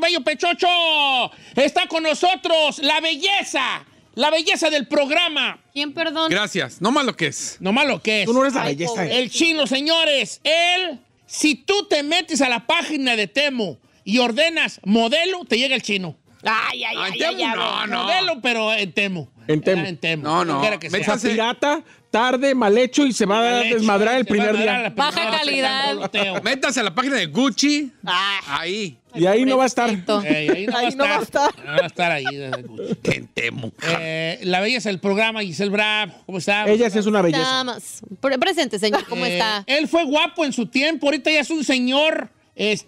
bello pechocho. Está con nosotros la belleza. La belleza del programa. ¿Quién, perdón? Gracias. No malo que es. No malo que es. Tú no eres la belleza. eh. El chino, señores. Él, si tú te metes a la página de Temo y ordenas modelo, te llega el chino. Ay, ay, ay, ay, no, no. Modelo, pero en Temo. En Temo. No, no. Me sea. pirata, tarde, mal hecho y se va a desmadrar el primer día. Baja calidad. Métase a la página de Gucci. Ah. ahí. Y ahí no va a estar. ahí no, va, a estar. va a estar. No va a estar ahí. Gucci. Gente, Eh, la belleza del programa, Giselle Brab. ¿Cómo está? Ella sí es una belleza. Nada más. Presente, señor. ¿Cómo eh, está? Él fue guapo en su tiempo. Ahorita ya es un señor este,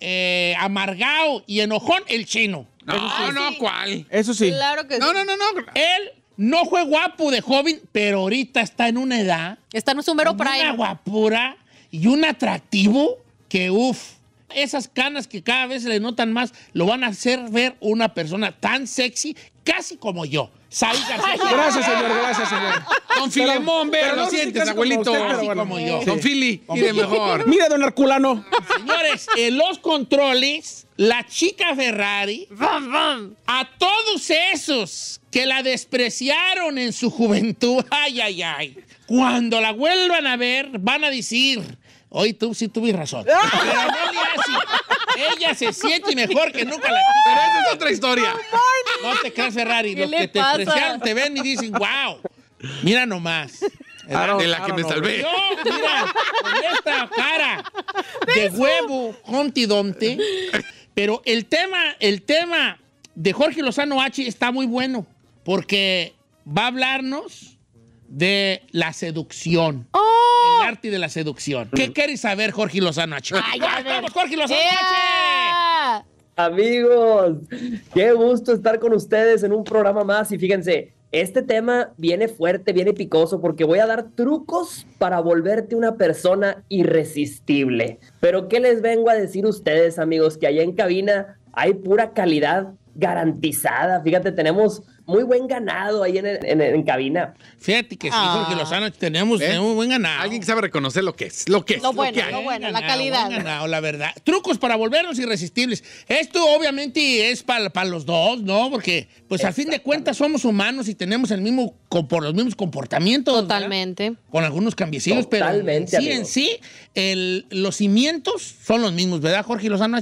eh, amargado y enojón, el chino. No, no, ¿cuál? Eso sí. Claro que no, sí. No, no, no. Él no fue guapo de joven, pero ahorita está en una edad. Está en su mero prime. Una guapura y un atractivo que uff. Esas canas que cada vez se le notan más lo van a hacer ver una persona tan sexy, casi como yo. Saí Gracias, señor, gracias, señor. Don Filemón, ve, lo sientes, abuelito. así como yo. Don Fili, mire mejor. Mira, don Arculano. Señores, los controles, la chica Ferrari, a todos esos que la despreciaron en su juventud. Ay, ay, ay. Cuando la vuelvan a ver, van a decir, hoy tú sí tuviste razón. Pero no Ella se siente mejor que nunca la... Pero esa es otra historia. No te creas, Ferrari. Los que te despreciaron te ven y dicen, wow, mira nomás. de la que me salvé. mira, con esta cara de huevo, contidonte. Pero el tema, el tema de Jorge Lozano H está muy bueno porque va a hablarnos de la seducción. ¡Oh! El arte de la seducción. ¿Qué queréis saber, Jorge Lozano H? Ay, ya, estamos, Jorge Lozano H! Amigos, qué gusto estar con ustedes en un programa más y fíjense, este tema viene fuerte, viene picoso, porque voy a dar trucos para volverte una persona irresistible. Pero ¿qué les vengo a decir a ustedes, amigos? Que allá en cabina hay pura calidad garantizada. Fíjate, tenemos muy buen ganado ahí en, cabina. Fíjate que sí, Jorge ah. Lozano, tenemos, un ¿Eh? buen ganado. Alguien que sabe reconocer lo que es, lo que Lo, bueno, lo bueno, la calidad. Buen ganado, la verdad. Trucos para volvernos irresistibles. Esto obviamente es para los dos, ¿no? Porque pues al fin de cuentas somos humanos y tenemos el mismo, por los mismos comportamientos. Totalmente. Con algunos cambiecillos, Totalmente, pero sí, en sí, el, los cimientos son los mismos, ¿verdad, Jorge Lozano?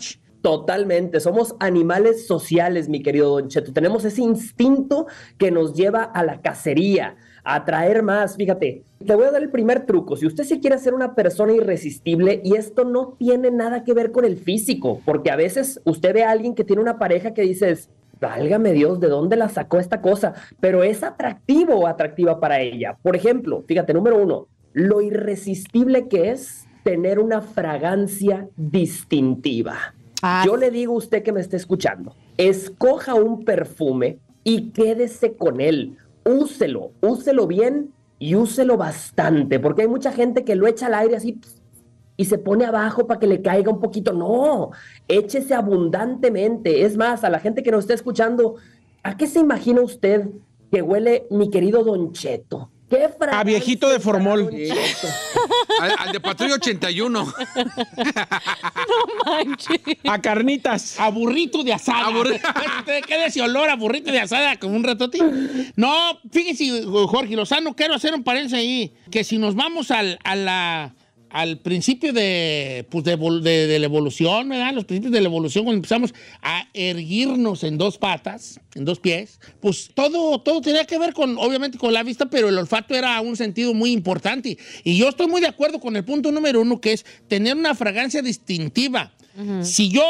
Totalmente, somos animales sociales, mi querido Don Cheto. Tenemos ese instinto que nos lleva a la cacería, a atraer más. Fíjate, te voy a dar el primer truco. Si usted se quiere ser una persona irresistible, y esto no tiene nada que ver con el físico, porque a veces usted ve a alguien que tiene una pareja que dices, válgame Dios, ¿de dónde la sacó esta cosa? Pero es atractivo o atractiva para ella. Por ejemplo, fíjate, número uno, lo irresistible que es tener una fragancia distintiva. Yo le digo a usted que me está escuchando, escoja un perfume y quédese con él. Úselo, úselo bien y úselo bastante, porque hay mucha gente que lo echa al aire así y se pone abajo para que le caiga un poquito. No, échese abundantemente. Es más, a la gente que nos está escuchando, ¿a qué se imagina usted que huele mi querido Don Cheto? a viejito de formol. Al, de Patrulla 81. No manches. A carnitas. A burrito de asada. ¿Qué queda ese olor a burrito de asada con un ratote? No, fíjese, Jorge Lozano, quiero hacer un paréntesis ahí. Que si nos vamos a la al principio pues, de, de, la evolución, ¿verdad? los principios de la evolución, cuando empezamos a erguirnos en dos patas, en dos pies, pues todo, todo tenía que ver con, obviamente, con la vista, pero el olfato era un sentido muy importante. Y yo estoy muy de acuerdo con el punto número uno, que es tener una fragancia distintiva. Si yo,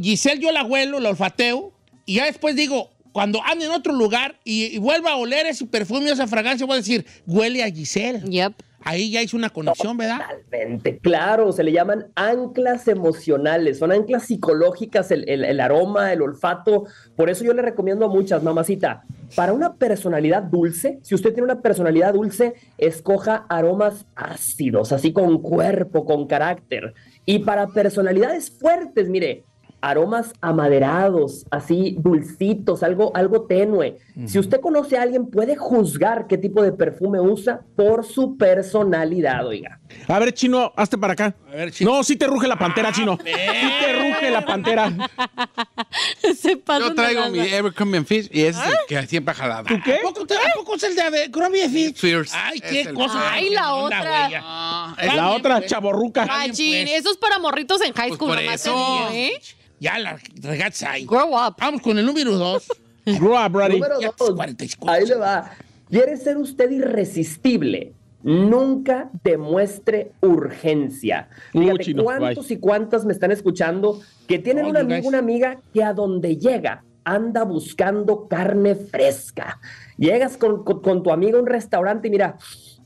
Giselle, yo la huelo, la olfateo, y ya después digo, cuando ande en otro lugar y, vuelva a oler ese perfume, esa fragancia, voy a decir, huele a Giselle. Yep ahí ya es una conexión, ¿verdad? Totalmente, claro, se le llaman anclas emocionales, son anclas psicológicas, el, el aroma, el olfato. Por eso yo le recomiendo a muchas, mamacita, para una personalidad dulce, si usted tiene una personalidad dulce, escoja aromas ácidos, así con cuerpo, con carácter. Y para personalidades fuertes, mire, aromas amaderados, así dulcitos, algo, algo tenue. Si usted conoce a alguien, puede juzgar qué tipo de perfume usa por su personalidad, oiga. A ver, chino, hazte para acá. No, si te ruge la pantera, ah, chino. si te ruge la pantera. Yo traigo mi Evercoming Fish y ese es el ¿Ah? que siempre jalada. ¿Tú qué? ¿A poco, poco es el de Grubby Fish? Ay, qué cosa. Ay, la otra. Ah, la otra pues. chaborruca. Machín, pues. eso es para morritos en high pues school. por eso. ¿eh? ¿eh? Ya la regates ahí. Grow up. Vamos con el número dos. Grow up, buddy. Número dos. 44. Ahí le va. ¿Quiere ser usted irresistible? nunca demuestre urgencia. Fíjate cuántos y cuántas me están escuchando que tienen una amiga que a donde llega anda buscando carne fresca. Llegas con, tu amiga a un restaurante y mira,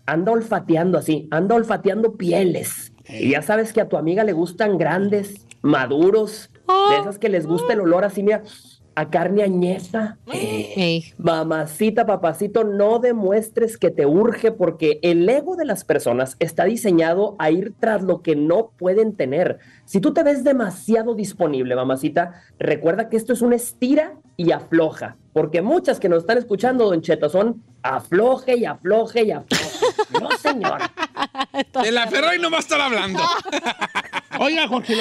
anda olfateando así, anda olfateando pieles. Y ya sabes que a tu amiga le gustan grandes, maduros, de ah. esas que les gusta el olor así, mira, a carne añeza mm. eh, mamacita, papacito, no demuestres que te urge porque el ego de las personas está diseñado a ir tras lo que no pueden tener. Si tú te ves demasiado disponible, mamacita, recuerda que esto es una estira y afloja, porque muchas que nos están escuchando, don Cheto, son afloje y afloje y afloje. No, señor. De la y no va a estar hablando. Oiga, Jorge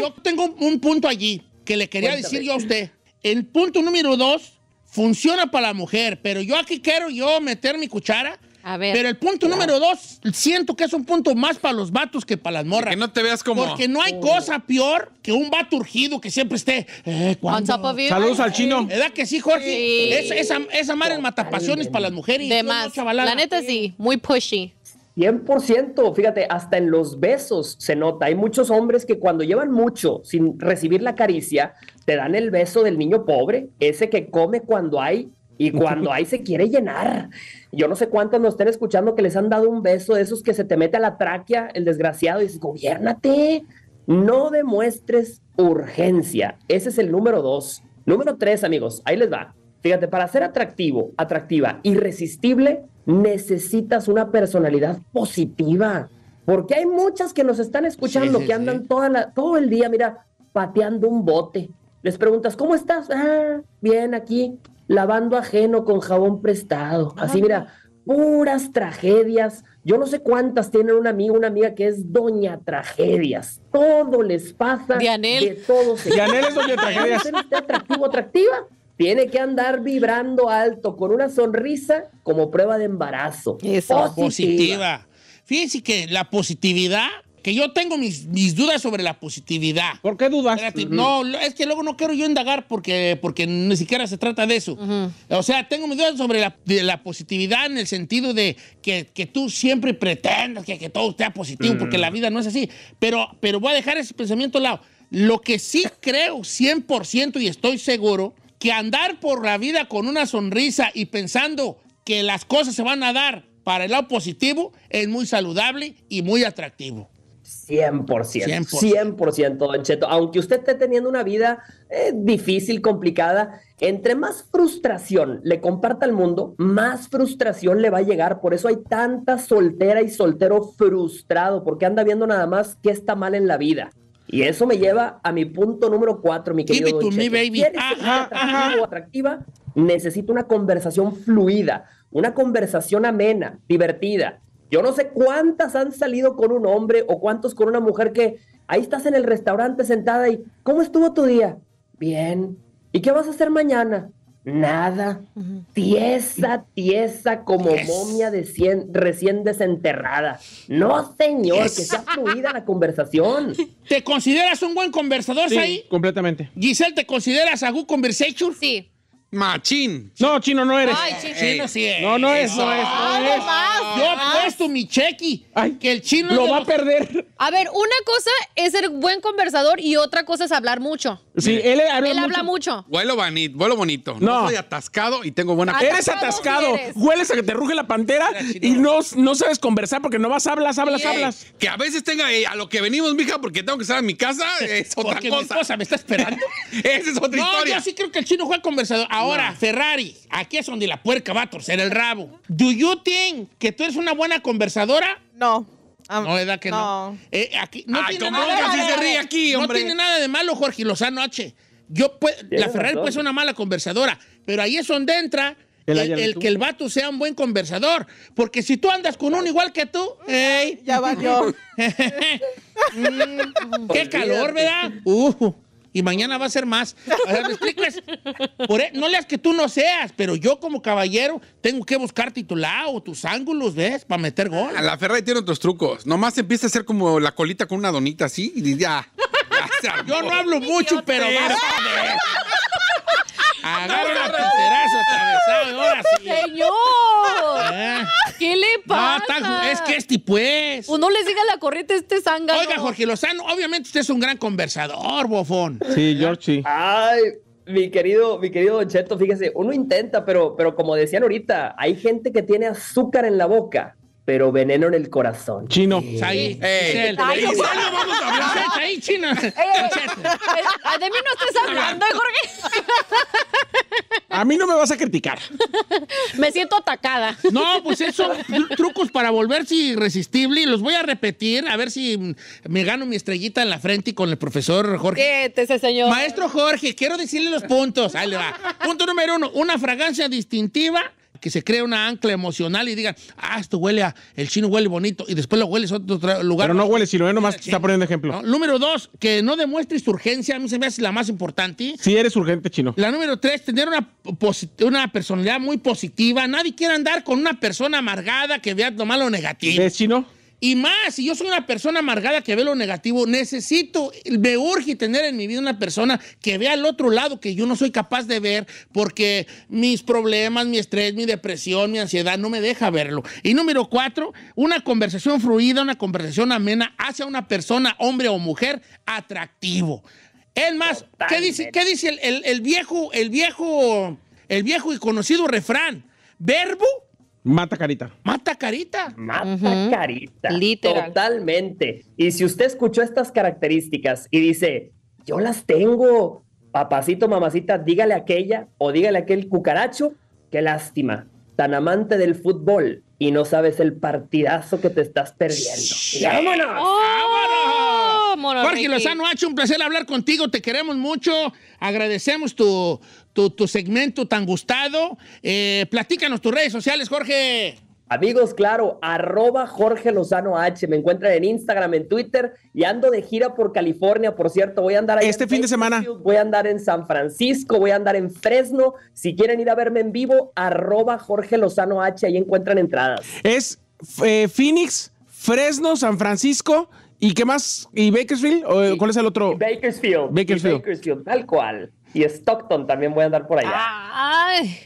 yo tengo un, punto allí que le quería decir yo a usted el punto número dos funciona para la mujer, pero yo aquí quiero yo meter mi cuchara. A ver. Pero el punto número dos, siento que es un punto más para los vatos que para las morras. Que no te veas como. Porque no hay oh. cosa peor que un vato urgido que siempre esté. Eh, Saludos al chino. ¿Verdad que sí, Jorge? Sí. Es, esa, madre en matapasiones para las mujeres. De más. la neta sí, muy pushy. 100%, fíjate, hasta en los besos se nota. Hay muchos hombres que cuando llevan mucho sin recibir la caricia, te dan el beso del niño pobre, ese que come cuando hay y cuando hay se quiere llenar. Yo no sé cuántos nos estén escuchando que les han dado un beso de esos que se te mete a la tráquea el desgraciado y dice, gobiernate, no demuestres urgencia. Ese es el número dos. Número tres, amigos, ahí les va. Fíjate, para ser atractivo, atractiva, irresistible, necesitas una personalidad positiva. Porque hay muchas que nos están escuchando, que andan toda todo el día, mira, pateando un bote. Les preguntas, ¿cómo estás? Ah, bien, aquí, lavando ajeno con jabón prestado. Así, mira, puras tragedias. Yo no sé cuántas tienen un amigo, una amiga que es Doña Tragedias. Todo les pasa. Dianel. todo se... Dianel es Doña Tragedias. atractivo, atractiva? Tiene que andar vibrando alto con una sonrisa como prueba de embarazo. Positiva. positiva. Fíjense que la positividad, que yo tengo mis, dudas sobre la positividad. ¿Por qué dudas? No, es que luego no quiero yo indagar porque, porque ni siquiera se trata de eso. O sea, tengo mis dudas sobre la, positividad en el sentido de que, tú siempre pretendes que, todo sea positivo, porque la vida no es así. Pero, pero voy a dejar ese pensamiento al lado. Lo que sí creo 100% y estoy seguro que andar por la vida con una sonrisa y pensando que las cosas se van a dar para el lado positivo es muy saludable y muy atractivo. 100%, 100%, 100%, Don Cheto. Aunque usted esté teniendo una vida eh, difícil, complicada, entre más frustración le comparta al mundo, más frustración le va a llegar. Por eso hay tanta soltera y soltero frustrado, porque anda viendo nada más qué está mal en la vida. Y eso me lleva a mi punto número cuatro, mi querido. ¿Quieres ser O atractiva? Necesito una conversación fluida, una conversación amena, divertida. Yo no sé cuántas han salido con un hombre o cuántos con una mujer que ahí estás en el restaurante sentada y ¿cómo estuvo tu día? Bien. ¿Y qué vas a hacer mañana? nada, tiesa, tiesa como momia recién desenterrada. No, señor, que que sea fluida la conversación. ¿Te consideras un buen conversador, sí, completamente. Giselle, ¿te consideras a good Conversation? Sí. Machín. No, chino, no eres. Ay, chino, sí es. No, no es, no, es. Yo apuesto mi chequi. que el chino. Lo va a perder. A ver, una cosa es ser buen conversador y otra cosa es hablar mucho. Sí, él habla él mucho. habla mucho. Vuelo, bonito, vuelo bonito. No. no. soy atascado y tengo buena... eres atascado. Hueles a que te ruge la pantera y no, no sabes conversar porque no vas, hablas, hablas, hablas. que a veces tenga eh, a lo que venimos, mija, porque tengo que estar en mi casa, es otra cosa. Mi esposa me está esperando. Esa es otra no, yo sí creo que el chino juega conversador. Ahora, Ferrari, aquí es donde la puerca va a torcer el rabo. ¿Do you think que tú eres una buena conversadora? No. No no, ¿verdad que no? No, eh, aquí, no tiene nada de malo. Se ríe Jorge Lozano H. Yo la Ferrari puede ser una mala conversadora, pero ahí es donde entra el, que el vato sea un buen conversador. Porque si tú andas con uno igual que tú, ya va yo. Mm, qué calor, ¿verdad? Uh y mañana va a ser más. ¿Me e, no leas que tú no seas, pero yo como caballero tengo que buscar titulado, tus ángulos, ¿ves? Para meter gol. A la Ferrari tiene otros trucos. Nomás empieza a hacer como la colita con una donita así y ya. yo no hablo mucho, pero Agarra la atravesado, ahora sí. ¡Señor! ¿Eh? ¿Qué le pasa? es que este pues. O no les diga la corriente este sangre. Oiga, Jorge Lozano, obviamente usted es un gran conversador, bofón. Sí, Georgie. Ay, mi querido, mi querido Don Cheto, fíjese, uno intenta, pero, pero como decían ahorita, hay gente que tiene azúcar en la boca pero veneno en el corazón. Chino. Ahí. Ahí Ahí, eh, eh, chino. Eh, de mí no estás hablando, Jorge. A mí no me vas a criticar. Me siento atacada. No, pues eso, trucos para volverse irresistible y los voy a repetir a ver si me gano mi estrellita en la frente y con el profesor Jorge. ¿Qué ese señor? Maestro Jorge, quiero decirle los puntos. Ahí le va. Punto número uno, una fragancia distintiva que se crea una ancla emocional y digan, ah, esto huele a, el chino huele bonito, y después lo hueles a otro lugar. Pero no huele, sino es nomás que está poniendo ejemplo. Número dos, que no demuestres urgencia, a mí se me hace la más importante. Sí, eres urgente, chino. La número tres, tener una, una personalidad muy positiva. Nadie quiere andar con una persona amargada que vea lo malo negativo. ¿Ves, chino? Y más, si yo soy una persona amargada que ve lo negativo, necesito, me urge tener en mi vida una persona que vea al otro lado que yo no soy capaz de ver porque mis problemas, mi estrés, mi depresión, mi ansiedad no me deja verlo. Y número cuatro, una conversación fluida, una conversación amena hacia una persona, hombre o mujer, atractivo. Es más, ¿qué dice, dice viejo, el viejo, el viejo y conocido refrán? Verbo Mata carita. Mata carita. Mata carita. Literal. Totalmente. Y si usted escuchó estas características y dice, yo las tengo, papacito, mamacita, dígale aquella o dígale aquel cucaracho, qué lástima. Tan amante del fútbol y no sabes el partidazo que te estás perdiendo. ¡Vámonos! ¡Oh! Jorge Lozano H, un placer hablar contigo, te queremos mucho, agradecemos tu, tu, segmento tan gustado. Eh, platícanos tus redes sociales, Jorge. Amigos, claro, arroba Jorge Lozano H. Me encuentran en Instagram, en Twitter y ando de gira por California. Por cierto, voy a andar Este fin de semana. Voy a andar en San Francisco, voy a andar en Fresno. Si quieren ir a verme en vivo, arroba Jorge Lozano H. Ahí encuentran entradas. Es eh, Phoenix, Fresno, San Francisco. ¿Y qué más? ¿Y Bakersfield? ¿O y, bakersfield cuál es el otro? Bakersfield. Bakersfield. Bakersfield, tal cual. Y Stockton también voy a andar por allá. Ay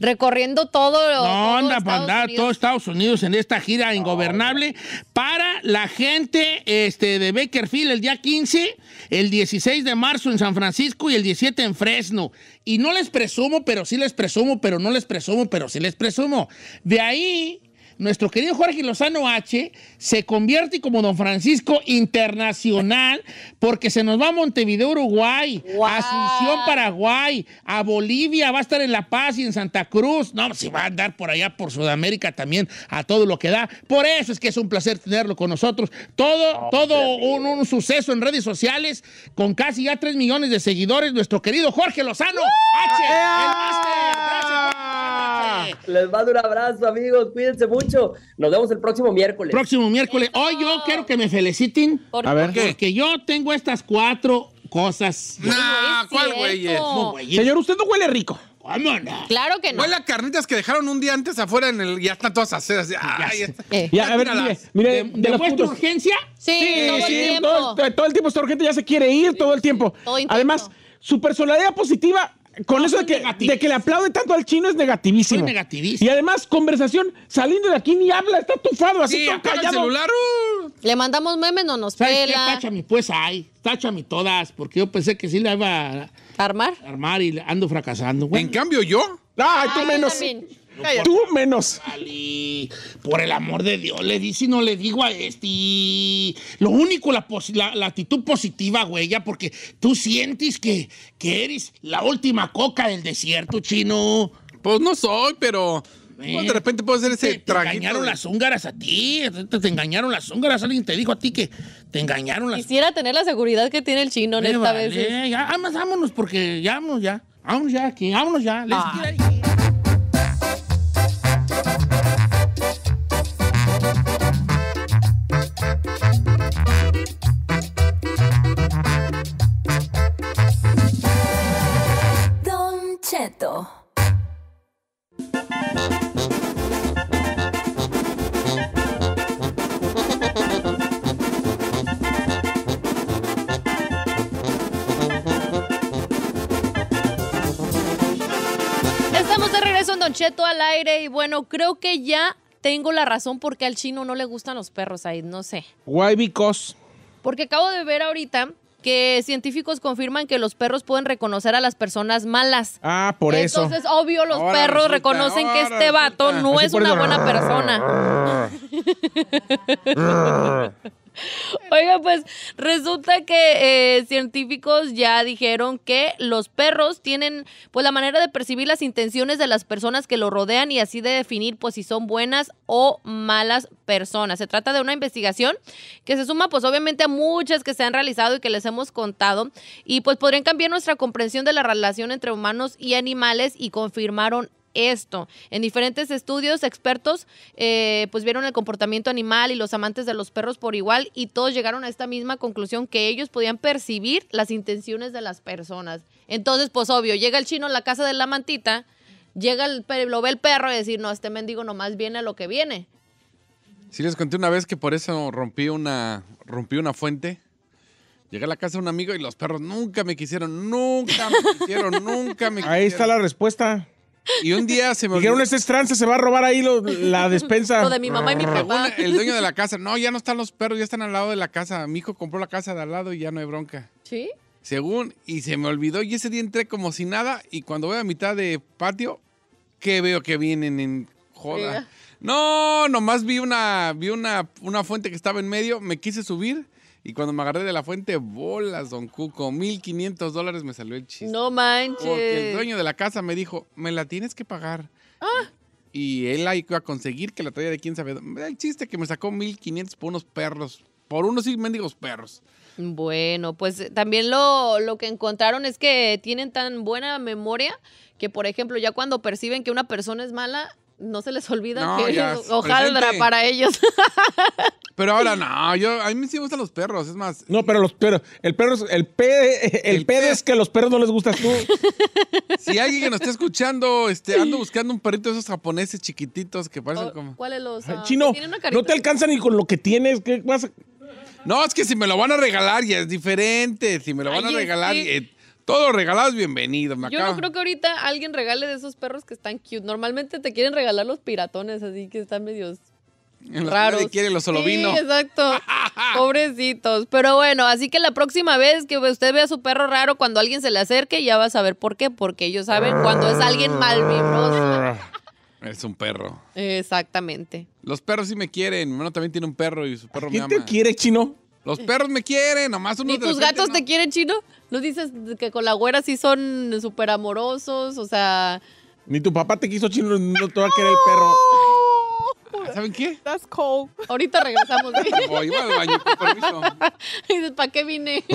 recorriendo todo. No, anda para andar todo Estados Unidos en esta gira ingobernable. Para la gente este, de Bakerfield el día 15, el 16 de marzo en San Francisco y el 17 en Fresno. Y no les presumo, pero sí les presumo, pero no les presumo, pero sí les presumo. De ahí nuestro querido Jorge Lozano H se convierte como Don Francisco Internacional porque se nos va a Montevideo, Uruguay, a Asunción, Paraguay, a Bolivia, va a estar en La Paz y en Santa Cruz. No, se va a andar por allá, por Sudamérica también, a todo lo que da. Por eso es que es un placer tenerlo con nosotros. Todo, todo un, suceso en redes sociales con casi ya 3 millones de seguidores, nuestro querido Jorge Lozano H. El Gracias. Les mando un abrazo, amigos. Cuídense mucho. Nos vemos el próximo miércoles. Próximo miércoles. Hoy yo quiero que me feliciten. Porque yo tengo estas cuatro cosas. ¿cuál güey? Señor, usted no huele rico. Claro que no. Huele a carnitas que dejaron un día antes afuera en el. Ya están todas aceras. Eh. a ver, mire, de, de, urgencia? Sí, sí, todo, el sí tiempo. Todo, el tiempo urgente, ya se quiere ir todo el tiempo. Además, su personalidad positiva con eso de que, de que, le aplaude tanto al chino es negativísimo. Y además, conversación, saliendo de aquí ni habla, está tufado, así sí, todo celular, uh. Le mandamos memes, no nos pela. pues hay, táchame todas, porque yo pensé que sí la iba a armar. Armar y ando fracasando. En cambio, yo. Ay, tú menos. Tú menos. Por el amor de Dios, le di si no le digo a este. Lo único, la, la, actitud positiva, güey, ya, porque tú sientes que, que eres la última coca del desierto, chino. Pues no soy, pero. Eh, pues, de repente puedo hacer ese te, te engañaron las húngaras a ti, te, engañaron las húngaras, alguien te dijo a ti que te engañaron las Quisiera tener la seguridad que tiene el chino en eh, esta vez. Ya, además, ah, vámonos porque ya, vámonos ya, vámonos ya aquí, vámonos ya. Estamos de regreso en Don Cheto al aire y bueno, creo que ya tengo la razón porque al chino no le gustan los perros ahí, no sé. Why because? Porque acabo de ver ahorita que científicos confirman que los perros pueden reconocer a las personas malas. Ah, por eso. Entonces, obvio, los perros reconocen que este vato no es una buena persona. Oiga, pues resulta que eh, científicos ya dijeron que los perros tienen pues la manera de percibir las intenciones de las personas que lo rodean y así de definir pues si son buenas o malas personas. Se trata de una investigación que se suma pues obviamente a muchas que se han realizado y que les hemos contado y pues podrían cambiar nuestra comprensión de la relación entre humanos y animales y confirmaron esto. En diferentes estudios, expertos eh, pues vieron el comportamiento animal y los amantes de los perros por igual y todos llegaron a esta misma conclusión que ellos podían percibir las intenciones de las personas. Entonces, pues obvio, llega el chino a la casa de la mantita, llega el, lo ve el perro y decir, no, este mendigo nomás viene a lo que viene. Si les conté una vez que por eso rompí una, rompí una fuente. Llegué a la casa de un amigo y los perros nunca me quisieron, nunca me quisieron, nunca me quisieron. Ahí está la respuesta. Y un día se me Dijeron, olvidó. este es trance, se va a robar ahí la despensa. Lo de mi mamá y mi el dueño de la casa, no, ya no están los perros, ya están al lado de la casa. Mi hijo compró la casa de al lado y ya no hay bronca. ¿Sí? Según, y se me olvidó. Y ese día entré como si nada. Y cuando voy a mitad de patio, ¿qué veo que vienen en joda? No, nomás vi una, vi una, una fuente que estaba en medio. Me quise subir y cuando me agarré de la fuente, bolas, don Cuco, 1500 dólares me salió el chiste. No manches. Porque el dueño de la casa me dijo, me la tienes que pagar. Ah. Y él ahí iba a conseguir que la traía de quién sabe. El chiste que me sacó 1500 por unos perros. Por unos sí, mendigos perros. Bueno, pues eh, también lo, lo que encontraron es que tienen tan buena memoria que, por ejemplo, ya cuando perciben que una persona es mala, no se les olvida que para ellos. Pero ahora no, yo a mí sí me gustan los perros, es más. No, pero los perros, el perro el el, es que a los perros no les gustas tú. si alguien que nos está escuchando, este ando buscando un perrito de esos japoneses chiquititos que parecen oh, como ¿Cuáles los? Ah, chino, no te alcanzan ni con lo que tienes, ¿qué pasa? No, es que si me lo van a regalar ya es diferente, si me lo van a regalar todo regalado bienvenido, Yo no creo que ahorita alguien regale de esos perros que están cute. Normalmente te quieren regalar los piratones, así que están medios raros. Nadie quiere los solo Sí, exacto. Pobrecitos. Pero bueno, así que la próxima vez que usted vea a su perro raro, cuando alguien se le acerque, ya va a saber por qué. Porque ellos saben cuando es alguien malvino. Es un perro. Exactamente. Los perros sí me quieren. Bueno, también tiene un perro y su perro me ama. ¿Quién te quiere, chino? Los perros me quieren, nomás unos ¿Y tus gatos te quieren, chino? ¿No dices que con la güera sí son súper amorosos? O sea. Ni tu papá te quiso, chino, no te va a el perro. Ah, ¿Saben qué? That's cold. Ahorita regresamos. Voy, al baño, con ¿para qué vine?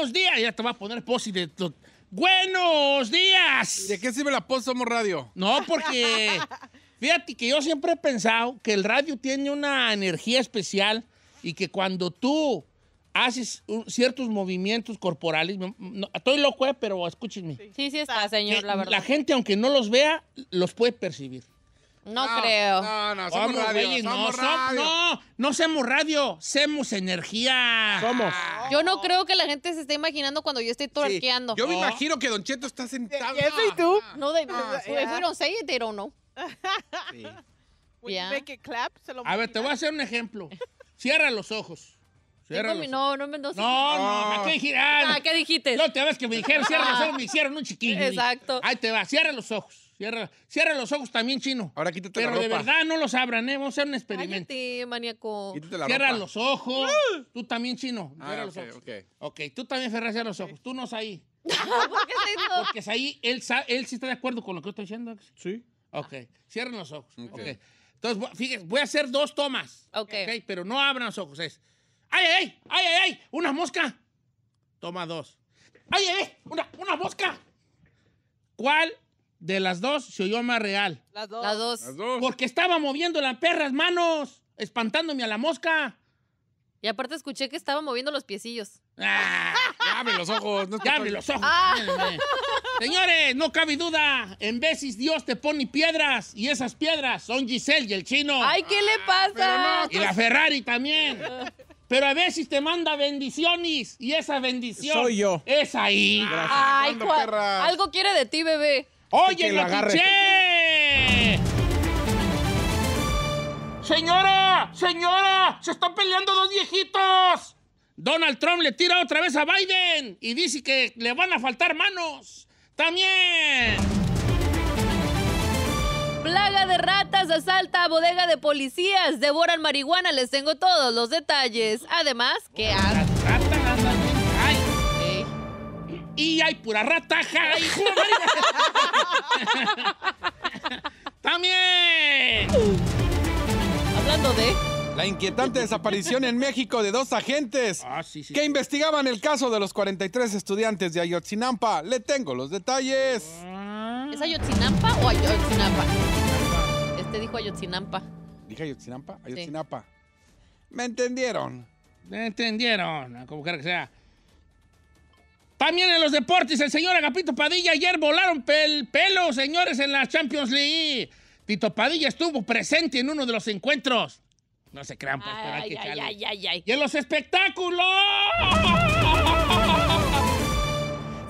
buenos días. Ya te voy a poner y de... Buenos días. ¿De qué sirve la pos Somos Radio? No, porque fíjate que yo siempre he pensado que el radio tiene una energía especial y que cuando tú haces ciertos movimientos corporales, estoy loco, eh, pero escúchenme. Sí, sí está, señor, la verdad. La gente, aunque no los vea, los puede percibir. No, creo. No, no, somos radio. no, no, no somos radio, somos energía. Somos. Yo no creo que la gente se esté imaginando cuando yo estoy Sí. torqueando. Yo me imagino que Don Cheto está sentado. Eso y tú. No, de fueron seis y te it, no. Sí. ¿eh? clap, se lo A ver, te voy a hacer un ejemplo. Cierra los ojos. Cierra ojos. no, no me no, No, no, qué dijiste? Ah, ¿qué dijiste? No te ves que me dijeron, cierra los ah. ojos, me hicieron un chiquillo. Exacto. Ahí te va, cierra los ojos. Cierra, los ojos también, chino. Ahora quítate la ropa. de verdad no los abran, ¿eh? Vamos a hacer un experimento. Cállate, maníaco. Quítate la Cierra los ojos. Ah. Tú también, chino. Ah, cierra los ojos. ok. tú también, cerras los ojos. Tú no es ahí. ¿Por qué es Porque es ahí, él, él sí está de acuerdo con lo que yo estoy diciendo. Sí. Ok, cierren los ojos. Ok. Entonces, fíjense, voy a hacer dos tomas. Ok. pero no abran los ojos. Es, ¡ay, ay, ay! ¡Ay, ay, ay! ¡Una mosca! Toma dos. ¡Ay, ay, ay! ¡Una, una mosca! ¿Cuál de las dos se oyó más real. Las dos. Las dos. Porque estaba moviendo las perras manos, espantándome a la mosca. Y aparte escuché que estaba moviendo los piecillos. Ah, abre los ojos. No los ojos. Ah. Señores, no cabe duda. En veces Dios te pone piedras. Y esas piedras son Giselle y el chino. Ay, ¿qué le ah, pasa? y la Ferrari también. Pero a veces te manda bendiciones. Y esa bendición. Soy yo. Es ahí. Ay, Algo quiere de ti, bebé. ¡Oye, lo quiché! ¡Señora! ¡Señora! ¡Se están peleando dos viejitos! Donald Trump le tira otra vez a Biden y dice que le van a faltar manos. También. Plaga de ratas asalta a bodega de policías, devoran marihuana, les tengo todos los detalles. Además, ¿qué hace? y hay pura rataja. También. Hablando de... La inquietante desaparición en México de dos agentes ah, que investigaban el caso de los 43 estudiantes de Ayotzinampa. Le tengo los detalles. Ah. ¿Es Ayotzinampa o Ayotzinapa? Este dijo Ayotzinampa. ¿Dije Ayotzinampa? Ayotzinapa. ¿Me entendieron? Me entendieron, como quiera que sea. También en los deportes, el señor Agapito Padilla ayer volaron pel pelo, señores, en la Champions League. Tito Padilla estuvo presente en uno de los encuentros. No se crean, pues, que Y en los espectáculos.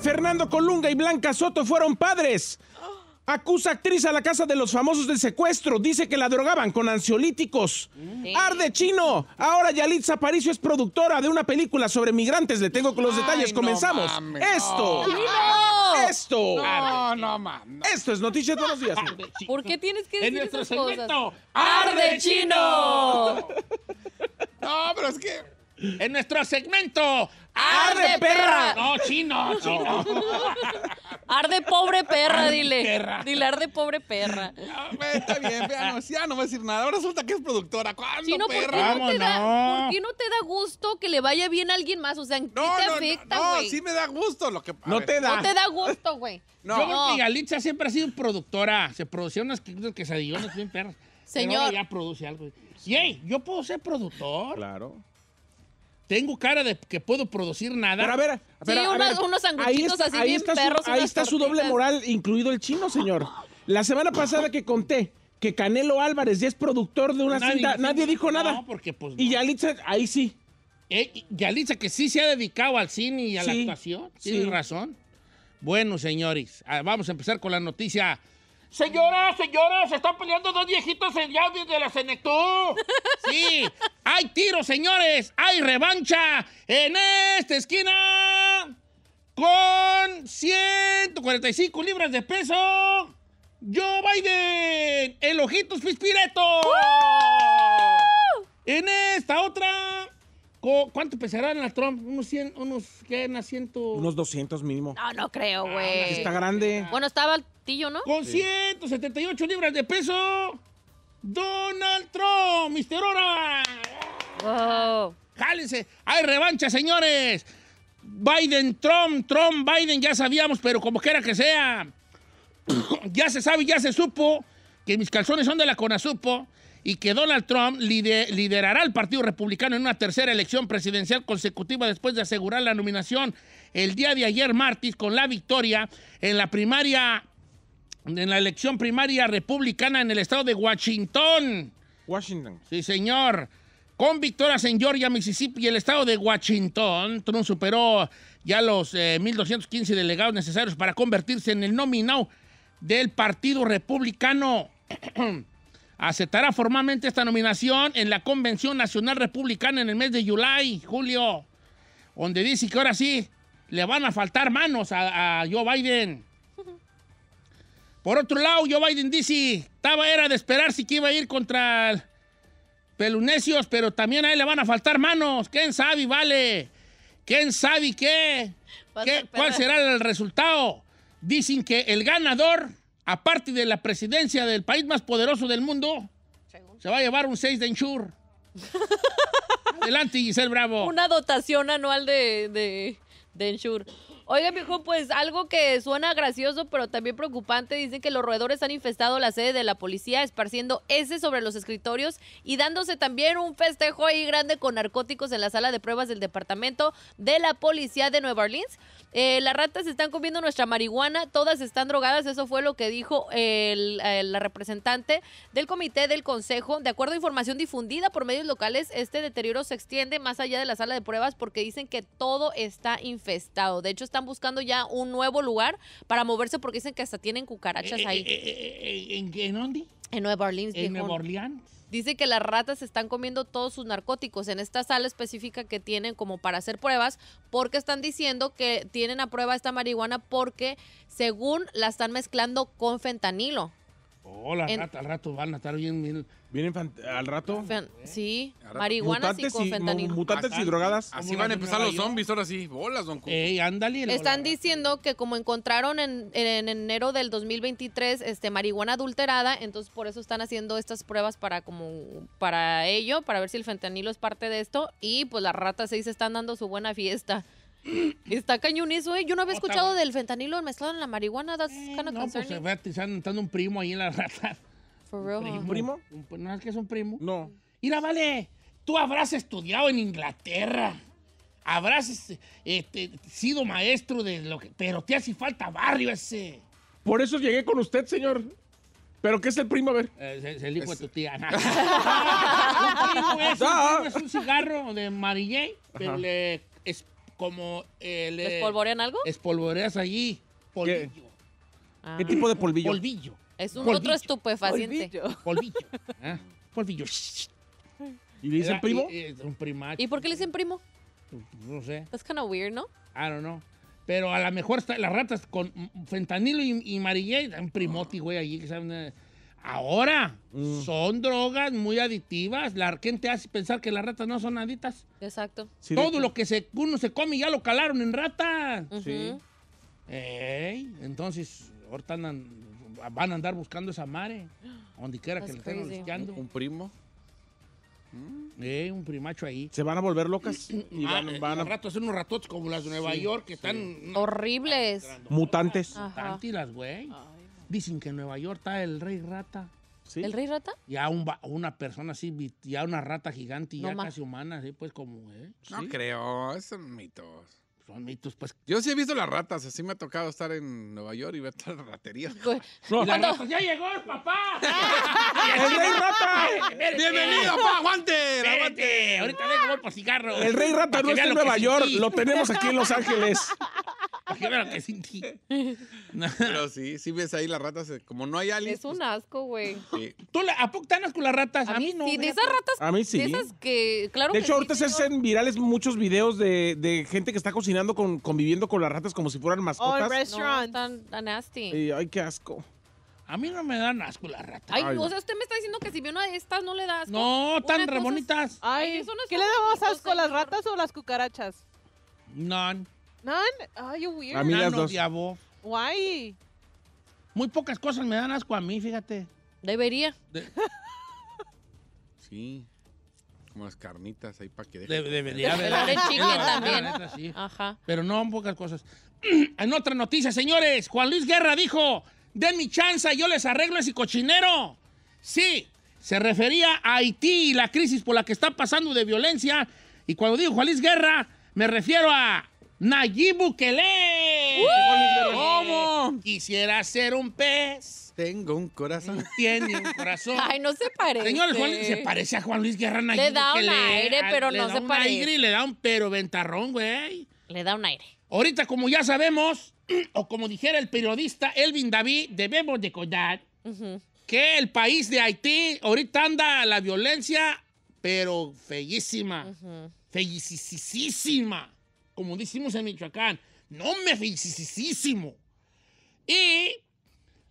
Fernando Colunga y Blanca Soto fueron padres. Acusa actriz a la casa de los famosos del secuestro. Dice que la drogaban con ansiolíticos. Arde chino. Ahora Yalitza Paricio es productora de una película sobre migrantes. Le tengo con los detalles. Comenzamos. esto. Esto. No, no mames. Esto es Noticias de los Días. ¿Por qué tienes que decir en esas cosas? Arde chino. no, pero es que en nuestro segmento ¡Arde, perra! No, chino, chino. Arde pobre perra, dile. Dile, arde pobre perra. No, está bien, vea, no, ya no voy a decir nada. Ahora resulta que es productora. ¿Cuándo, ¿por perra? Qué no te da, ¿Por qué no te da gusto que le vaya bien a alguien más? O sea, ¿en qué te afecta, güey? No, sí me da gusto lo que... No te da. No te da gusto, güey. No. Yo creo que Galitza siempre ha sido productora. Se producía unas quesadillones bien perras. Señor. ya produce algo. Y, yo puedo ser productor. Claro tengo cara de que puedo producir nada. Pero a ver, a ver, unos ahí está, así bien su, ahí está su doble moral, incluido el chino, señor. La semana pasada que conté que Canelo Álvarez ya es productor de una cinta, nadie dijo nada. No, porque pues Y Yalitza, ahí sí. Eh, Yalitza, que sí se ha dedicado al cine y a la actuación, sí. razón. Bueno, señores, vamos a empezar con la noticia ¡Señoras, señoras, se están peleando dos viejitos en diario de la Cenectú. Sí, hay tiros, señores, hay revancha en esta esquina con 145 libras de peso. Joe Biden, el ojitos pispireto. En esta otra ¿Cuánto pesará Donald Trump? ¿Unos 100? ¿Unos qué? ¿Unos 100? Unos 200 mínimo. No, no creo, ah, güey. está grande. Bueno, estaba el ¿no? Con 178 libras de peso, Donald Trump, Mister Ora. Jálense. Hay revancha, señores. Biden, Trump, Trump, Biden, ya sabíamos, pero como quiera que sea. ya se sabe, ya se supo que mis calzones son de la Conasupo y que Donald Trump liderará el Partido Republicano en una tercera elección presidencial consecutiva después de asegurar la nominación el día de ayer martes con la victoria en la primaria en la elección primaria republicana en el estado de Washington. Washington. Sí, señor. Con victorias en Georgia, Mississippi y el estado de Washington, Trump superó ya los 1.215 eh, delegados necesarios para convertirse en el nominado del Partido Republicano. aceptará formalmente esta nominación en la Convención Nacional Republicana en el mes de July, julio, donde dice que ahora sí le van a faltar manos a, Joe Biden. Por otro lado, Joe Biden dice, estaba era de esperar si que iba a ir contra Pelunesios, pero también a él le van a faltar manos. ¿Quién sabe, vale? ¿Quién sabe ¿Qué ¿Cuál será el resultado? Dicen que el ganador aparte de la presidencia del país más poderoso del mundo, se va a llevar un 6 de Ensure. Adelante, Giselle Bravo. Una dotación anual de, de, de Oiga, mijo, pues algo que suena gracioso, pero también preocupante. Dicen que los roedores han infestado la sede de la policía, esparciendo ese sobre los escritorios y dándose también un festejo ahí grande con narcóticos en la sala de pruebas del departamento de la policía de Nueva Orleans. Eh, las ratas están comiendo nuestra marihuana, todas están drogadas, eso fue lo que dijo el, eh, la representante del comité del consejo. De acuerdo a información difundida por medios locales, este deterioro se extiende más allá de la sala de pruebas porque dicen que todo está infestado. De hecho, está buscando ya un nuevo lugar para moverse porque dicen que hasta tienen cucarachas eh, eh, ahí. Eh, ¿en, ¿En dónde? En Nueva Orleans. En Nueva Orleans. Dice que las ratas están comiendo todos sus narcóticos en esta sala específica que tienen como para hacer pruebas, porque están diciendo que tienen a prueba esta marihuana porque según la están mezclando con fentanilo. Hola, al rato van a estar bien. ¿Vienen al rato? sí, marihuana y con fentanilo. Mutantes y drogadas. Así van a empezar los zombies, ahora sí. Bolas, don Están diciendo que como encontraron en, enero del 2023 este, marihuana adulterada, entonces por eso están haciendo estas pruebas para, como, para ello, para ver si el fentanilo es parte de esto. Y pues las ratas ahí se están dando su buena fiesta. Está cañón eso, ¿eh? Yo no había escuchado del fentanilo mezclado en la marihuana. Eh, no, pues, se eh, un primo ahí en la rata. ¿Un primo? ¿No es que es un primo? No. Mira, vale, tú habrás estudiado en Inglaterra. Habrás este, este, sido maestro de lo que... Pero te hace falta barrio ese. Por eso llegué con usted, señor. ¿Pero qué es el primo? A ver. Eh, es, el hijo de tu tía. un primo es, un, cigarro de Marillé, le como el... ¿Espolvorean eh, algo? Espolvoreas allí. Polvillo. Ah. ¿Qué, tipo de polvillo? Polvillo. Es un otro estupefaciente. Polvillo. Polvillo. Ah. polvillo. ¿Y le dicen primo? es un primacho. ¿Y por qué le dicen primo? No sé. Es kind of weird, ¿no? I don't know. Pero a lo mejor las ratas con fentanilo y, y marillé, un primoti, güey, allí que saben... Eh, Ahora, mm. son drogas muy aditivas. La te hace pensar que las ratas no son adictas. Exacto. Todo lo que se, uno se come ya lo calaron en rata. Sí. Ey, entonces, ahorita van a andar buscando esa mare. Donde quiera que le estén buscando. ¿Un primo? Eh, un primacho ahí. ¿Se van a volver locas? Y van, ah, a... rato hacen unos ratotes como las de Nueva York que están... Horribles. Mutantes. Mutantes las, güey. Ah. Dicen que en Nueva York está el rey rata. ¿El rey rata? Ya una persona así, ya una rata gigante, y ya casi humana, así pues como, ¿eh? No creo, creo, son mitos. Son mitos, pues. Yo sí he visto las ratas, así me ha tocado estar en Nueva York y ver todas las raterías. ¡Ya llegó el papá! ¡El rey rata! ¡Bienvenido, papá! ¡Aguante! ¡Aguante! Ahorita vengo por cigarro. El rey rata no está en Nueva York, lo tenemos aquí en Los Ángeles. Imagínate que sin Pero sí, sí ves ahí las ratas, eh, como no hay alguien. Es un pues, asco, güey. ¿Tú le, ¿A poco te con las ratas? A, mí, no. Sí, de esas ratas. A mí sí. De esas que, claro. De hecho, ahorita se hacen virales muchos videos de, de, gente que está cocinando, conviviendo con las ratas como si fueran oh, mascotas. Oh, No, tan, nasty. Y, ay, qué asco. A mí no me dan asco las ratas. Ay, o sea, usted me está diciendo que si vio una de estas no le da asco. No, tan rebonitas. Ay, ¿qué le da más asco, las ratas o las cucarachas? No you weird. A mí las dos. Muy pocas cosas me dan asco a mí, fíjate. Debería. Sí. Como las carnitas ahí para que deje. debería de también. Ajá. Pero no, pocas cosas. En otra noticia, señores, Juan Luis Guerra dijo, den mi chance, yo les arreglo ese cochinero. Sí, se refería a Haití y la crisis por la que está pasando de violencia. Y cuando digo Juan Luis Guerra, me refiero a Nayib Bukele. ¿Cómo? Quisiera ser un pez. Tengo un corazón. Tiene un corazón. Ay, no se parece. Señor, Juan, se parece a Juan Luis Guerra Nayib Le da un aire, ah, pero no se parece. Le da un aire le da un pero ventarrón, güey. Le da un aire. Ahorita, como ya sabemos, o como dijera el periodista Elvin David, debemos de que el país de Haití ahorita anda la violencia, pero feísima. Uh como decimos en Michoacán, no me físicísimo. Y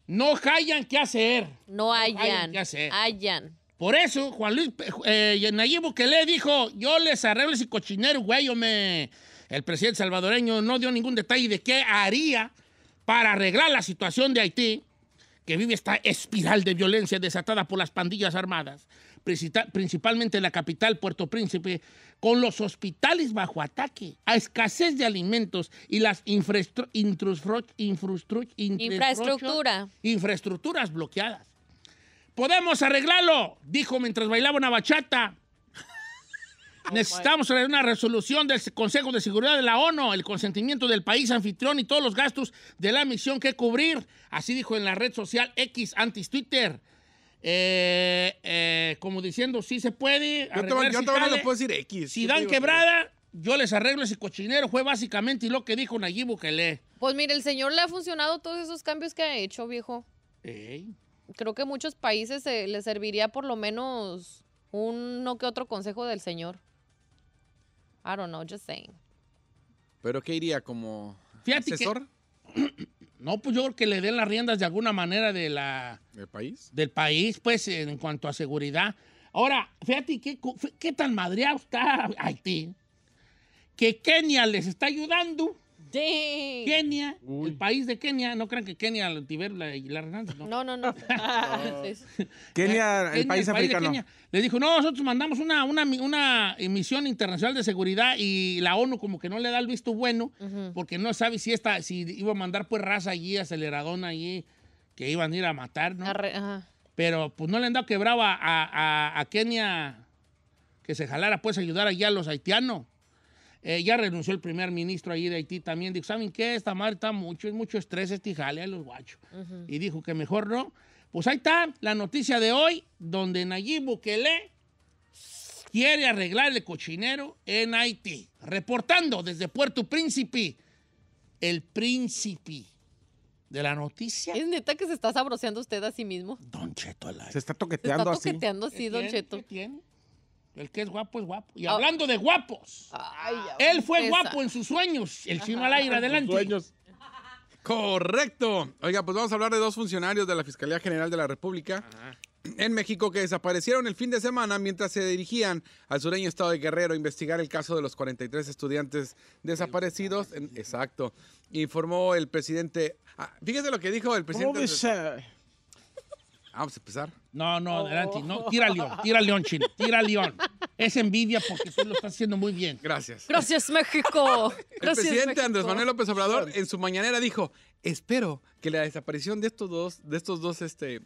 no hayan qué hacer. No hayan. No hayan hacer. Hayan. Por eso, Juan Luis eh, que eh, le dijo, yo les arreglo ese cochinero, güey, me... El presidente salvadoreño no dio ningún detalle de qué haría para arreglar la situación de Haití, que vive esta espiral de violencia desatada por las pandillas armadas, principalmente en la capital, Puerto Príncipe, con los hospitales bajo ataque, a escasez de alimentos y las infraestructuras bloqueadas. Podemos arreglarlo, dijo mientras bailaba una bachata. Necesitamos una resolución del Consejo de Seguridad de la ONU, el consentimiento del país anfitrión y todos los gastos de la misión que cubrir. Así dijo en la red social X antes Twitter. Eh, eh, como diciendo, si se puede. si dan quebrada, yo les arreglo ese cochinero. Fue básicamente lo que dijo Nayib Bukele. Pues mire, el señor le ha funcionado todos esos cambios que ha hecho, viejo. Creo que muchos países eh, le serviría por lo menos uno que otro consejo del señor. I don't know, just saying. ¿Pero que iría como asesor? No, pues yo creo que le den las riendas de alguna manera de la... ¿Del país? Del país, pues, en cuanto a seguridad. Ahora, fíjate qué, qué tan madreado está Haití, que Kenia les está ayudando Kenia, el país de Kenia. No crean que Kenia, Tiber, la, la Hernández, no. No, no, no. Ah, Kenia, el, país africano. Kenia, le dijo, no, nosotros mandamos una, una, una misión internacional de seguridad y la ONU como que no le da el visto bueno porque no sabe si, esta, si iba a mandar pues raza allí, aceleradón allí, que iban a ir a matar, ¿no? Pero pues no le han dado quebrado a, a, Kenia que se jalara pues ayudar allí a los haitianos. Eh, ya renunció el primer ministro ahí de Haití también. Dijo, ¿saben qué? Esta madre está mucho, es mucho estrés este jale a los guachos. Y dijo que mejor no. Pues ahí está la noticia de hoy, donde Nayib Bukele quiere arreglar el cochinero en Haití. Reportando desde Puerto Príncipe, el príncipe de la noticia. ¿Es neta que se está sabroseando usted a sí mismo? Don Cheto Se está toqueteando así. Se está toqueteando así, Don Cheto. El que es guapo es guapo. Y ah. hablando de guapos, él fue guapo en sus sueños. El chino al aire, adelante. Sueños. Correcto. Oiga, pues vamos a hablar de dos funcionarios de la Fiscalía General de la República. en México que desaparecieron el fin de semana mientras se dirigían al sureño estado de Guerrero a investigar el caso de los 43 estudiantes desaparecidos. exacto. Informó el presidente. Ah, fíjese lo que dijo el presidente. Vamos a empezar. No, no, oh. adelante. No, tira León, tira León, Chile, tira León. Es envidia porque usted lo está haciendo muy bien. Gracias. Gracias, México. Gracias, el presidente Andrés Manuel López Obrador en su mañanera dijo, espero que la desaparición de estos dos, de estos dos este,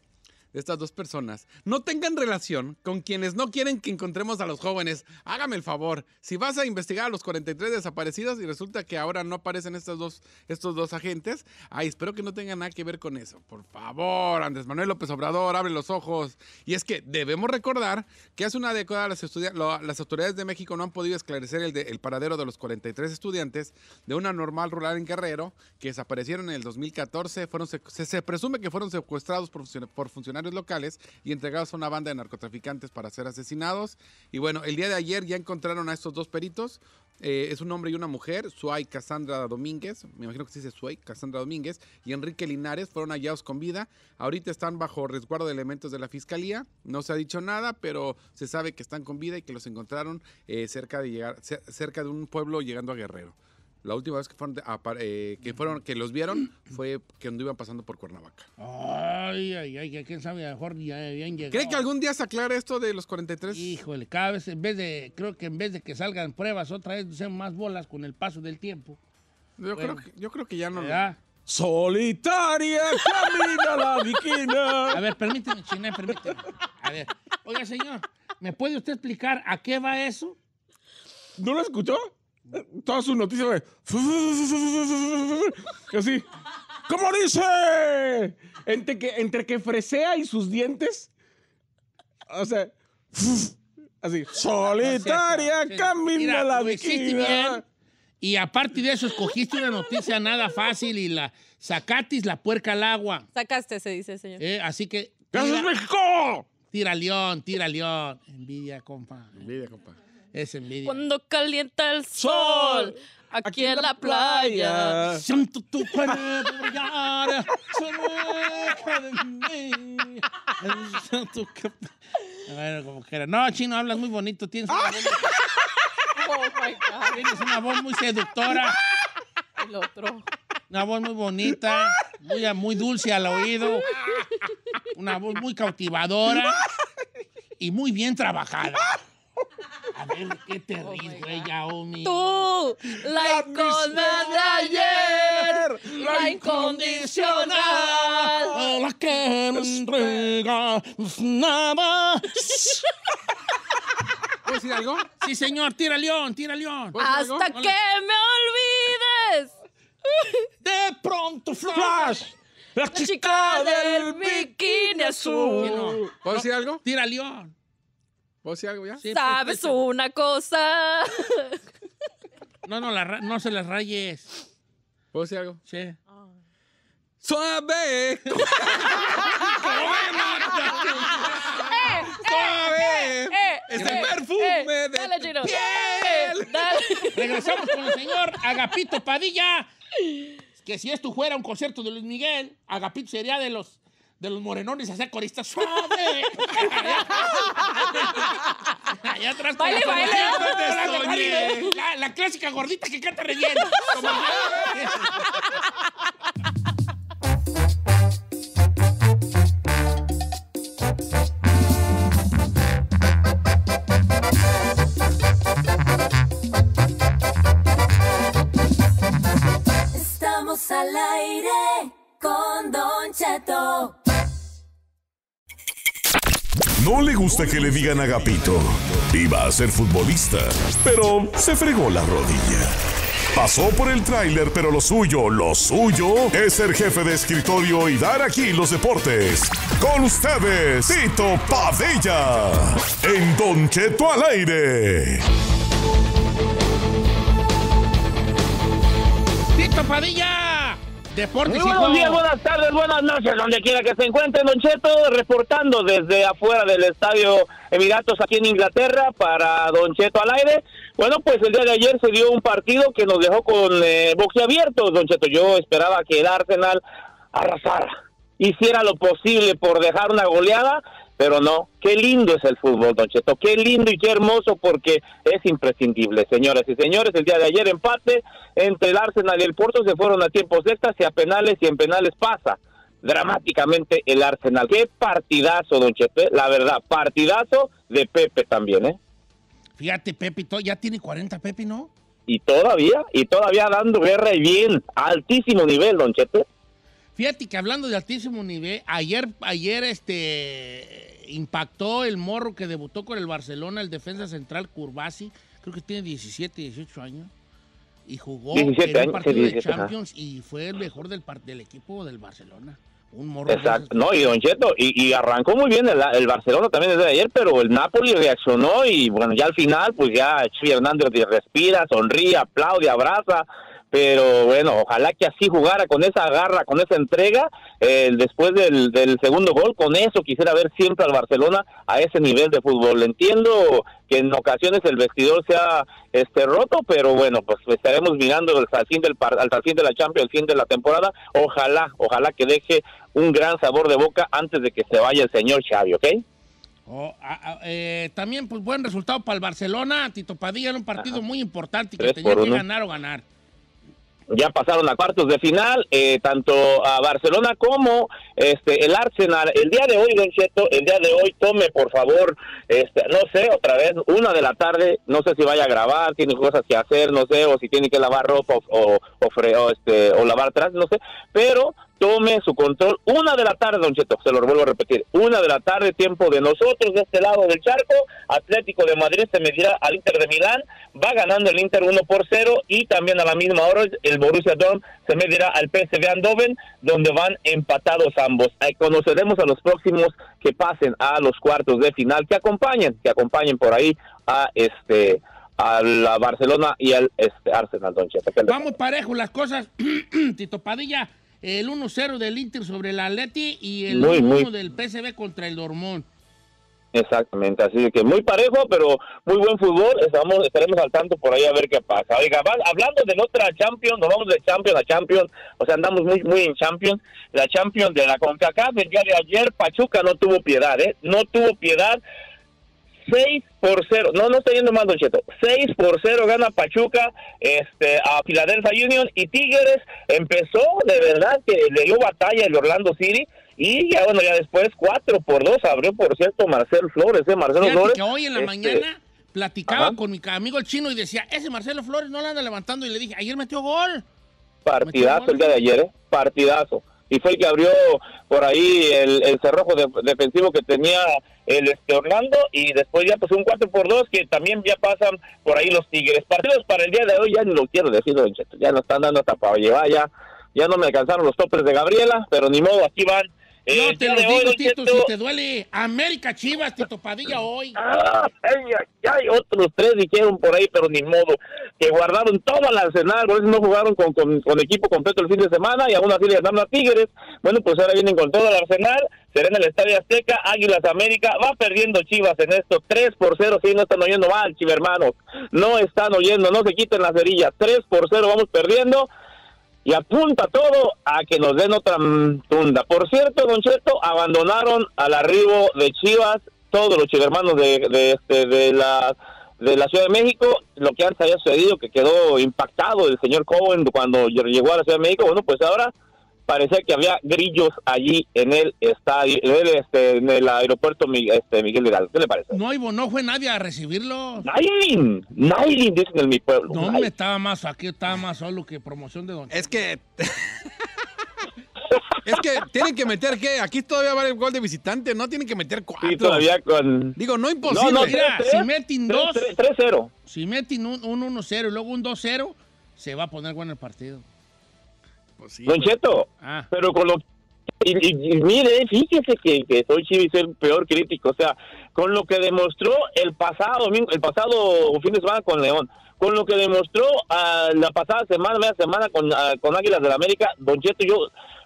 estas dos personas no tengan relación con quienes no quieren que encontremos a los jóvenes. Hágame el favor. Si vas a investigar a los 43 desaparecidos y resulta que ahora no aparecen estos dos, estos dos agentes, ay, espero que no tengan nada que ver con eso. Por favor, Andrés Manuel López Obrador, abre los ojos. Y es que debemos recordar que hace una década las, autoridades de México no han podido esclarecer el, paradero de los 43 estudiantes de una normal rural en Guerrero que desaparecieron en el 2014. Fueron, se, presume que fueron secuestrados por funcionarios locales y entregados a una banda de narcotraficantes para ser asesinados. Y bueno, el día de ayer ya encontraron a estos dos peritos. Eh, es un hombre y una mujer, Suay Casandra Domínguez, me imagino que se dice Suay Casandra Domínguez, y Enrique Linares fueron hallados con vida. Ahorita están bajo resguardo de elementos de la fiscalía. No se ha dicho nada, pero se sabe que están con vida y que los encontraron eh, cerca, de llegar, cerca de un pueblo llegando a Guerrero. La última vez que fueron, eh, que fueron que los vieron fue que pasando por Cuernavaca. Ay, ay, ay, quién sabe, a lo mejor ya habían llegado. ¿Cree que algún día se aclare esto de los 43? Híjole, cada vez en vez de creo que en vez de que salgan pruebas otra vez sean más bolas con el paso del tiempo. Yo, creo, que, yo creo que ya no. Solitaria camina la viquina. A ver, permíteme, Chiné, permíteme. A ver, oiga, señor, ¿me puede usted explicar a qué va eso? ¿No lo escuchó? Todas sus noticias, Así. ¿Cómo dice? Entre que, entre que fresea y sus dientes. O sea. Así. Solitaria, camina la vida. Y aparte de eso, escogiste una noticia nada fácil y la sacatis la puerca al agua. Sacaste, se dice, señor. Eh, así que. México! Tira león, tira león. Envidia, compa. Envidia, compa. Es Cuando calienta el sol. Aquí, en la, playa. Siento tu Siento No, chino, hablas muy bonito. Tienes una, voz... Oh tienes una voz muy seductora. El otro. Una voz muy bonita, muy, muy dulce al oído. Una voz muy cautivadora y muy bien trabajada. A ver, ¿qué te doy oh güey, Tú, la, incondicional, ayer, la incondicional, la que me entrega nada. ¿Puedo decir algo? Sí, señor, tira león, tira león. Hasta que me olvides. De pronto, Flash. La, la chica, del bikini azul. ¿Puedes ¿Puedo decir algo? Tira león. ¿Vos sí algo ya? Pues, ¿Sabes una cosa? No, no, la, no se las rayes. ¿Vos sí algo? Sí. ¡Suave! Eh, eh, ¡Suave! Eh, ¡Es este el perfume de dale, piel! Regresamos con el señor Agapito Padilla. Que si esto fuera un concierto de Luis Miguel, Agapito sería de los de los morenones hacer coristas suave. Allá atrás Baile, baile. La, clásica gordita que canta relleno. No le gusta que le digan Agapito. Iba a ser futbolista, pero se fregó la rodilla. Pasó por el tráiler, pero lo suyo, lo suyo, es ser jefe de escritorio y dar aquí los deportes. Con ustedes, Tito Padilla, en Don Cheto al aire. Tito Padilla buenos días, buenas tardes, buenas noches, donde quiera que se encuentre Don Cheto, reportando desde afuera del estadio Emiratos aquí en Inglaterra para Don Cheto al aire. Bueno, pues el día de ayer se dio un partido que nos dejó con eh, boxe abierto, Don Cheto. Yo esperaba que el Arsenal arrasara, hiciera lo posible por dejar una goleada, pero no, qué lindo es el fútbol, Don Cheto, qué lindo y qué hermoso porque es imprescindible, señoras y señores. El día de ayer empate entre el Arsenal y el Porto se fueron a tiempos estas y a penales y en penales pasa dramáticamente el Arsenal. Qué partidazo, Don Cheto, ¿eh? la verdad, partidazo de Pepe también, ¿eh? Fíjate, Pepe, ya tiene 40, Pepe, ¿no? Y todavía, y todavía dando guerra y bien, altísimo nivel, Don Cheto. Fíjate que hablando de altísimo nivel, ayer, ayer este, impactó el morro que debutó con el Barcelona, el defensa central Curvasi, creo que tiene 17, 18 años, y jugó en un partido de Champions y fue el mejor del, del equipo del Barcelona. Un morro. Exacto, no, y Don y, arrancó muy bien el, Barcelona también desde ayer, pero el Napoli reaccionó y bueno, ya al final, pues ya Xavi Hernández respira, sonríe, aplaude, abraza pero bueno, ojalá que así jugara con esa garra, con esa entrega, eh, después del, segundo gol, con eso quisiera ver siempre al Barcelona a ese nivel de fútbol. Entiendo que en ocasiones el vestidor sea este, roto, pero bueno, pues estaremos mirando al fin, del, al fin de la Champions, al fin de la temporada, ojalá, ojalá que deje un gran sabor de boca antes de que se vaya el señor Xavi, ¿ok? Oh, ah, ah, eh, también pues buen resultado para el Barcelona, Tito Padilla, era un partido muy importante que tenía que ganar o ganar ya pasaron a cuartos de final, eh, tanto a Barcelona como este el Arsenal. El día de hoy, Don Cheto, el día de hoy tome por favor, este, no sé, otra vez, una de la tarde, no sé si vaya a grabar, tiene cosas que hacer, no sé, o si tiene que lavar ropa o, este, o lavar atrás, no sé, pero tome su control una de la tarde, don Cheto, se lo vuelvo a repetir, una de la tarde, tiempo de nosotros, de este lado del charco, Atlético de Madrid se medirá al Inter de Milán, va ganando el Inter 1 por 0 y también a la misma hora el Borussia Dortmund se medirá al PSV Andoven, donde van empatados ambos. conoceremos a los próximos que pasen a los cuartos de final, que acompañen, que acompañen por ahí a este a la Barcelona y al este, Arsenal, don Cheto. Vamos parejo las cosas, Tito Padilla el 1-0 del Inter sobre el Atleti y el 1 del PSV contra el Dormón. Exactamente, así que muy parejo, pero muy buen fútbol. Estamos, estaremos al tanto por ahí a ver qué pasa. hablando de nuestra Champions, nos vamos de Champions a Champions, o sea, andamos muy, muy en Champions. La Champions de la CONCACAF, el día de ayer, Pachuca no tuvo piedad, ¿eh? No tuvo piedad 6 por 0. No, no estoy yendo mal, Don Cheto. 6 por 0 gana Pachuca este, a Philadelphia Union y Tigres empezó de verdad que le dio batalla el Orlando City. Y ya bueno, ya después 4 por 2 abrió, por cierto, Marcelo Flores, ¿eh? Marcelo Flores. hoy en la este, mañana platicaba con mi amigo el chino y decía, ese Marcelo Flores no lo anda levantando. Y le dije, ayer metió gol. Partidazo el día de ayer, ¿eh? Partidazo y fue el que abrió por ahí el, cerrojo defensivo que tenía el este Orlando y después ya pues un 4 por 2 que también ya pasan por ahí los Tigres. Partidos para el día de hoy ya ni lo quiero decir, ya no están dando hasta para llevar, ya, ya no me alcanzaron los topes de Gabriela, pero ni modo, aquí van eh, no te lo digo, Tito, si te duele. América Chivas, Tito Padilla hoy. Ah, ya hay otros tres dijeron por ahí, pero ni modo. Que guardaron todo el arsenal, por eso no jugaron con, con, equipo completo el fin de semana y aún así le ganaron a Tigres. Bueno, pues ahora vienen con todo el arsenal. Será en el Estadio Azteca, Águilas América. Va perdiendo Chivas en esto. 3 por 0, si sí, no están oyendo mal, Chivermanos. No están oyendo, no se quiten las cerillas. 3 por 0, vamos perdiendo y apunta todo a que nos den otra tunda. Por cierto, Don Cheto, abandonaron al arribo de Chivas todos los chivermanos de, de, este, de la de la Ciudad de México, lo que antes había sucedido, que quedó impactado el señor Cohen cuando llegó a la Ciudad de México, bueno, pues ahora parecía que había grillos allí en el estadio, en el, este, en el aeropuerto este, Miguel, este, ¿Qué le parece? No, Ivo, no fue nadie a recibirlo. Nadie, nadie, dicen en mi pueblo. No, me estaba más, aquí estaba más solo que promoción de Don Es que... es que tienen que meter, que Aquí todavía va el gol de visitante, no tienen que meter cuatro. Sí, todavía con... Digo, no imposible. si meten dos... 3-0. Si meten un 1 0 y luego un 2-0, se va a poner bueno el partido. Don pues pues. Cheto, ah. pero con lo y, y, mire, fíjese que, soy el peor crítico, o sea, con lo que demostró el pasado el pasado fin de semana con León, con lo que demostró ah, la pasada semana, media semana con, ah, con Águilas del América, Don Cheto, yo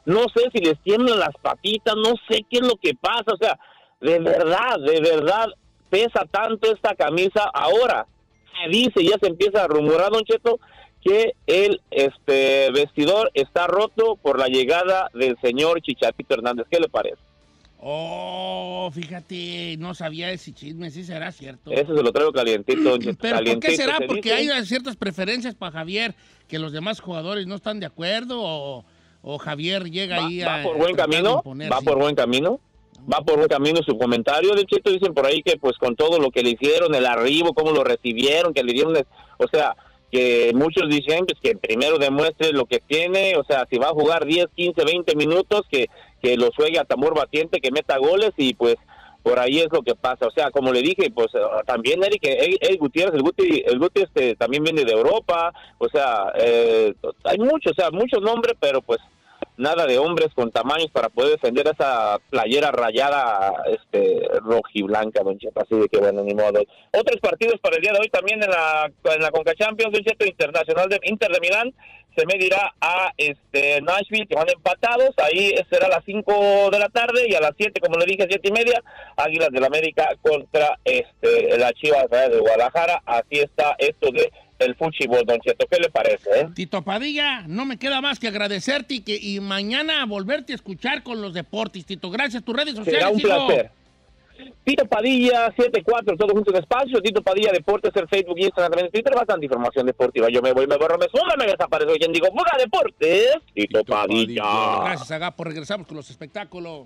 no sé si les tiemblan las patitas, no sé qué es lo que pasa, o sea, de verdad, de verdad, pesa tanto esta camisa ahora. Se dice, ya se empieza a rumorar, Don Cheto, el este vestidor está roto por la llegada del señor Chicharito Hernández. ¿Qué le parece? Oh, fíjate, no sabía ese chisme, sí será cierto. Eso se lo traigo calientito. Pero ¿por qué será? ¿Porque hay ciertas preferencias para Javier que los demás jugadores no están de acuerdo o, Javier llega ahí ahí va Por buen camino, va por buen camino, va por buen camino su comentario. De hecho, dicen por ahí que pues con todo lo que le hicieron, el arribo, cómo lo recibieron, que le dieron... O sea, que muchos dicen pues, que primero demuestre lo que tiene, o sea, si va a jugar 10, 15, 20 minutos, que, que lo juegue a tambor batiente, que meta goles y pues por ahí es lo que pasa. O sea, como le dije, pues eh, también Eric, el, Gutiérrez, el Guti, este, también viene de Europa, o sea, eh, hay muchos, o sea, muchos nombres, pero pues nada de hombres con tamaños para poder defender esa playera rayada este rojiblanca, don así de que bueno, ni modo. Otros partidos para el día de hoy también en la, en la Conca Champions, del Cheto, Internacional de Inter de Milán se medirá a este Nashville, que van empatados, ahí será a las 5 de la tarde y a las 7, como le dije, siete y media, Águilas del América contra este la Chivas de Guadalajara, así está esto de el Fuchibol, don Cheto. ¿Qué le parece? Eh? Tito Padilla, no me queda más que agradecerte y, que, y mañana volverte a escuchar con los deportes, Tito. Gracias, tus redes sociales. Será un placer. Tito Padilla 74, todo junto en espacio. Tito Padilla Deportes, el Facebook, Instagram, también Twitter. Bastante información deportiva. Yo me voy, me borro, me subo, me desaparezco. Quien digo, ¡Buga Deportes! Tito, Padilla. Padilla. Gracias, Agapo. Regresamos con los espectáculos.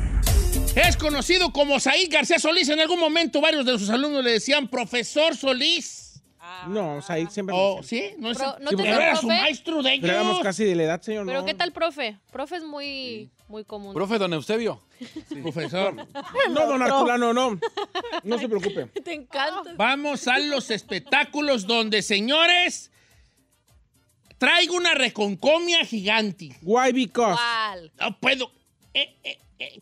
Es conocido como Said García Solís. En algún momento varios de sus alumnos le decían profesor Solís. Ah. No, Said siempre. Oh, ¿Sí? No, es. te era su maestro de ellos. Pero éramos casi de la edad, señor. Pero ¿qué tal, profe? Profe es muy, muy común. Profe, don Eusebio. Profesor. No, don Arculano, no. No se preocupe. Te encanta. Vamos a los espectáculos donde, señores, traigo una reconcomia gigante. Why because? ¿Cuál? No puedo. Eh, eh.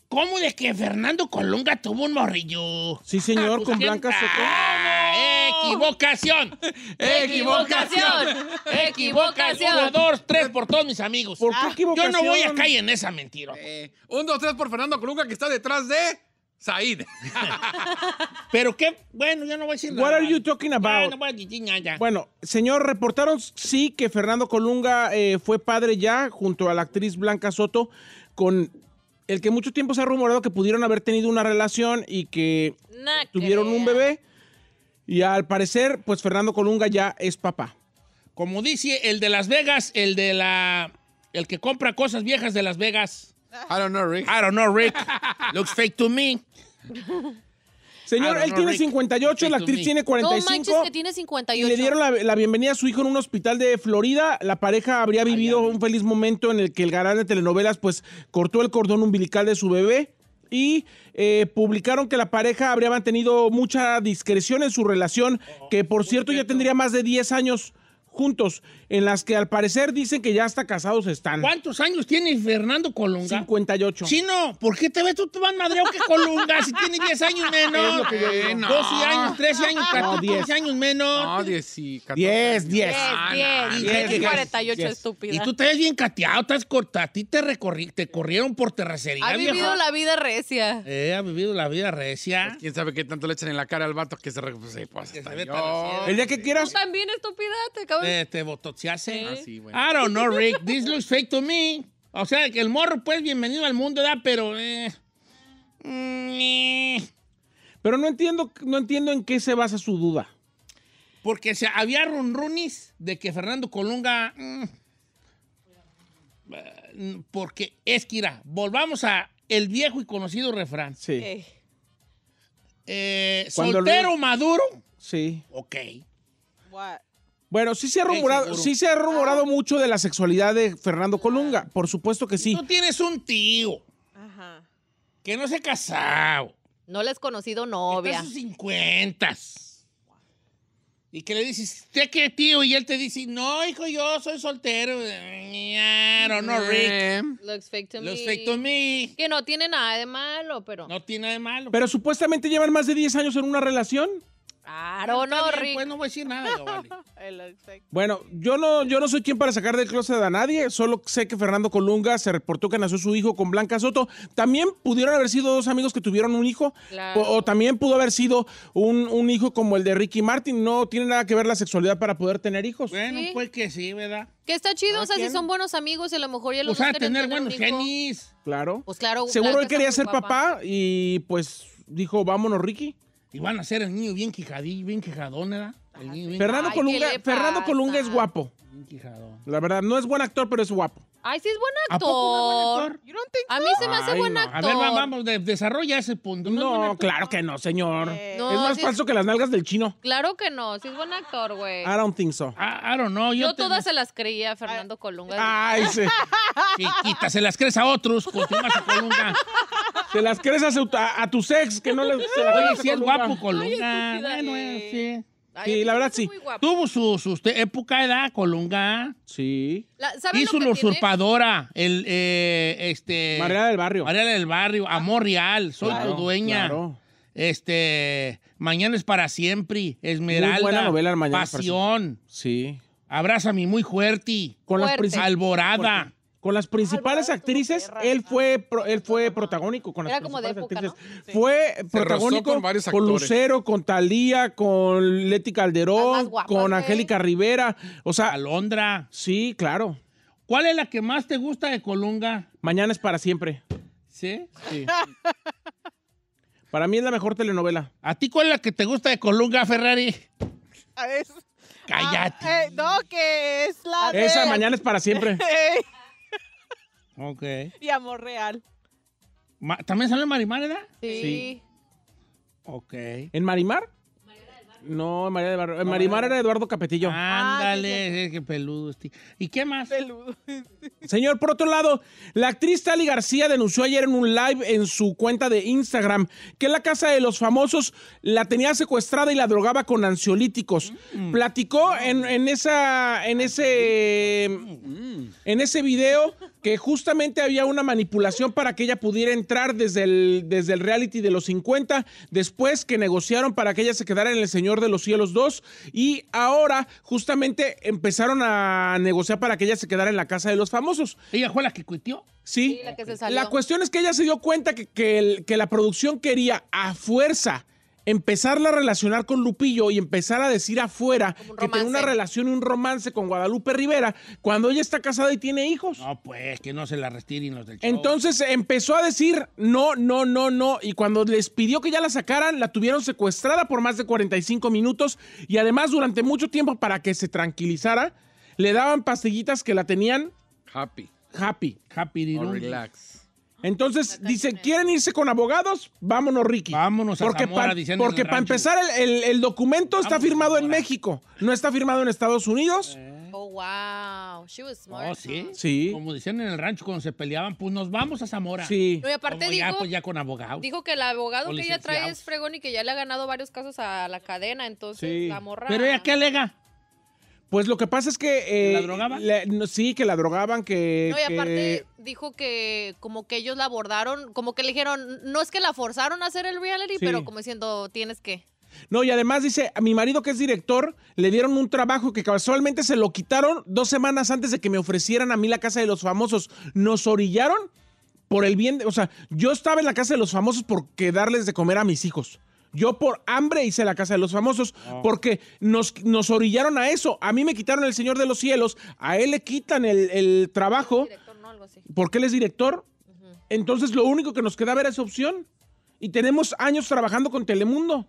¿Cómo de que Fernando Colunga tuvo un morrillo? Sí, señor, ah, pues, con Blanca Soto. Ah, ¡Equivocación! ¡Equivocación! ¡Equivocación! Uno, dos, tres por todos mis amigos. ¿Por qué equivocación? Yo no voy a caer en esa mentira. Eh, un, dos, tres por Fernando Colunga, que está detrás de... Said. Pero qué, bueno, yo no voy a decir nada. What are you talking about? a Bueno, señor, reportaron sí que Fernando Colunga eh, fue padre ya junto a la actriz Blanca Soto con el que mucho tiempo se ha rumorado que pudieron haber tenido una relación y que tuvieron un bebé. Y al parecer, pues Fernando Colunga ya es papá. Como dice el de Las Vegas, el de la. El que compra cosas viejas de Las Vegas. I don't know, Rick. I don't know, Rick. Looks fake to me. Señor, él tiene 58, la actriz tiene 45. No manches que tiene 58. Y le dieron la, bienvenida a su hijo en un hospital de Florida. La pareja habría vivido un feliz momento en el que el garante de telenovelas pues cortó el cordón umbilical de su bebé y eh, publicaron que la pareja habría mantenido mucha discreción en su relación, oh, que por cierto ya tendría más de 10 años juntos en las que al parecer dicen que ya hasta casados están. ¿Cuántos años tiene Fernando Colunga? 58. no, ¿por qué te ves tú tan más madreo que Colunga si tiene 10 años menos? 12 años, 13 años, 14 10. años menos. 10 ah, y 14. 10, 10. 10, 10. 10, 48 estúpida. Y tú te ves bien cateado, estás corta. A ti te, te corrieron por terracería. Ha vivido la vida recia. Eh, ha vivido la vida recia. Pues, quién sabe qué tanto le echan en la cara al vato que se... Pues, pues, el día que quieras... Tú también, estúpida, te acabas... Eh, te botó se hace. Ah, sí, I don't know, Rick. This looks fake to me. O sea, que el morro, pues, bienvenido al mundo, da, pero. Eh, mm, eh. Pero no entiendo, no entiendo en qué se basa su duda. Porque se, había runrunis de que Fernando Colunga. Mm, eh, porque es que irá, volvamos a el viejo y conocido refrán. Sí. soltero maduro. Sí. Ok. What? Bueno, sí se ha rumorado, ah. mucho de la sexualidad de Fernando Colunga, ah. por supuesto que sí. Tú tienes un tío Ajá. que no se ha casado. No le has conocido novia. Está Y que le dices, te qué tío? Y él te dice, no, hijo, yo soy soltero. No, no, Rick. Eh. Looks fake to me. Looks fake to me. Que no tiene nada de malo, pero... No tiene nada de malo. Pero supuestamente llevan más de 10 años en una relación. Claro, pues no, Pues no voy a decir nada, Bueno, yo no, yo no soy quien para sacar del clóset a nadie, solo sé que Fernando Colunga se reportó que nació su hijo con Blanca Soto. También pudieron haber sido dos amigos que tuvieron un hijo, o, también pudo haber sido un, hijo como el de Ricky Martin. No tiene nada que ver la sexualidad para poder tener hijos. Bueno, pues que sí, ¿verdad? Que está chido, o sea, si son buenos amigos, a lo mejor ya los O sea, tener, buenos genis. Claro. Pues claro. Seguro él quería ser papá y pues dijo, vámonos, Ricky. Y van a ser el niño bien quijadí bien quijadón, ¿verdad? El niño bien Fernando, Colunga, Fernando Colunga es guapo. Bien quijadón. La verdad, no es buen actor, pero es guapo. Ay, sí es buen ¿A actor. poco no es buen actor? A mí se me hace buen actor. A ver, vamos, desarrolla ese punto. No, claro que no, señor. es más falso que las nalgas del chino. Claro que no, sí es buen actor, güey. I don't think so. I, don't know. Yo, todas se las creía a Fernando Colunga. Ay, sí. Chiquita, se las crees a otros. Continúa a Colunga? Se las crees a, tu a, tus ex, que no le se las Oye, si es guapo Colunga. sí. la verdad sí. Tuvo su, su, este, época edad, Colunga. Sí. Hizo una usurpadora. El, eh, este, del Barrio. Mariela del Barrio. Ah. Amor Real. Soy tu dueña. Este. Mañana es para siempre. Esmeralda. Muy buena novela, Mañana Pasión. Sí. Abrázame muy fuerte. Con la las Alborada. Con las principales actrices, él fue, él fue protagónico con las actrices. Fue protagónico con, Lucero, con Talía, con Leti Calderón, con Angélica Rivera, o sea, Alondra. Sí, claro. ¿Cuál es la que más te gusta de Colunga? Mañana es para siempre. ¿Sí? Sí. para mí es la mejor telenovela. ¿A ti cuál es la que te gusta de Colunga, Ferrari? Ah, ah, Cállate. Eh, no, que es la Esa mañana es para siempre. Ok. Y amor real. ¿También sale en Marimar, verdad? Sí. Ok. ¿En Marimar? No, María del Marimar era Eduardo Capetillo. Ah, ah, ándale, qué peludo. Este. ¿Y qué más? Peludo. Señor, por otro lado, la actriz Tali García denunció ayer en un live en su cuenta de Instagram que la casa de los famosos la tenía secuestrada y la drogaba con ansiolíticos. Mm. Platicó esa, en ese, mm. en ese video que justamente había una manipulación para que ella pudiera entrar desde el, desde el reality de los 50, después que negociaron para que ella se quedara en El Señor de los Cielos 2 y ahora justamente empezaron a negociar para que ella se quedara en la casa de los famosos. ¿Ella fue la que cuitió? Sí. la, cuestión es que ella se dio cuenta que, que la producción quería a fuerza empezarla a relacionar con Lupillo y empezar a decir afuera que tiene una relación y un romance con Guadalupe Rivera cuando ella está casada y tiene hijos. No, pues, que no se la retiren los del Entonces empezó a decir no, no, no, no. Y cuando les pidió que ya la sacaran, la tuvieron secuestrada por más de 45 minutos y además durante mucho tiempo para que se tranquilizara, le daban pastillitas que la tenían happy. Happy. Happy, Relax. Entonces, dice, ¿quieren irse con abogados? Vámonos, Ricky. Vámonos a Porque, Zamora, porque para empezar, el, documento está firmado en México, no está firmado en Estados Unidos. Eh. Oh, wow. She was smart. Oh, sí. Sí. Como decían en el rancho cuando se peleaban, pues nos vamos a Zamora. Sí. y aparte ya, dijo, pues ya con abogados. dijo que el abogado que ella trae es fregón y que ya le ha ganado varios casos a la cadena, entonces Sí. la Pero ella qué alega? Pues lo que pasa es que... ¿La eh, drogaban? sí, que la drogaban, que... No, y aparte dijo que como que ellos la abordaron, como que le dijeron, no es que la forzaron a hacer el reality, pero como diciendo, tienes que... No, y además dice, a mi marido que es director, le dieron un trabajo que casualmente se lo quitaron dos semanas antes de que me ofrecieran a mí la casa de los famosos. Nos orillaron por el bien, de, o sea, yo estaba en la casa de los famosos por darles de comer a mis hijos. Yo por hambre hice la casa de los famosos, ah. porque nos, nos, orillaron a eso. A mí me quitaron el Señor de los Cielos, a él le quitan el, trabajo. Porque él es director. Entonces lo único que nos quedaba ver esa opción. Y tenemos años trabajando con Telemundo.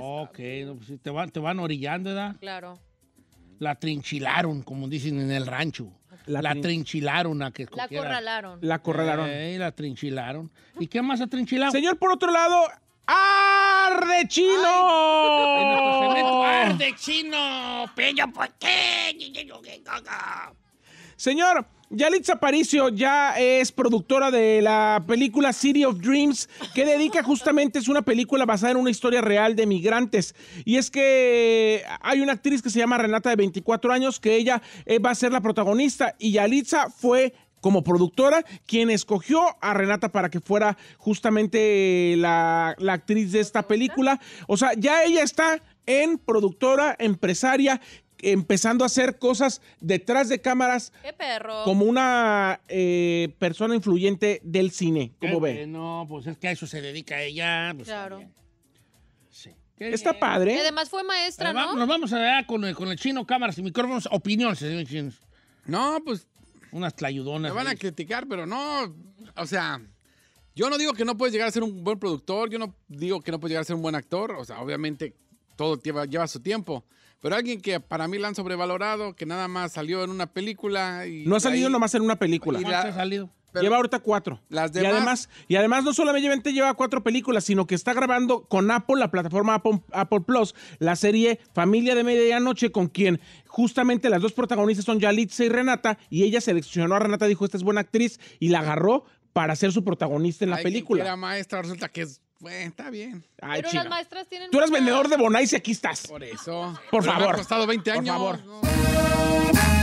Ok, pues te, van, orillando, ¿verdad? Claro. La trinchilaron, como dicen en el rancho. La, trinchilaron a que La corralaron. La corralaron. Eh, la trinchilaron. ¿Y qué más ha trinchilado? Señor, por otro lado, ¡Arde chino! Pues, ¡Arde chino! peña por qué! Señor, Yalitza Paricio ya es productora de la película City of Dreams, que dedica justamente, es una película basada en una historia real de migrantes. Y es que hay una actriz que se llama Renata de 24 años, que ella eh, va a ser la protagonista, y Yalitza fue como productora, quien escogió a Renata para que fuera justamente eh, la, actriz de esta película. O sea, ya ella está en productora, empresaria, empezando a hacer cosas detrás de cámaras. ¡Qué perro! Como una eh, persona influyente del cine, como eh, ve? No, pues es que a eso se dedica ella. Pues, claro. Sí. Está padre. además fue maestra, Nos vamos a ver con, el chino, cámaras y micrófonos, opiniones, No, pues unas tlayudonas. Me van a criticar, pero no, o sea, yo no digo que no puedes llegar a ser un buen productor, yo no digo que no puedes llegar a ser un buen actor, o sea, obviamente todo lleva, su tiempo. Pero alguien que para mí la han sobrevalorado, que nada más salió en una película y... No ha salido nada más en una película. ha salido? lleva ahorita cuatro. Las Y además, y además no solamente lleva cuatro películas, sino que está grabando con Apple, la plataforma Apple, Plus, la serie Familia de Medianoche, con quien justamente las dos protagonistas son Yalitza y Renata, y ella seleccionó a Renata, dijo, esta es buena actriz, y la agarró para ser su protagonista en la película. La maestra resulta que es está bien. Pero las maestras tienen. Tú eres vendedor de Bonais y aquí estás. Por eso. Por favor. Me ha costado 20 años. Por favor.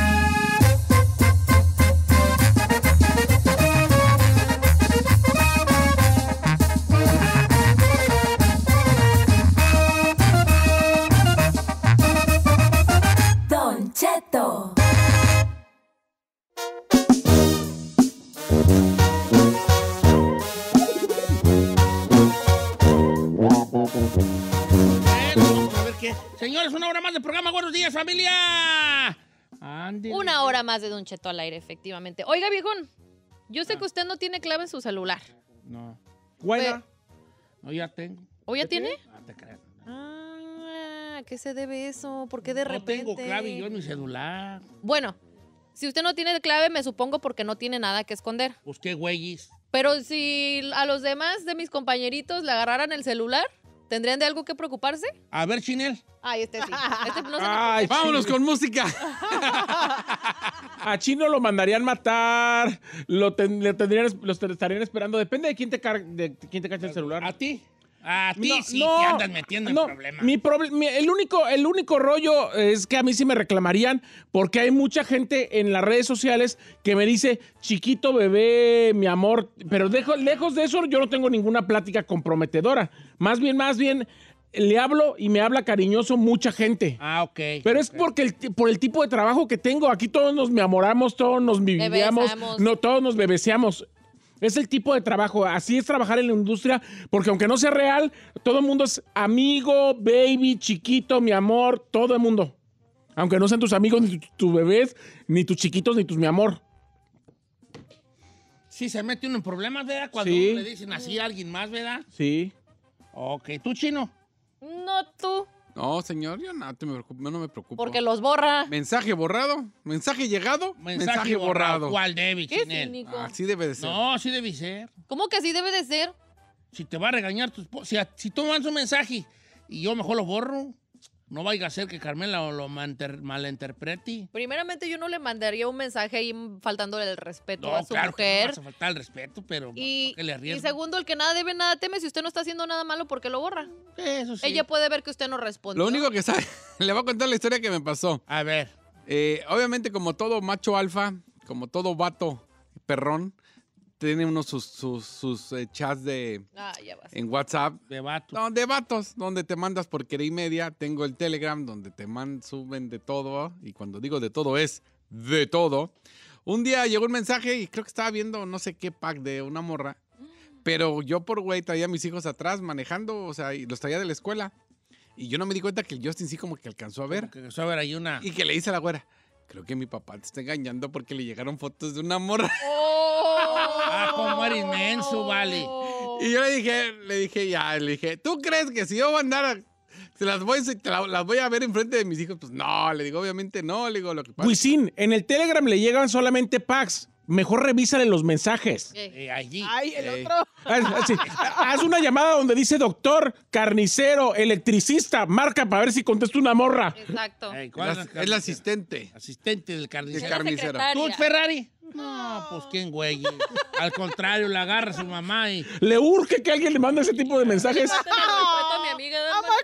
Señores, una hora más del programa. Buenos días, familia. una pues. hora más de Don Cheto al aire, efectivamente. Oiga, viejón, yo sé ah. que usted no tiene clave en su celular. No. Bueno. Pues, no, ya tengo. ¿O ya tiene? No te Ah, qué se debe eso? ¿Por qué de repente? No tengo clave yo en mi celular. Bueno, si usted no tiene clave, me supongo porque no tiene nada que esconder. Pues qué güeyes. Pero si a los demás de mis compañeritos le agarraran el celular, ¿Tendrían de algo que preocuparse? A ver, Chinel. Ay, este sí. Este vámonos con música. a Chino lo mandarían matar, lo tendrían, los estarían esperando. Depende de quién te, car de quién te el celular. A ti. A ti sí te andas metiendo en problemas. Mi el, único, el único rollo es que a mí sí me reclamarían porque hay mucha gente en las redes sociales que me dice, chiquito bebé, mi amor, pero dejo, lejos de eso yo no tengo ninguna plática comprometedora. Más bien, más bien, le hablo y me habla cariñoso mucha gente. Ah, ok. Pero es porque por el tipo de trabajo que tengo. Aquí todos nos me amoramos, todos nos vivíamos, no, todos nos bebeceamos. Es el tipo de trabajo. Así es trabajar en la industria, porque aunque no sea real, todo el mundo es amigo, baby, chiquito, mi amor, todo el mundo. Aunque no sean tus amigos, ni tus bebés, ni tus chiquitos, ni tus mi amor. Sí, se mete uno en problemas, ¿verdad? Cuando le dicen así a alguien más, ¿verdad? Sí. Ok, tú chino. No tú. No, señor, yo no, me preocupo, no me Porque los borra. Mensaje borrado, mensaje llegado, mensaje, borrado. ¿Cuál debe, Así debe de ser. No, así debe ser. ¿Cómo que así debe de ser? Si te va a regañar tu esposa, si, tú mandas un mensaje y yo mejor lo borro. No vaya a ser que Carmela lo malinterprete. Primeramente, yo no le mandaría un mensaje ahí faltándole el respeto a su mujer. Que no falta el respeto, pero y, y segundo, el que nada debe, nada teme. Si usted no está haciendo nada malo, ¿por qué lo borra? Eso sí. Ella puede ver que usted no responde. Lo único que sabe, le va a contar la historia que me pasó. A ver. Eh, obviamente, como todo macho alfa, como todo vato perrón, tiene uno sus, sus, eh, chats de ah, ya vas. en WhatsApp. De vatos. No, de vatos, donde te mandas por y media. Tengo el Telegram donde te man, suben de todo. Y cuando digo de todo es de todo. Un día llegó un mensaje y creo que estaba viendo no sé qué pack de una morra. Pero yo por güey traía mis hijos atrás manejando, o sea, y los traía de la escuela. Y yo no me di cuenta que el Justin sí como que alcanzó a ver. que alcanzó a ver ahí una. Y que le dice a la güera, creo que mi papá te está engañando porque le llegaron fotos de una morra. Oh. Ah, como era inmenso, vale. Y yo le dije, le dije, ya, le dije, ¿tú crees que si yo voy a andar, las voy, las voy a ver enfrente de mis hijos? Pues no, le digo, obviamente no, le digo lo que pasa. en el Telegram le llegan solamente packs. Mejor revísale los mensajes. Eh, eh, allí. Ay, el eh. otro. Haz, una llamada donde dice doctor, carnicero, electricista, marca para ver si contesta una morra. Exacto. es, el asistente. Asistente del carnicero. ¿Tú, Ferrari? No, pues quién, güey. Al contrario, la agarra su mamá y. Le urge que alguien le mande ese tipo de mensajes. a mi amiga,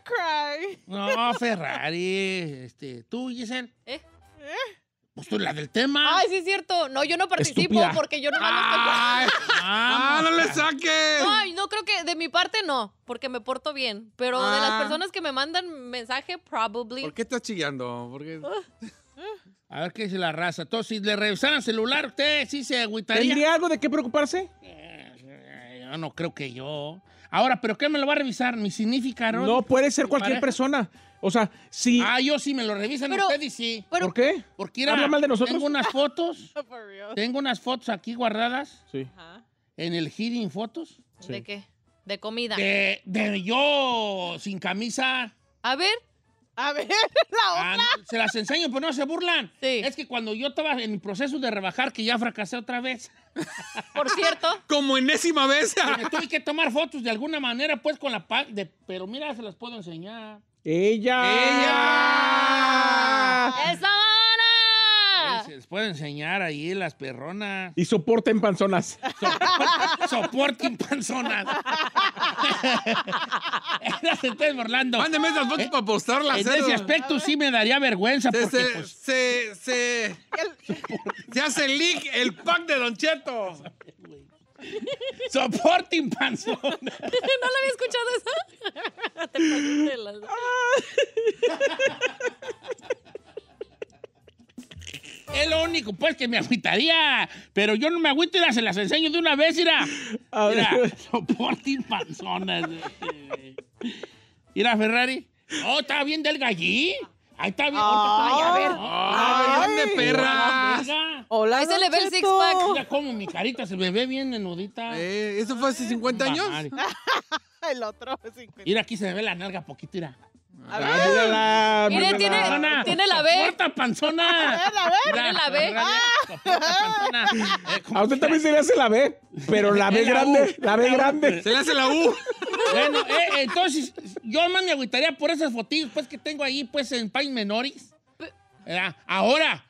cry. No, Ferrari. Este, ¿Tú, Giselle? ¿Eh? ¿Eh? Pues tú la del tema. Ay, sí es cierto. No, yo no participo porque yo no ¡Ay! ¡Ah, no le saques! No, no creo que de mi parte no, porque me porto bien. Pero de las ah. personas que me mandan mensaje, probably. ¿Por qué estás chillando? Porque. Ah. A ver qué dice la raza. Entonces, si le revisaran celular, ¿usted sí se agüitaría? ¿Tendría algo de qué preocuparse? Eh, no creo que yo. Ahora, ¿pero qué me lo va a revisar? ¿Mi significado? No, puede ser cualquier persona. O sea, si... Ah, yo sí me lo revisan pero, usted y sí. ¿Por qué? Porque era, de nosotros? Tengo unas fotos. tengo unas fotos aquí guardadas. Sí. En el Hidden Fotos. ¿De qué? ¿De comida? De, de yo sin camisa. A ver. A ver, la ah, otra. se las enseño, pero no se burlan. Es que cuando yo estaba en mi proceso de rebajar, que ya fracasé otra vez. Por cierto. Como enésima vez. me tuve que tomar fotos de alguna manera, pues, con la... De, pero mira, se las puedo enseñar. ¡Ella! ¡Ella! ¡Eso! puedo enseñar ahí las perronas. Y en panzonas. Soporten, en panzonas. Entonces, Orlando. Mándeme esas fotos eh, para postarlas. En ese aspecto sí me daría vergüenza. Se, pues, se, se, hace leak el pack de Don Cheto. en panzonas. ¿No lo había escuchado eso? Es lo único, pues, que me agüitaría. Pero yo no me agüito, y se las enseño de una vez, mira. A ver. soporte panzonas. Mira, Ferrari. Oh, está bien del Ahí está bien. Ay, a ver. ay, ¿Dónde, perra? Hola, Ahí se le ve el six-pack. Mira cómo mi carita se me ve bien enudita. Eh, ¿Eso fue hace 50 años? el otro 50. Mira, aquí se me ve la nalga poquito, mira. A ver. tiene, tiene la B. ¡Puerta panzona! Tiene la B. la B. Ah. Eh, a usted también se le hace la B, pero la B grande, la B grande. Se le hace la U. Bueno, eh, entonces, yo más me agüitaría por esas fotillas pues, que tengo ahí, pues, en Pain Menoris. Ahora,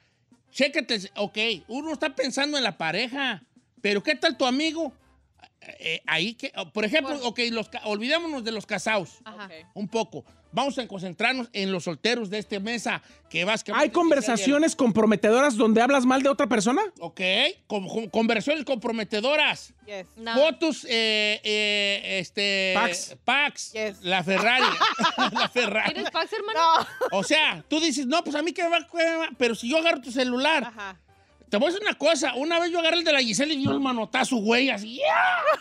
chécate, ok, uno está pensando en la pareja, pero ¿qué tal tu amigo? Eh, ahí que, oh, por ejemplo, ok, olvidémonos de los casados, Ajá. un poco. Vamos a concentrarnos en los solteros de esta mesa que vas ¿Hay conversaciones comprometedoras donde hablas mal de otra persona? Ok, conversaciones comprometedoras. Yes. Fotos, eh, eh, este... Pax. Pax. La Ferrari. la Ferrari. ¿Eres Pax, hermano? No. O sea, tú dices, no, pues a mí que me va... Pero si yo agarro tu celular... Te voy a decir una cosa. Una vez yo agarré el de la Giselle y dio el manotazo, güey, así. ya. ¡ah!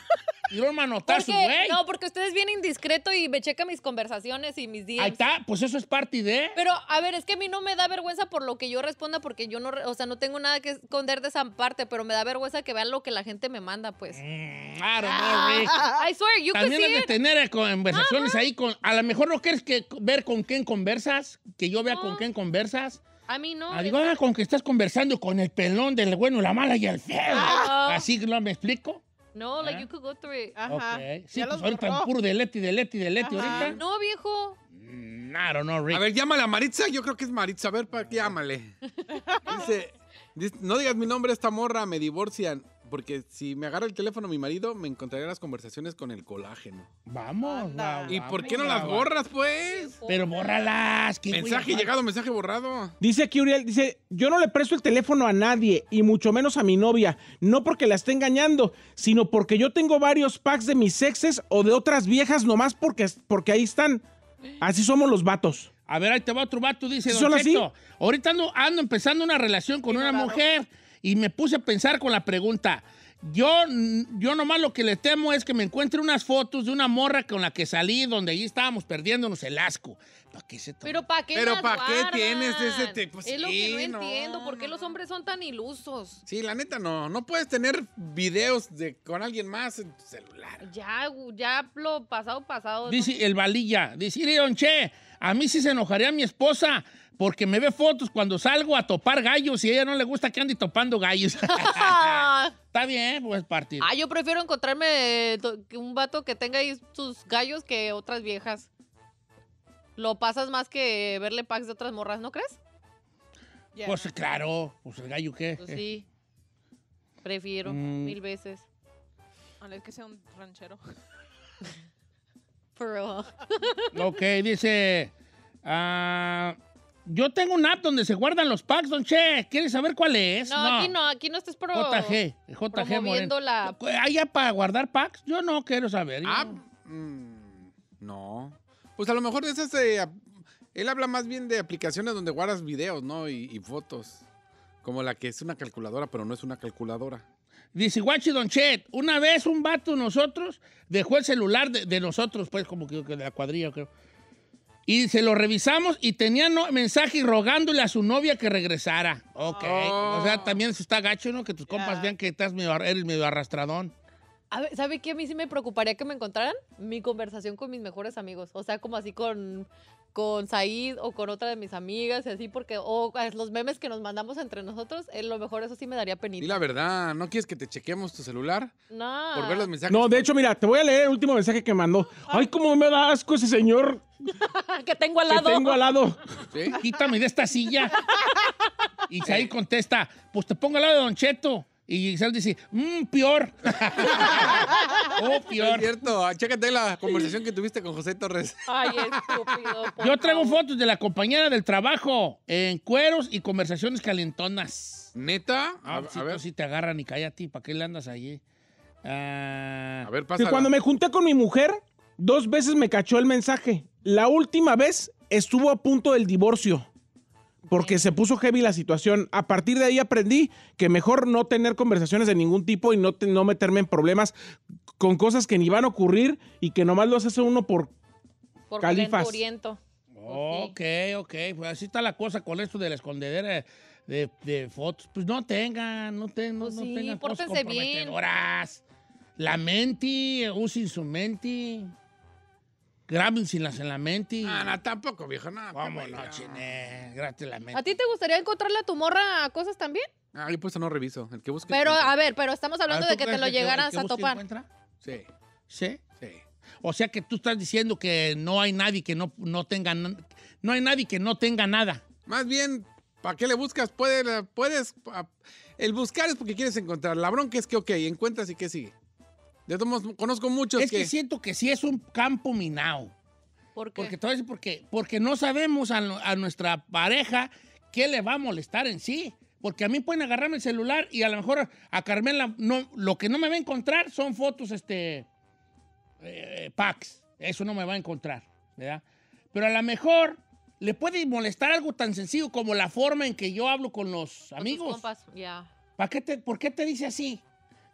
Yo me anotar su güey. No, porque ustedes vienen indiscreto y me checa mis conversaciones y mis días. Ahí está, pues eso es parte de. Pero, a ver, es que a mí no me da vergüenza por lo que yo responda, porque yo no, o sea, no tengo nada que esconder de esa parte, pero me da vergüenza que vean lo que la gente me manda, pues. Claro, mm, no, ah, I swear, you También hay que tener eh, conversaciones ahí con. A lo mejor no quieres que ver con quién conversas, que yo vea con quién conversas. A mí no. Ah, con que estás conversando con el pelón del bueno, la mala y el feo. Ah. Así ¿no? me explico. No, like ¿Eh? you could go through it. Ajá. Sí, ya pues ahorita borró. puro de Leti, de Leti, de Leti ahorita. No, viejo. Mm, no no Rick. A ver, llámale a Maritza. Yo creo que es Maritza. A ver, para, llámale. dice, no digas mi nombre, esta morra, me divorcian. Porque si me agarra el teléfono mi marido, me encontraré las conversaciones con el colágeno. Vamos. ¿Y por qué no las borras, pues? Pero bórralas. Mensaje llegado, mensaje borrado. Dice aquí Uriel, dice, yo no le presto el teléfono a nadie y mucho menos a mi novia. No porque la esté engañando, sino porque yo tengo varios packs de mis exes o de otras viejas nomás porque, porque ahí están. Así somos los vatos. A ver, ahí te va otro vato, dice ¿Son Don así? Ahorita ando, empezando una relación con una mujer y me puse a pensar con la pregunta. Yo, yo nomás lo que le temo es que me encuentre unas fotos de una morra con la que salí, donde allí estábamos perdiéndonos el asco. ¿Para qué se Pero ¿para qué Pero ¿para qué tienes ese tipo? Pues es lo que no, entiendo. ¿Por qué los hombres son tan ilusos? Sí, la neta no. No puedes tener videos de, con alguien más en tu celular. Ya, ya lo pasado, pasado. Dice el valilla. Dice, don Che, a mí sí se enojaría mi esposa porque me ve fotos cuando salgo a topar gallos y a ella no le gusta que ande topando gallos. Está bien, pues partido. Ah, yo prefiero encontrarme eh, un vato que tenga ahí sus gallos que otras viejas. Lo pasas más que verle packs de otras morras, ¿no crees? Pues claro, pues el gallo qué. Pues sí. Prefiero mm. mil veces. A ver que sea un ranchero. For ok, dice. Ah, yo tengo un app donde se guardan los packs, don Che. ¿Quieres saber cuál es? No, aquí no, aquí no estás pro... JG, JG ¿Hay app para guardar packs? Yo no quiero saber. ¿App? Ah, mm, no. Pues a lo mejor es ese eh, él habla más bien de aplicaciones donde guardas videos, ¿no? Y, fotos. Como la que es una calculadora, pero no es una calculadora. Dice Guachi Don Chet, una vez un vato nosotros dejó el celular de, nosotros, pues como que de la cuadrilla, creo. Y se lo revisamos y tenía mensaje rogándole a su novia que regresara. Ok. O sea, oh. también se está gacho, ¿no? Que tus compas vean que estás eres medio arrastradón. A ver, ¿sabe qué? A mí sí me preocuparía que me encontraran mi conversación con mis mejores amigos. O sea, como así con con Said o con otra de mis amigas y así, porque o los memes que nos mandamos entre nosotros, eh, lo mejor eso sí me daría penita. Y la verdad, ¿no quieres que te chequeemos tu celular? No. Por ver los mensajes. No, de hecho, mira, te voy a leer el último mensaje que mandó. Ah. Ay, cómo me da asco ese señor. que tengo al lado. Que tengo al lado. Quítame de esta silla. y Said contesta, pues te pongo al lado de Don Cheto. Y Giselle dice, mmm, peor. oh, peor. Es cierto, ah, chécate la conversación que tuviste con José Torres. Ay, estúpido. Yo traigo fotos de la compañera del trabajo en cueros y conversaciones calentonas. ¿Neta? Ah, a, ver. si pues te agarran y a ti, ¿para qué le andas allí? Ah, a ver, pasa. Cuando me junté con mi mujer, dos veces me cachó el mensaje. La última vez estuvo a punto del divorcio porque se puso heavy la situación. A partir de ahí aprendí que mejor no tener conversaciones de ningún tipo y no, no meterme en problemas con cosas que ni van a ocurrir y que nomás los hace uno por, por califas. Pues ok, ok. Pues así está la cosa con esto de la escondedera de, fotos. Pues no tengan, no, pues tengan. no, tengan La menti, usen su menti las en la mente. Y... Ah, tampoco, viejo, no. Cómo no, la mente. ¿A ti te gustaría encontrarle a tu morra cosas también? Ah, yo pues no reviso. El que busque. Pero, a ver, pero estamos hablando ah, de que te lo llegaras a topar. Encuentra? Sí. ¿Sí? Sí. O sea que tú estás diciendo que no hay nadie que no, no tenga... No hay nadie que no tenga nada. Más bien, ¿Para qué le buscas? Puedes, puedes. El buscar es porque quieres encontrar. La bronca es que, ok, encuentras y que sigue. Yo conozco muchos. Es que... siento que sí es un campo minado. ¿Por qué? Porque, porque, porque no sabemos a, nuestra pareja qué le va a molestar en sí. Porque a mí pueden agarrarme el celular y a lo mejor a Carmela no, lo que no me va a encontrar son fotos, este, eh, packs. Eso no me va a encontrar, ¿verdad? Pero a lo mejor le puede molestar algo tan sencillo como la forma en que yo hablo con los amigos. qué te, ¿Por qué te dice así?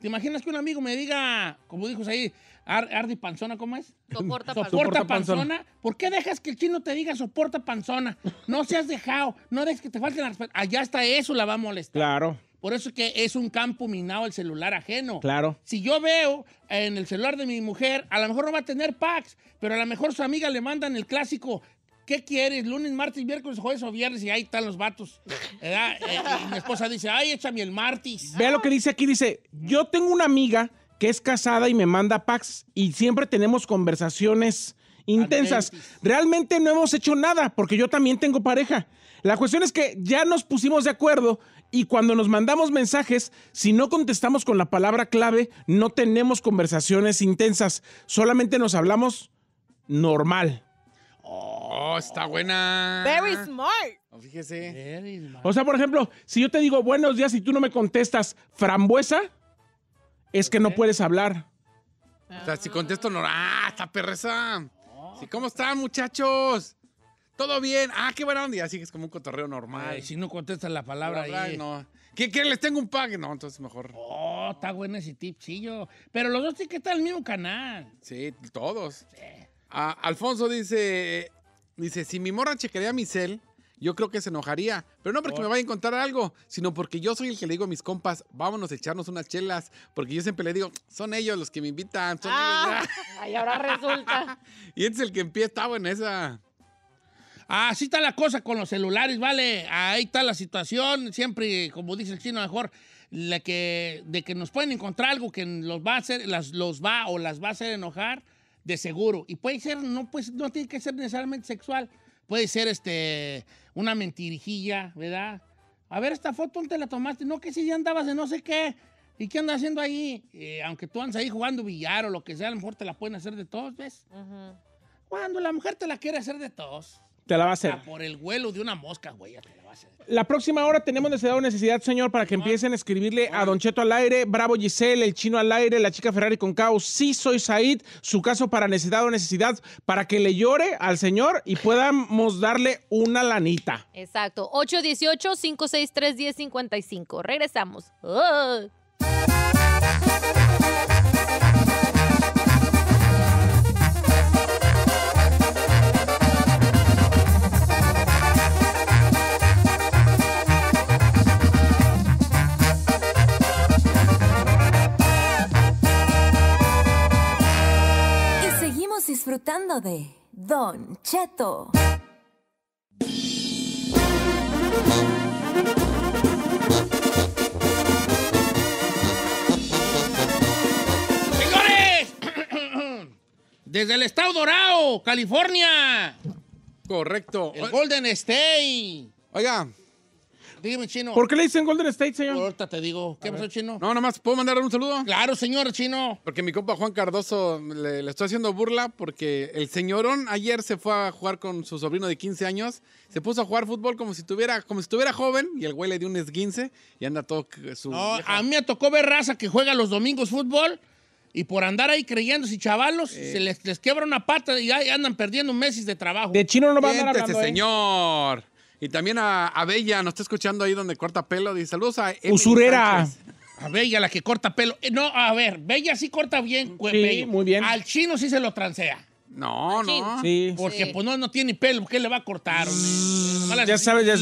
¿Te imaginas que un amigo me diga, como dijo ahí, Ardi Panzona, ¿cómo es? Soporta, panzona. ¿Por qué dejas que el chino te diga soporta panzona? No se has dejado, no dejes que te falten las... Allá está eso la va a molestar. Claro. Por eso es que es un campo minado el celular ajeno. Claro. Si yo veo en el celular de mi mujer, a lo mejor no va a tener packs, pero a lo mejor su amiga le mandan el clásico ¿qué quieres? ¿Lunes, martes, miércoles, jueves o viernes? Y ahí están los vatos. Eh, mi esposa dice, ay, échame el martes. Vea lo que dice aquí, dice, yo tengo una amiga que es casada y me manda packs y siempre tenemos conversaciones intensas. Realmente no hemos hecho nada porque yo también tengo pareja. La cuestión es que ya nos pusimos de acuerdo y cuando nos mandamos mensajes, si no contestamos con la palabra clave, no tenemos conversaciones intensas, solamente nos hablamos normal. Oh, está buena. Very smart. Oh, fíjese. Very smart. O sea, por ejemplo, si yo te digo buenos días y tú no me contestas frambuesa, es que no puedes hablar. O sea, si contesto no. ¡Ah, está perreza! ¿Cómo están, muchachos? ¿Todo bien? Ah, qué buena onda. Y así es como un cotorreo normal. Ay, si no contestas la palabra ahí. No. ¿Qué, ¿Qué, les tengo un pack? No, entonces mejor. Oh, está buena ese tip, chillo. Pero los dos sí que están en el mismo canal. Sí, todos. Sí. Alfonso dice, dice, si mi morra chequearía a mi cel, yo creo que se enojaría. Pero no porque me oh. vaya a encontrar algo, sino porque yo soy el que le digo a mis compas, vámonos a echarnos unas chelas. Porque yo siempre le digo, son ellos los que me invitan. Son ah, ahora resulta. y este es el que empieza, estaba en esa. Así está la cosa con los celulares, ¿vale? Ahí está la situación. Siempre, como dice el chino, mejor la que, de que nos pueden encontrar algo que los va a hacer, las, los va o las va a hacer enojar de seguro. Y puede ser, no, pues, no tiene que ser necesariamente sexual. Puede ser este, una mentirijilla, ¿verdad? A ver, esta foto, ¿dónde la tomaste? No, que si ya andabas de no sé qué. ¿Y qué andas haciendo ahí? Eh, aunque tú andas ahí jugando billar o lo que sea, a lo mejor te la pueden hacer de todos, ¿ves? Cuando la mujer te la quiere hacer de todos. Te la va a hacer. por el vuelo de una mosca, güey. La próxima hora tenemos necesidad o necesidad, señor, para que empiecen a escribirle a Don Cheto al aire, Bravo Giselle, el chino al aire, la chica Ferrari con caos. Sí, soy Said, su caso para necesidad o necesidad, para que le llore al señor y podamos darle una lanita. Exacto. 818-563-1055. Regresamos. disfrutando de Don Cheto. ¡Señores! Desde el Estado Dorado, California. Correcto. El Golden State. Oiga, chino. ¿Por qué le dicen Golden State, señor? Ahorita te digo. ¿Qué pasó, chino? No, nada más. ¿puedo mandarle un saludo? Claro, señor, chino. Porque mi compa Juan Cardoso le, estoy haciendo burla porque el señorón ayer se fue a jugar con su sobrino de 15 años. Se puso a jugar fútbol como si tuviera, como estuviera joven y el güey le dio un esguince y anda todo su. a mí me tocó ver raza que juega los domingos fútbol. Y por andar ahí creyéndose si chavalos, se les, quiebra una pata y andan perdiendo meses de trabajo. De chino no va a andar hablando, ¿eh? Y también a, Bella, nos está escuchando ahí donde corta pelo. Dice saludos a. Usurera. A Bella, la que corta pelo. Eh, no, a ver, Bella sí corta bien. Sí, muy bien. Al chino sí se lo transea. No, no. Sí. Porque pues no, no tiene pelo, ¿qué le va a cortar? Mm, ya sabes, ya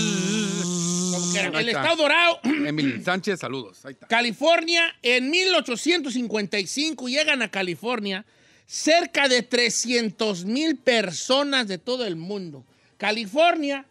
el Estado Dorado, Emily Sánchez, saludos. Ahí está. California, en 1855 llegan a California cerca de 300 mil personas de todo el mundo. California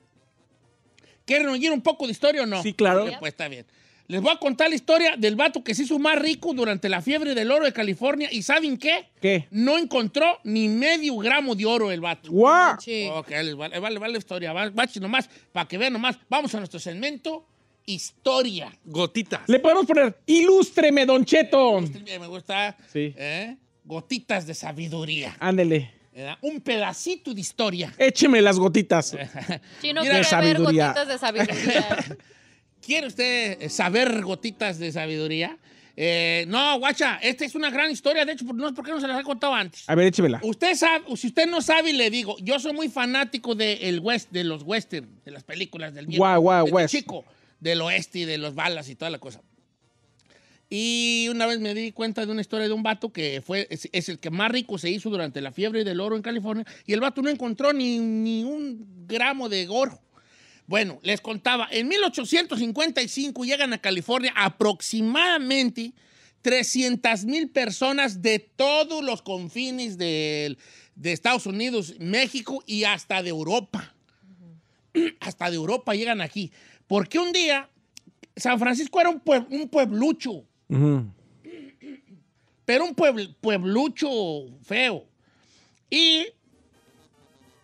¿Quieren oír un poco de historia o no? Sí, claro. pues está bien. Les voy a contar la historia del vato que se hizo más rico durante la fiebre del oro de California. ¿Y saben qué? ¿Qué? No encontró ni medio gramo de oro el vato. ¡Guau! Sí. Ok, vale, vale, vale la historia. Bachi nomás, para que vean nomás. Vamos a nuestro segmento. Historia. Gotitas. Le podemos poner, ilústreme, Don Cheto. me gusta. Sí. Eh, gotitas de sabiduría. Ándele un pedacito de historia. Écheme las gotitas. Si quiere gotitas de sabiduría. ¿Quiere usted eh, saber gotitas de sabiduría? Eh, no, guacha, esta es una gran historia. De hecho, no es porque no se las ha contado antes. A ver, échemela. Usted sabe, si usted no sabe, le digo, yo soy muy fanático de, west, de los western, de las películas del viejo, chico, del oeste y de los balas y toda la cosa. Y una vez me di cuenta de una historia de un vato que fue, es, el que más rico se hizo durante la fiebre del oro en California. Y el vato no encontró ni, un gramo de oro. Bueno, les contaba, en 1855 llegan a California aproximadamente 300 mil personas de todos los confines de, de Estados Unidos, México y hasta de Europa. Hasta de Europa llegan aquí. Porque un día San Francisco era un, un pueblucho pero un pueblo pueblucho feo. Y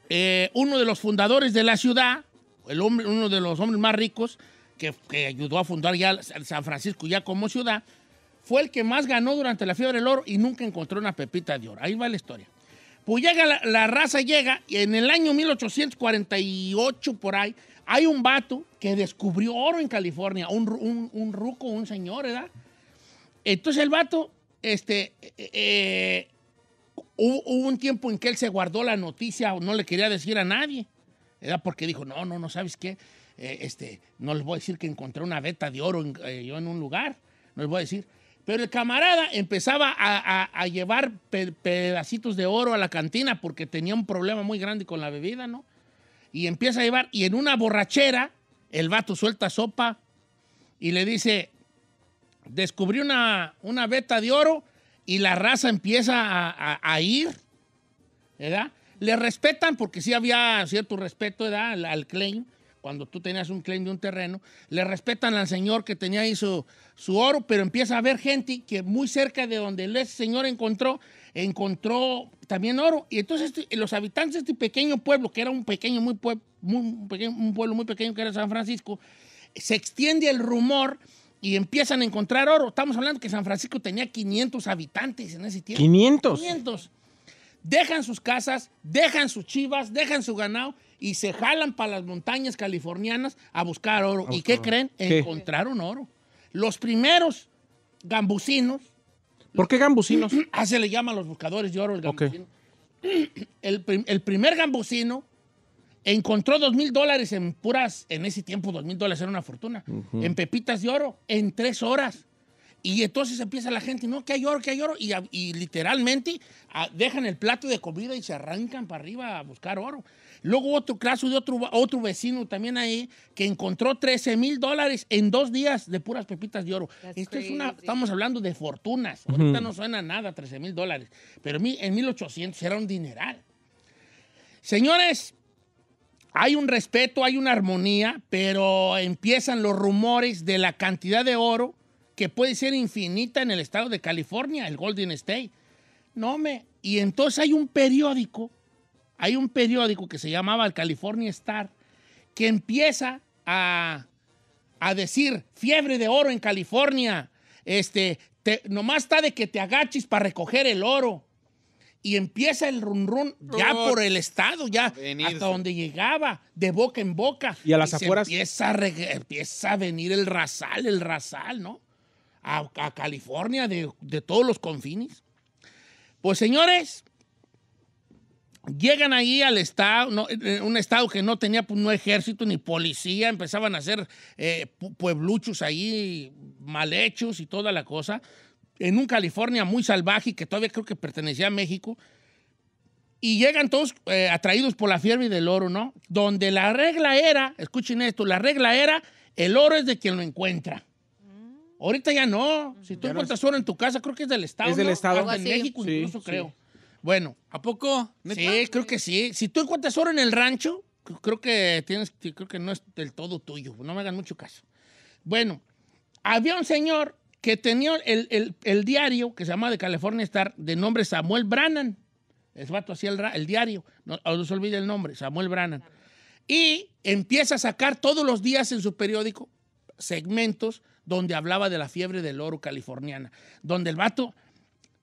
eh, uno de los fundadores de la ciudad, el hombre, uno de los hombres más ricos que, ayudó a fundar ya San Francisco ya como ciudad, fue el que más ganó durante la fiebre del oro y nunca encontró una pepita de oro. Ahí va la historia. Pues llega la, raza, llega, y en el año 1848 por ahí, hay un vato que descubrió oro en California, un, un, un ruco, un señor, ¿verdad? Entonces el vato, este, eh, eh, eh, hubo, un tiempo en que él se guardó la noticia o no le quería decir a nadie, era porque dijo, no, no, no, ¿sabes qué? este, no les voy a decir que encontré una veta de oro yo en un lugar, no les voy a decir. Pero el camarada empezaba a, llevar pedacitos de oro a la cantina porque tenía un problema muy grande con la bebida, ¿no? Y empieza a llevar, y en una borrachera, el vato suelta sopa y le dice, Descubrió una, una veta de oro y la raza empieza a, ir, ¿verdad? Le respetan porque sí había cierto respeto, ¿verdad? Al, al, claim, cuando tú tenías un claim de un terreno. Le respetan al señor que tenía ahí su, oro, pero empieza a haber gente que muy cerca de donde ese señor encontró, encontró también oro. Y entonces este, los habitantes de este pequeño pueblo, que era un pequeño, muy, un pueblo muy pequeño que era San Francisco, se extiende el rumor y empiezan a encontrar oro. Estamos hablando que San Francisco tenía 500 habitantes en ese tiempo. 500. 500. Dejan sus casas, dejan sus chivas, dejan su ganado y se jalan para las montañas californianas a buscar oro. ¿Y qué creen? Encontraron oro. Los primeros gambusinos. ¿Por qué gambusinos? Así ah, le llaman a los buscadores de oro el gambusino. el primer gambusino Encontró dos mil dólares en puras, en ese tiempo dos mil dólares era una fortuna, en pepitas de oro, en tres horas. Y entonces empieza la gente, no, que hay oro, que hay oro. Y, literalmente dejan el plato de comida y se arrancan para arriba a buscar oro. Luego otro caso de otro, otro vecino también ahí que encontró 13 mil dólares en dos días de puras pepitas de oro. Esto es una, estamos hablando de fortunas. Ahorita no suena nada 13 mil dólares, pero en 1800 era un dineral. Señores, hay un respeto, hay una armonía, pero empiezan los rumores de la cantidad de oro que puede ser infinita en el estado de California, el Golden State. No me. Y entonces hay un periódico, hay un periódico que se llamaba el California Star, que empieza a, a decir fiebre de oro en California. Este, nomás está de que te agaches para recoger el oro y empieza el run run ya por el estado, ya hasta donde llegaba, de boca en boca. Y a las afueras. Empieza a, empieza a, venir el rasal, el rasal, ¿no? A, California, de, de, todos los confines. Pues señores, llegan ahí al estado, eh, un estado que no tenía pues, no ejército ni policía, empezaban a hacer eh, puebluchos ahí mal hechos y toda la cosa en un California muy salvaje que todavía creo que pertenecía a México. Y llegan todos eh, atraídos por la fiebre del oro, ¿no? Donde la regla era, escuchen esto, la regla era, el oro es de quien lo encuentra. Ahorita ya no. Si tú encuentras oro en tu casa, creo que es del Estado. del Estado. de México incluso creo. Bueno. ¿A poco? Sí, creo que sí. Si tú encuentras oro en el rancho, creo que tienes, creo que no es del todo tuyo. No me hagan mucho caso. Bueno, había un señor que tenía el, diario que se llama de California Star, de nombre Samuel Brannan. es vato hacía el, diario, no, se olvide el nombre, Samuel Brannan. Y empieza a sacar todos los días en su periódico segmentos donde hablaba de la fiebre del oro californiana, donde el vato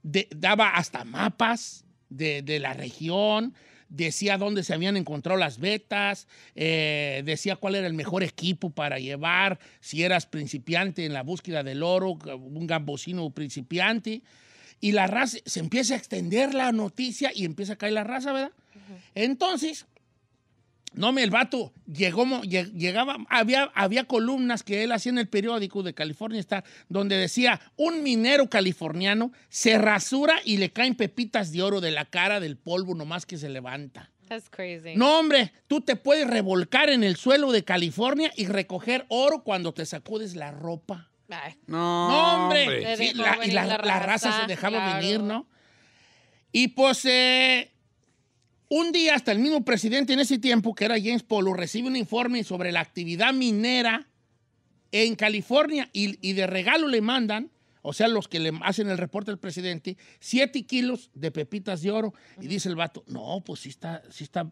daba hasta mapas de, de la región, decía dónde se habían encontrado las vetas. Eh, decía cuál era el mejor equipo para llevar, si eras principiante en la búsqueda del oro, un gambocino principiante. Y la raza, se empieza a extender la noticia y empieza a caer la raza, ¿verdad? Entonces, no, me el vato llegó, llegaba, había, había columnas que él hacía en el periódico de California Star, donde decía, un minero californiano se rasura y le caen pepitas de oro de la cara del polvo nomás que se levanta. That's crazy. No, hombre, tú te puedes revolcar en el suelo de California y recoger oro cuando te sacudes la ropa. No, hombre. y la, raza, se dejaba venir, ¿no? Y pues... Eh, un día, hasta el mismo presidente en ese tiempo, que era James Polo, recibe un informe sobre la actividad minera en California y, de regalo le mandan, o sea, los que le hacen el reporte al presidente, siete kilos de pepitas de oro. Y dice el vato, no, pues sí está, está,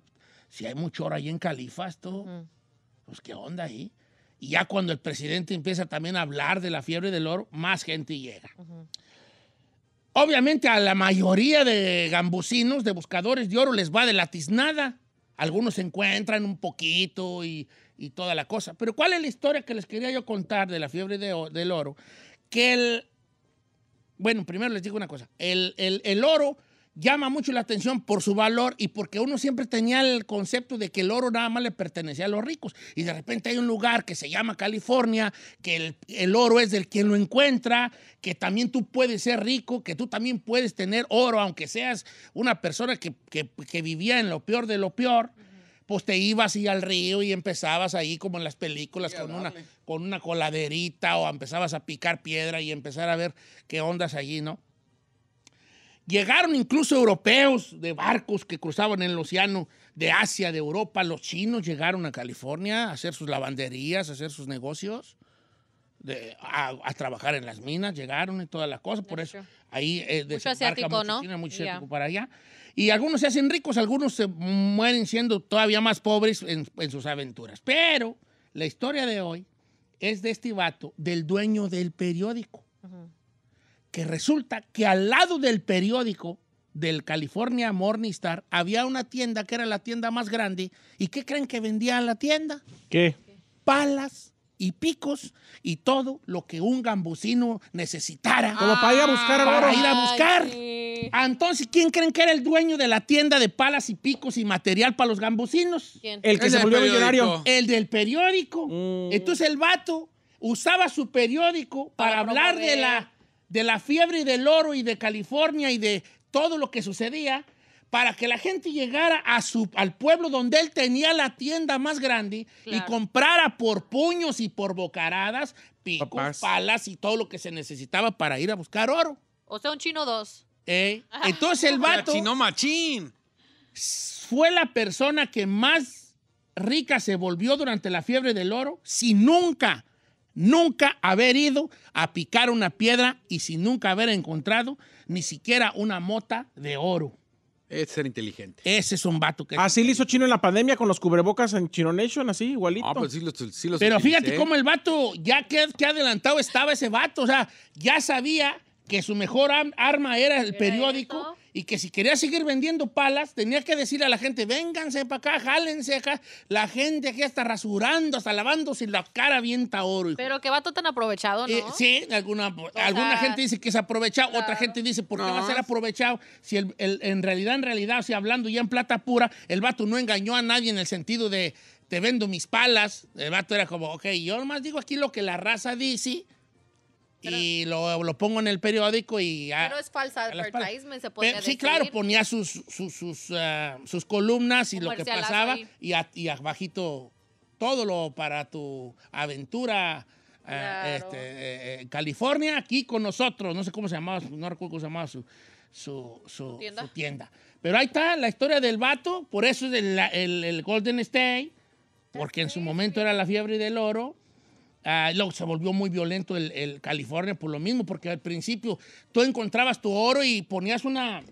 si hay mucho oro ahí en Califas, todo. Pues qué onda ahí. Y ya cuando el presidente empieza también a hablar de la fiebre del oro, más gente llega. Obviamente a la mayoría de gambusinos, de buscadores de oro, les va de la Algunos se encuentran un poquito y, toda la cosa. Pero ¿cuál es la historia que les quería yo contar de la fiebre del oro? Que el... Bueno, primero les digo una cosa. El, el oro llama mucho la atención por su valor y porque uno siempre tenía el concepto de que el oro nada más le pertenecía a los ricos. Y de repente hay un lugar que se llama California, que el, oro es del quien lo encuentra, que también tú puedes ser rico, que tú también puedes tener oro, aunque seas una persona que, vivía en lo peor de lo peor. Pues te ibas y al río y empezabas ahí como en las películas con una, con una coladerita o empezabas a picar piedra y empezar a ver qué ondas allí, ¿no? Llegaron incluso europeos de barcos que cruzaban el océano de Asia, de Europa. Los chinos llegaron a California a hacer sus lavanderías, a hacer sus negocios, a, trabajar en las minas. Llegaron y todas las cosas. Por eso ahí eh, mucho asiático, ¿no? China, mucho para allá. Y algunos se hacen ricos, algunos se mueren siendo todavía más pobres en, sus aventuras. Pero la historia de hoy es de este vato, del dueño del periódico que resulta que al lado del periódico del California Morning Star había una tienda que era la tienda más grande. ¿Y qué creen que vendía la tienda? ¿Qué? Palas y picos y todo lo que un gambusino necesitara. Como para ir a buscar Para ir a buscar. Entonces, ¿quién creen que era el dueño de la tienda de palas y picos y material para los gambusinos? El que se volvió millonario. El del periódico. Mm. Entonces el vato usaba su periódico para, hablar de la de la fiebre y del oro y de California y de todo lo que sucedía para que la gente llegara a su, al pueblo donde él tenía la tienda más grande y comprara por puños y por bocaradas, picos, palas y todo lo que se necesitaba para ir a buscar oro. O sea, un chino dos. ¿Eh? Entonces el vato... chino machín. Fue la persona que más rica se volvió durante la fiebre del oro, si nunca nunca haber ido a picar una piedra y sin nunca haber encontrado ni siquiera una mota de oro. Es ser inteligente. Ese es un vato que. Así ah, lo hizo Chino en la pandemia con los cubrebocas en Chino Nation, así, igualito. Ah, pues sí, Pero fíjate cómo el vato, ya que, que, adelantado estaba ese vato, o sea, ya sabía que su mejor arma era el periódico y que si quería seguir vendiendo palas, tenía que decir a la gente, vénganse para acá, jálense acá. La gente aquí está rasurando, hasta lavándose la cara bien oro. Pero que vato tan aprovechado, ¿no? Eh, sí, alguna, gente dice que es aprovechado, otra gente dice, ¿por qué va a ser aprovechado? Si en realidad, en realidad, hablando ya en plata pura, el vato no engañó a nadie en el sentido de te vendo mis palas. El vato era como, ok, yo nomás digo aquí lo que la raza dice y lo, pongo en el periódico y... pero es falsa se puede Sí, claro, ponía sus, sus, sus, ah, columnas y lo que pasaba y, abajito todo lo para tu aventura ah, en este, eh, eh, California, aquí con nosotros. No sé cómo se llamaba, no recuerdo cómo se llamaba su, su, ¿Tienda? Pero ahí está la historia del vato, por eso es el, el, el Golden State, porque en su momento era la fiebre del oro. Ah, se volvió muy violento el, California por lo mismo, porque al principio tú encontrabas tu oro y ponías una,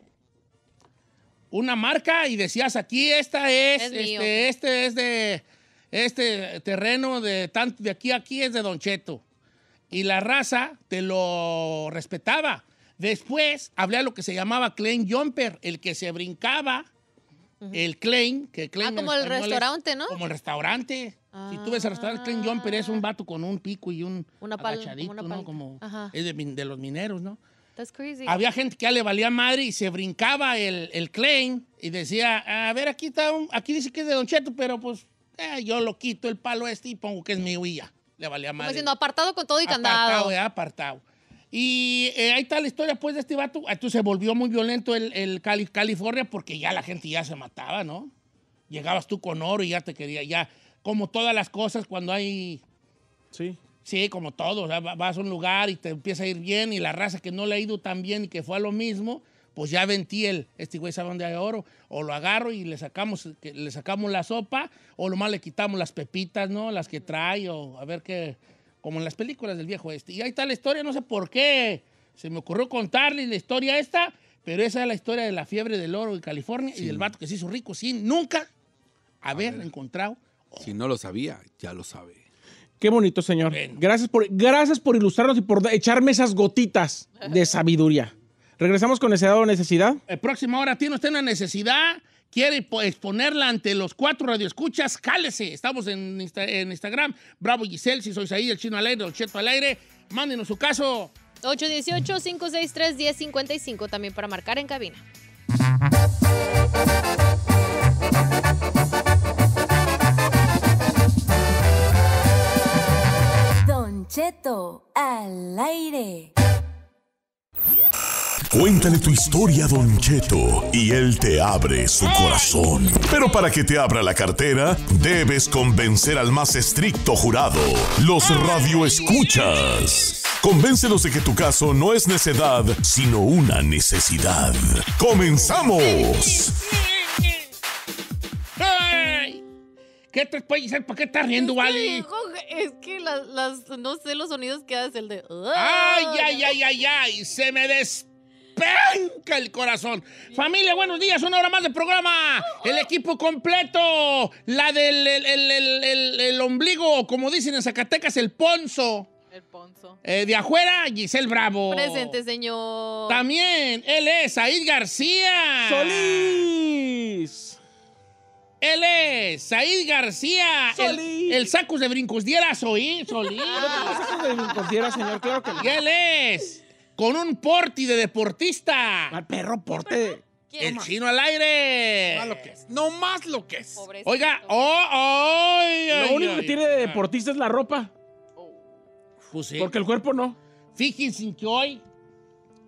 una marca y decías aquí esta es, este, este, es de este terreno de de aquí a aquí es de Don Cheto. Y la raza te lo respetaba. Después hablé a lo que se llamaba Claim Jumper, el que se brincaba el claim, que claim. Ah, como el restaurante, ¿no? Como el restaurante. Si tú ves el restaurante claim Pérez es un ah. vato con un pico y un una ¿no? Como es de, los mineros, ¿no? That's crazy. Había gente que ya le valía madre y se brincaba el, el claim y decía, a ver, aquí está, aquí dice que es de Don Cheto, pero pues eh, yo lo quito el palo este y pongo que es mi huilla. Le valía madre. Como diciendo apartado con todo y candado. Apartado, eh, apartado. Y eh, ahí está la historia, pues, de este vato. Ah, entonces se volvió muy violento el, el Cali, California porque ya la gente ya se mataba, ¿no? Llegabas tú con oro y ya te quería, ya. Como todas las cosas cuando hay. Sí. Sí, como todo. O sea, vas a un lugar y te empieza a ir bien y la raza que no le ha ido tan bien y que fue a lo mismo, pues ya ventí el. Este güey sabe dónde hay oro. O lo agarro y le sacamos, le sacamos la sopa o lo más le quitamos las pepitas, ¿no? Las que trae o a ver qué como en las películas del viejo este. Y hay tal historia, no sé por qué se me ocurrió contarle la historia esta, pero esa es la historia de la fiebre del oro en California y del vato que se hizo rico sin nunca haber encontrado. Si no lo sabía, ya lo sabe. Qué bonito, señor. Gracias, por, gracias por ilustrarnos y por echarme esas gotitas de sabiduría. Regresamos con necesidad o necesidad. El eh, próxima hora tiene usted una necesidad quiere exponerla ante los cuatro radioescuchas, cálese. Estamos en, Instagram. Bravo Giselle, si sois ahí, el chino al aire, Don cheto al aire. Mándenos su caso. 818-563-1055 también para marcar en cabina. Don Cheto al aire. Cuéntale tu historia Don Cheto y él te abre su corazón. Pero para que te abra la cartera, debes convencer al más estricto jurado, los radio escuchas, Convéncelos de que tu caso no es necedad, sino una necesidad. ¡Comenzamos! ¿Qué te puede ¿Por qué estás riendo, Wally? Es que, las, no sé los sonidos que hace el de. ¡Ay, ay, ay, ay, ay! Se me des penca el corazón. Familia, buenos días, una hora más del programa. El equipo completo, la del el, ombligo, como dicen en Zacatecas, el ponzo. El ponzo. Eh, de afuera, Giselle Bravo. Presente, señor. También, él es Said García. Solís. Él es Said García. Solís. El, saco de brincos diera, oí, Solís. El saco de brincos diera, señor? Claro que él es con un porti de deportista. Al perro porte. El chino al aire. No más lo que es. lo que es. Oiga, oh, Lo único que tiene de deportista es la ropa. Oh. Pues Porque el cuerpo no. Fíjense que hoy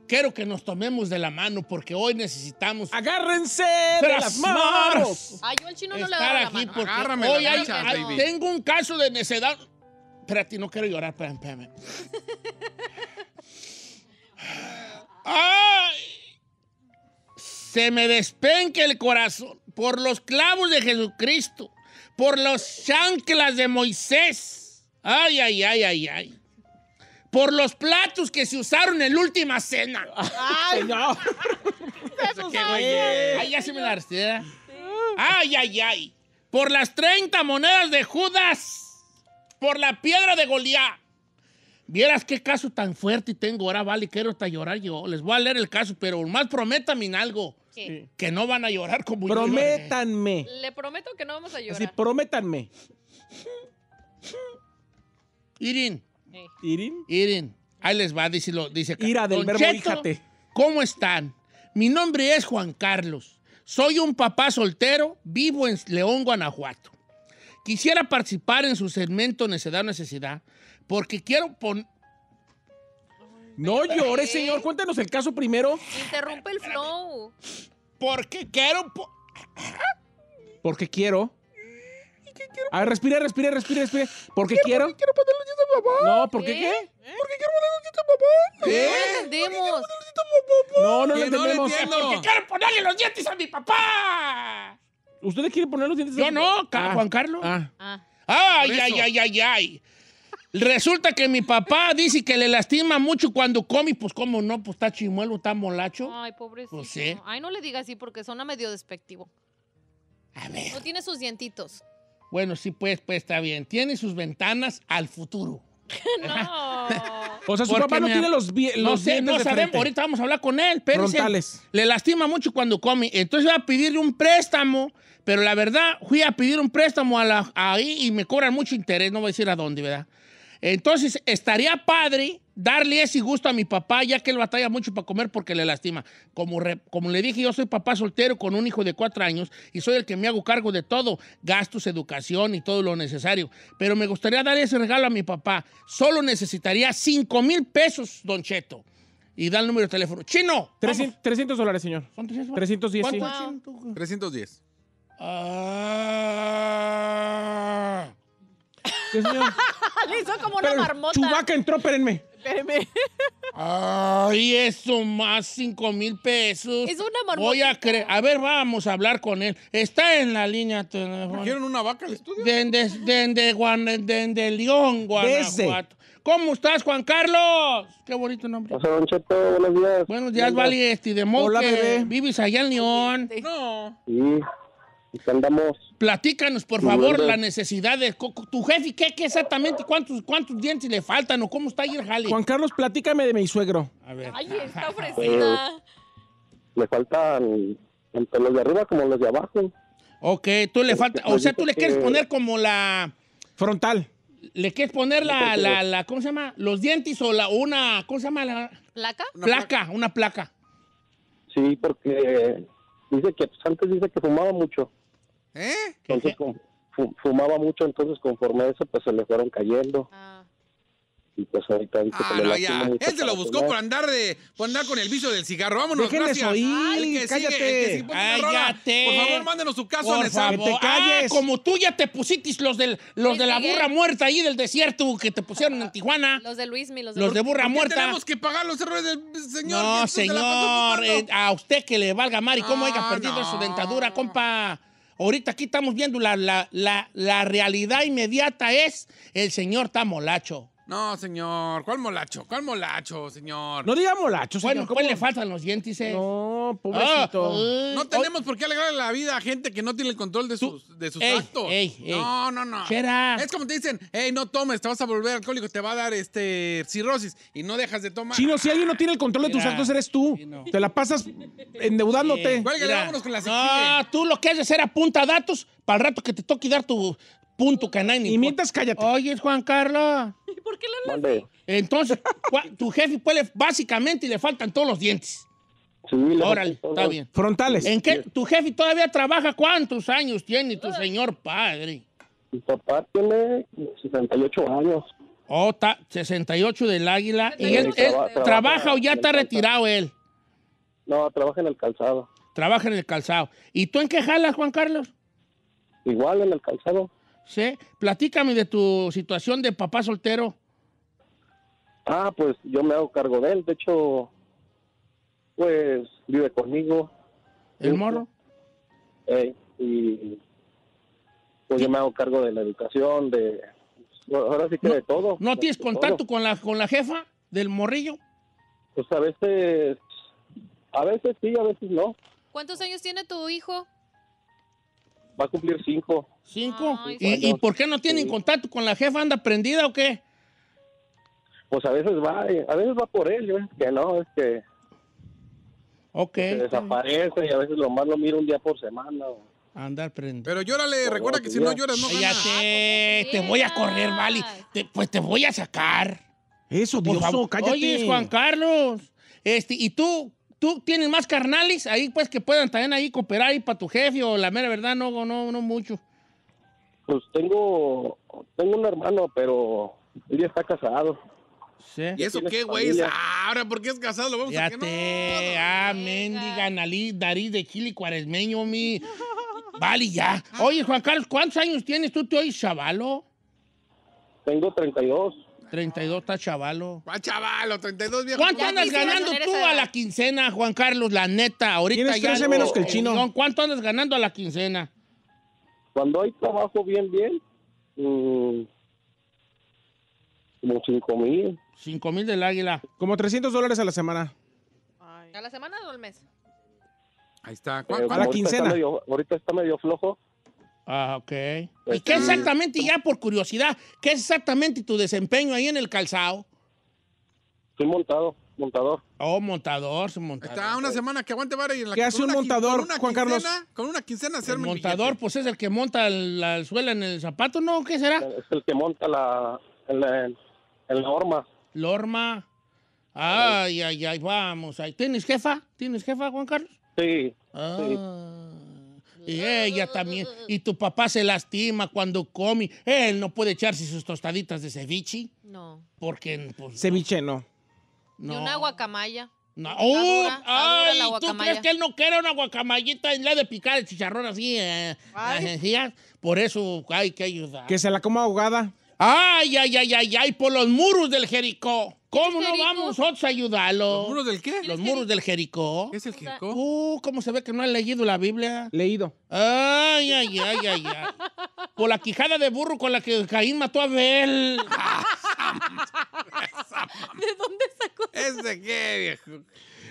quiero que nos tomemos de la mano porque hoy necesitamos. ¡Agárrense de las manos! Ay, yo al chino no le la mano. hoy tengo un caso de necedad. Espérate, no quiero llorar, espérame, espérame. ¡Ay! Se me despenque el corazón por los clavos de Jesucristo, por los chanclas de Moisés. Ay, ay, ay, ay, ay. Por los platos que se usaron en la última cena. Ay, no. Ay, ya se me la Ay, ay, ay. Por las 30 monedas de Judas. Por la piedra de Goliat. Vieras qué caso tan fuerte tengo ahora, vale, quiero hasta llorar yo. Les voy a leer el caso, pero más prométanme algo. Que no van a llorar como Prométanme. Le prometo que no vamos a llorar. Sí, prométanme. Irin. Irin. Irin. Ahí les va, dice, dice Ira del verbo híjate. ¿Cómo están? Mi nombre es Juan Carlos. Soy un papá soltero, vivo en León, Guanajuato. Quisiera participar en su segmento Necedad Necesidad porque quiero pon... No llores, señor. Cuéntanos el caso primero. Interrumpe el flow. Porque quiero... porque quiero. Quiero... A respire, respire, respire, respire. ¿Por quiero? Porque quiero poner los dientes a papá. No, ¿por qué qué? ¿Eh? Porque quiero poner los dientes a papá. ¿Qué? No ¿Eh? No, no lo entendemos. No porque quiero ponerle los dientes a mi papá. ¿Ustedes le quiere poner los dientes a mi Yo no, ah. Juan Carlos. Ah. Ah. Ay, ay, ay, ay, ay. Resulta que mi papá dice que le lastima mucho cuando come, pues cómo no, pues está chimuelo, está molacho. Ay, pobrecito. Pues, Ay, no le diga así porque suena medio despectivo. A ver. No tiene sus dientitos. Bueno, sí, pues, pues está bien. Tiene sus ventanas al futuro. no. o sea, su papá no tiene los, los no sé, no ahorita vamos a hablar con él, pero le lastima mucho cuando come. Entonces voy a pedirle un préstamo, pero la verdad, fui a pedir un préstamo a la, ahí y me cobran mucho interés, no voy a decir a dónde, ¿verdad? Entonces, estaría padre darle ese gusto a mi papá, ya que él batalla mucho para comer porque le lastima. Como, como le dije, yo soy papá soltero con un hijo de cuatro años y soy el que me hago cargo de todo, gastos, educación y todo lo necesario. Pero me gustaría darle ese regalo a mi papá. Solo necesitaría cinco mil pesos, don Cheto. Y da el número de teléfono. ¡Chino! 300, dólares, señor. ¿Son 310. ¿Cuánto? 310. Le hizo como una marmota. marmota. vaca entró, espérenme. Espérenme. Ay, eso más cinco mil pesos. Es una marmota. Voy a creer. A ver, vamos a hablar con él. Está en la línea. ¿Quieren una vaca al estudio? Dende de, de, León, Guanajuato. ¿Cómo estás, Juan Carlos? Qué bonito nombre. Hola, Don buenos días. Buenos días, Vali. Este, de modo Hola, bebé. vives allá en León. No. Sí andamos. Platícanos, por favor, la necesidad de tu jefe, ¿qué, qué exactamente? ¿Cuántos, ¿Cuántos dientes le faltan o cómo está ahí el jale? Juan Carlos, platícame de mi suegro. A ver. Ay, está ofrecida. Eh, le faltan tanto los de arriba como los de abajo. Ok, tú le este, falta, o pues, sea, tú le quieres poner como la... Frontal. ¿Le quieres poner la, la, ¿cómo se llama? Los dientes o la, una, ¿cómo se llama? La... ¿Placa? placa, una placa. Sí, porque dice que pues, antes dice que fumaba mucho. ¿Eh? Entonces fumaba mucho, entonces conforme a eso, pues se le fueron cayendo. Ah. Y pues ahorita dice ah, Él se lo buscó por andar de, por andar con el vicio del cigarro. Vámonos, gracias. cállate. cállate. Por favor, mándenos su caso por en favor. Que te ah, calles. como tú ya te pusiste los del, los de la burra muerta ahí del desierto que te pusieron en Tijuana. Los de Luis los de, los de burra muerta. Tenemos que pagar los errores del señor. No, señor, eh, a usted que le valga mar y cómo ah, haya perdido su dentadura, compa. Ahorita aquí estamos viendo la, la, la realidad inmediata es el señor Tamolacho. No, señor. ¿Cuál molacho? ¿Cuál molacho, señor? No diga molacho, señor. Bueno, le faltan los dientes? Eh? No, pobrecito. Ah, no tenemos por qué alegrarle la vida a gente que no tiene el control de sus, actos. No, no, no. Es como te dicen, hey, no tomes, te vas a volver alcohólico, te va a dar este cirrosis y no dejas de tomar. Chino, si alguien no tiene el control de tus actos, eres tú. Te la pasas endeudándote. Sí. con la tú lo que haces era apunta datos para el rato que te toque dar tu, Punto canal. Y mientras cállate. Oye, Juan Carlos. ¿Y por qué Entonces, tu jefe puede, básicamente y le faltan todos los dientes. Sí, Órale, está bien. Frontales. ¿En qué? ¿Tu jefe todavía trabaja? ¿Cuántos años tiene tu señor padre? Mi papá tiene 68 años. Oh, está 68 del águila. ¿Y él, trabaja o ya está retirado él? No, trabaja en el calzado. Trabaja en el calzado. ¿Y tú en qué jalas, Juan Carlos? Igual en el calzado. Sí. Platícame de tu situación de papá soltero. Ah, pues yo me hago cargo de él. De hecho, pues vive conmigo. ¿El morro? y pues yo me hago cargo de la educación, de... Ahora sí que de todo. ¿No tienes contacto con la, con la jefa del morrillo? Pues a veces... A veces sí, a veces no. ¿Cuántos años tiene tu hijo? va a cumplir cinco. ¿Cinco? ¿Y, por qué no tienen contacto con la jefa? ¿Anda prendida o qué? Pues a veces va, eh, a veces va por él, es eh, que no, es que okay. se desaparece y a veces lo más lo miro un día por semana. Anda prendida. Pero llórale, recuerda que si no lloras no ganas. Ah, te voy a correr, Vali. pues te voy a sacar. Eso, Dios, cállate. Oye, Juan Carlos, este, ¿y tú ¿Tú tienes más carnales ahí, pues, que puedan también ahí cooperar ahí para tu jefe o la mera verdad? No, no, no mucho. Pues tengo, tengo un hermano, pero él ya está casado. ¿Y eso qué, güey? Ahora, ¿por qué es casado? Lo vamos a que Ah, de chile cuaresmeño, mi. vale, ya. Oye, Juan Carlos, ¿cuántos años tienes tú, te oyes, chavalo? Tengo 32. 32 está chavalo. ¿Cuál chavalo? 32 viejo. ¿Cuánto andas ganando tú a la quincena, Juan Carlos? La neta, ahorita ya. menos que el chino. ¿Cuánto andas ganando a la quincena? Cuando hay trabajo bien, bien, mm, como 5 mil. 5 mil del águila. Como 300 dólares a la semana. ¿A la semana o al mes? Ahí está. Eh, a la quincena? ahorita está medio flojo. Ah, ok. Pues ¿Y qué exactamente, ya por curiosidad, qué es exactamente tu desempeño ahí en el calzado? Soy montado, montador. Oh, montador, montador. Está una semana que aguante, vara y en la ¿Qué hace un montador, Juan Carlos? Con una quincena hacer El montador, pues es el que monta la suela en el zapato, ¿no? ¿Qué será? Es el que monta la, el, el horma. La Ay, ay, ay, vamos. Ahí. ¿Tienes jefa? ¿Tienes jefa, Juan Carlos? Sí. Ah. sí y ella también. Y tu papá se lastima cuando come. Él no puede echarse sus tostaditas de ceviche. No. Porque. Pues, ceviche no. no. Y una guacamaya. No. ¡Ay! ¿Tú crees que él no quiere una guacamayita en la de picar el chicharrón así? Eh, por eso hay que ayudar. Que se la coma ahogada. ¡Ay, ay, ay, ay, ay! Por los muros del Jericó. ¿Cómo no vamos nosotros a ayudarlo? ¿Los muros del qué? Los muros del Jericó. ¿Qué es el Jericó? Uh, ¿cómo se ve que no ha leído la Biblia? Leído. Ay, ay, ay, ay, ay. Por la quijada de burro con la que Caín mató a Abel. ¿De dónde sacó? ese qué, viejo?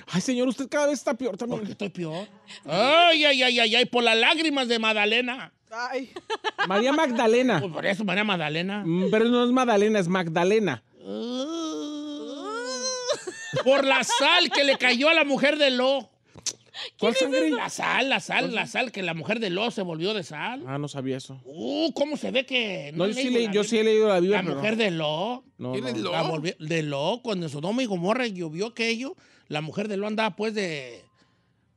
Ay, señor, usted cada vez está peor también. estoy peor? Ay, ay, ay, ay, ay, por las lágrimas de Madalena. Ay. María Magdalena. por eso, María Magdalena. Mm, pero no es Magdalena, es Magdalena por la sal que le cayó a la mujer de Lo. ¿Cuál La sal, la sal, la sal, que la mujer de Lo se volvió de sal. Ah, no sabía eso. Uh, ¿cómo se ve que.? yo, sí he leído la Biblia. La mujer de Lo. ¿Quién es Lo? de Lo, cuando en Sodoma y Gomorra llovió aquello, la mujer de Lo andaba pues de,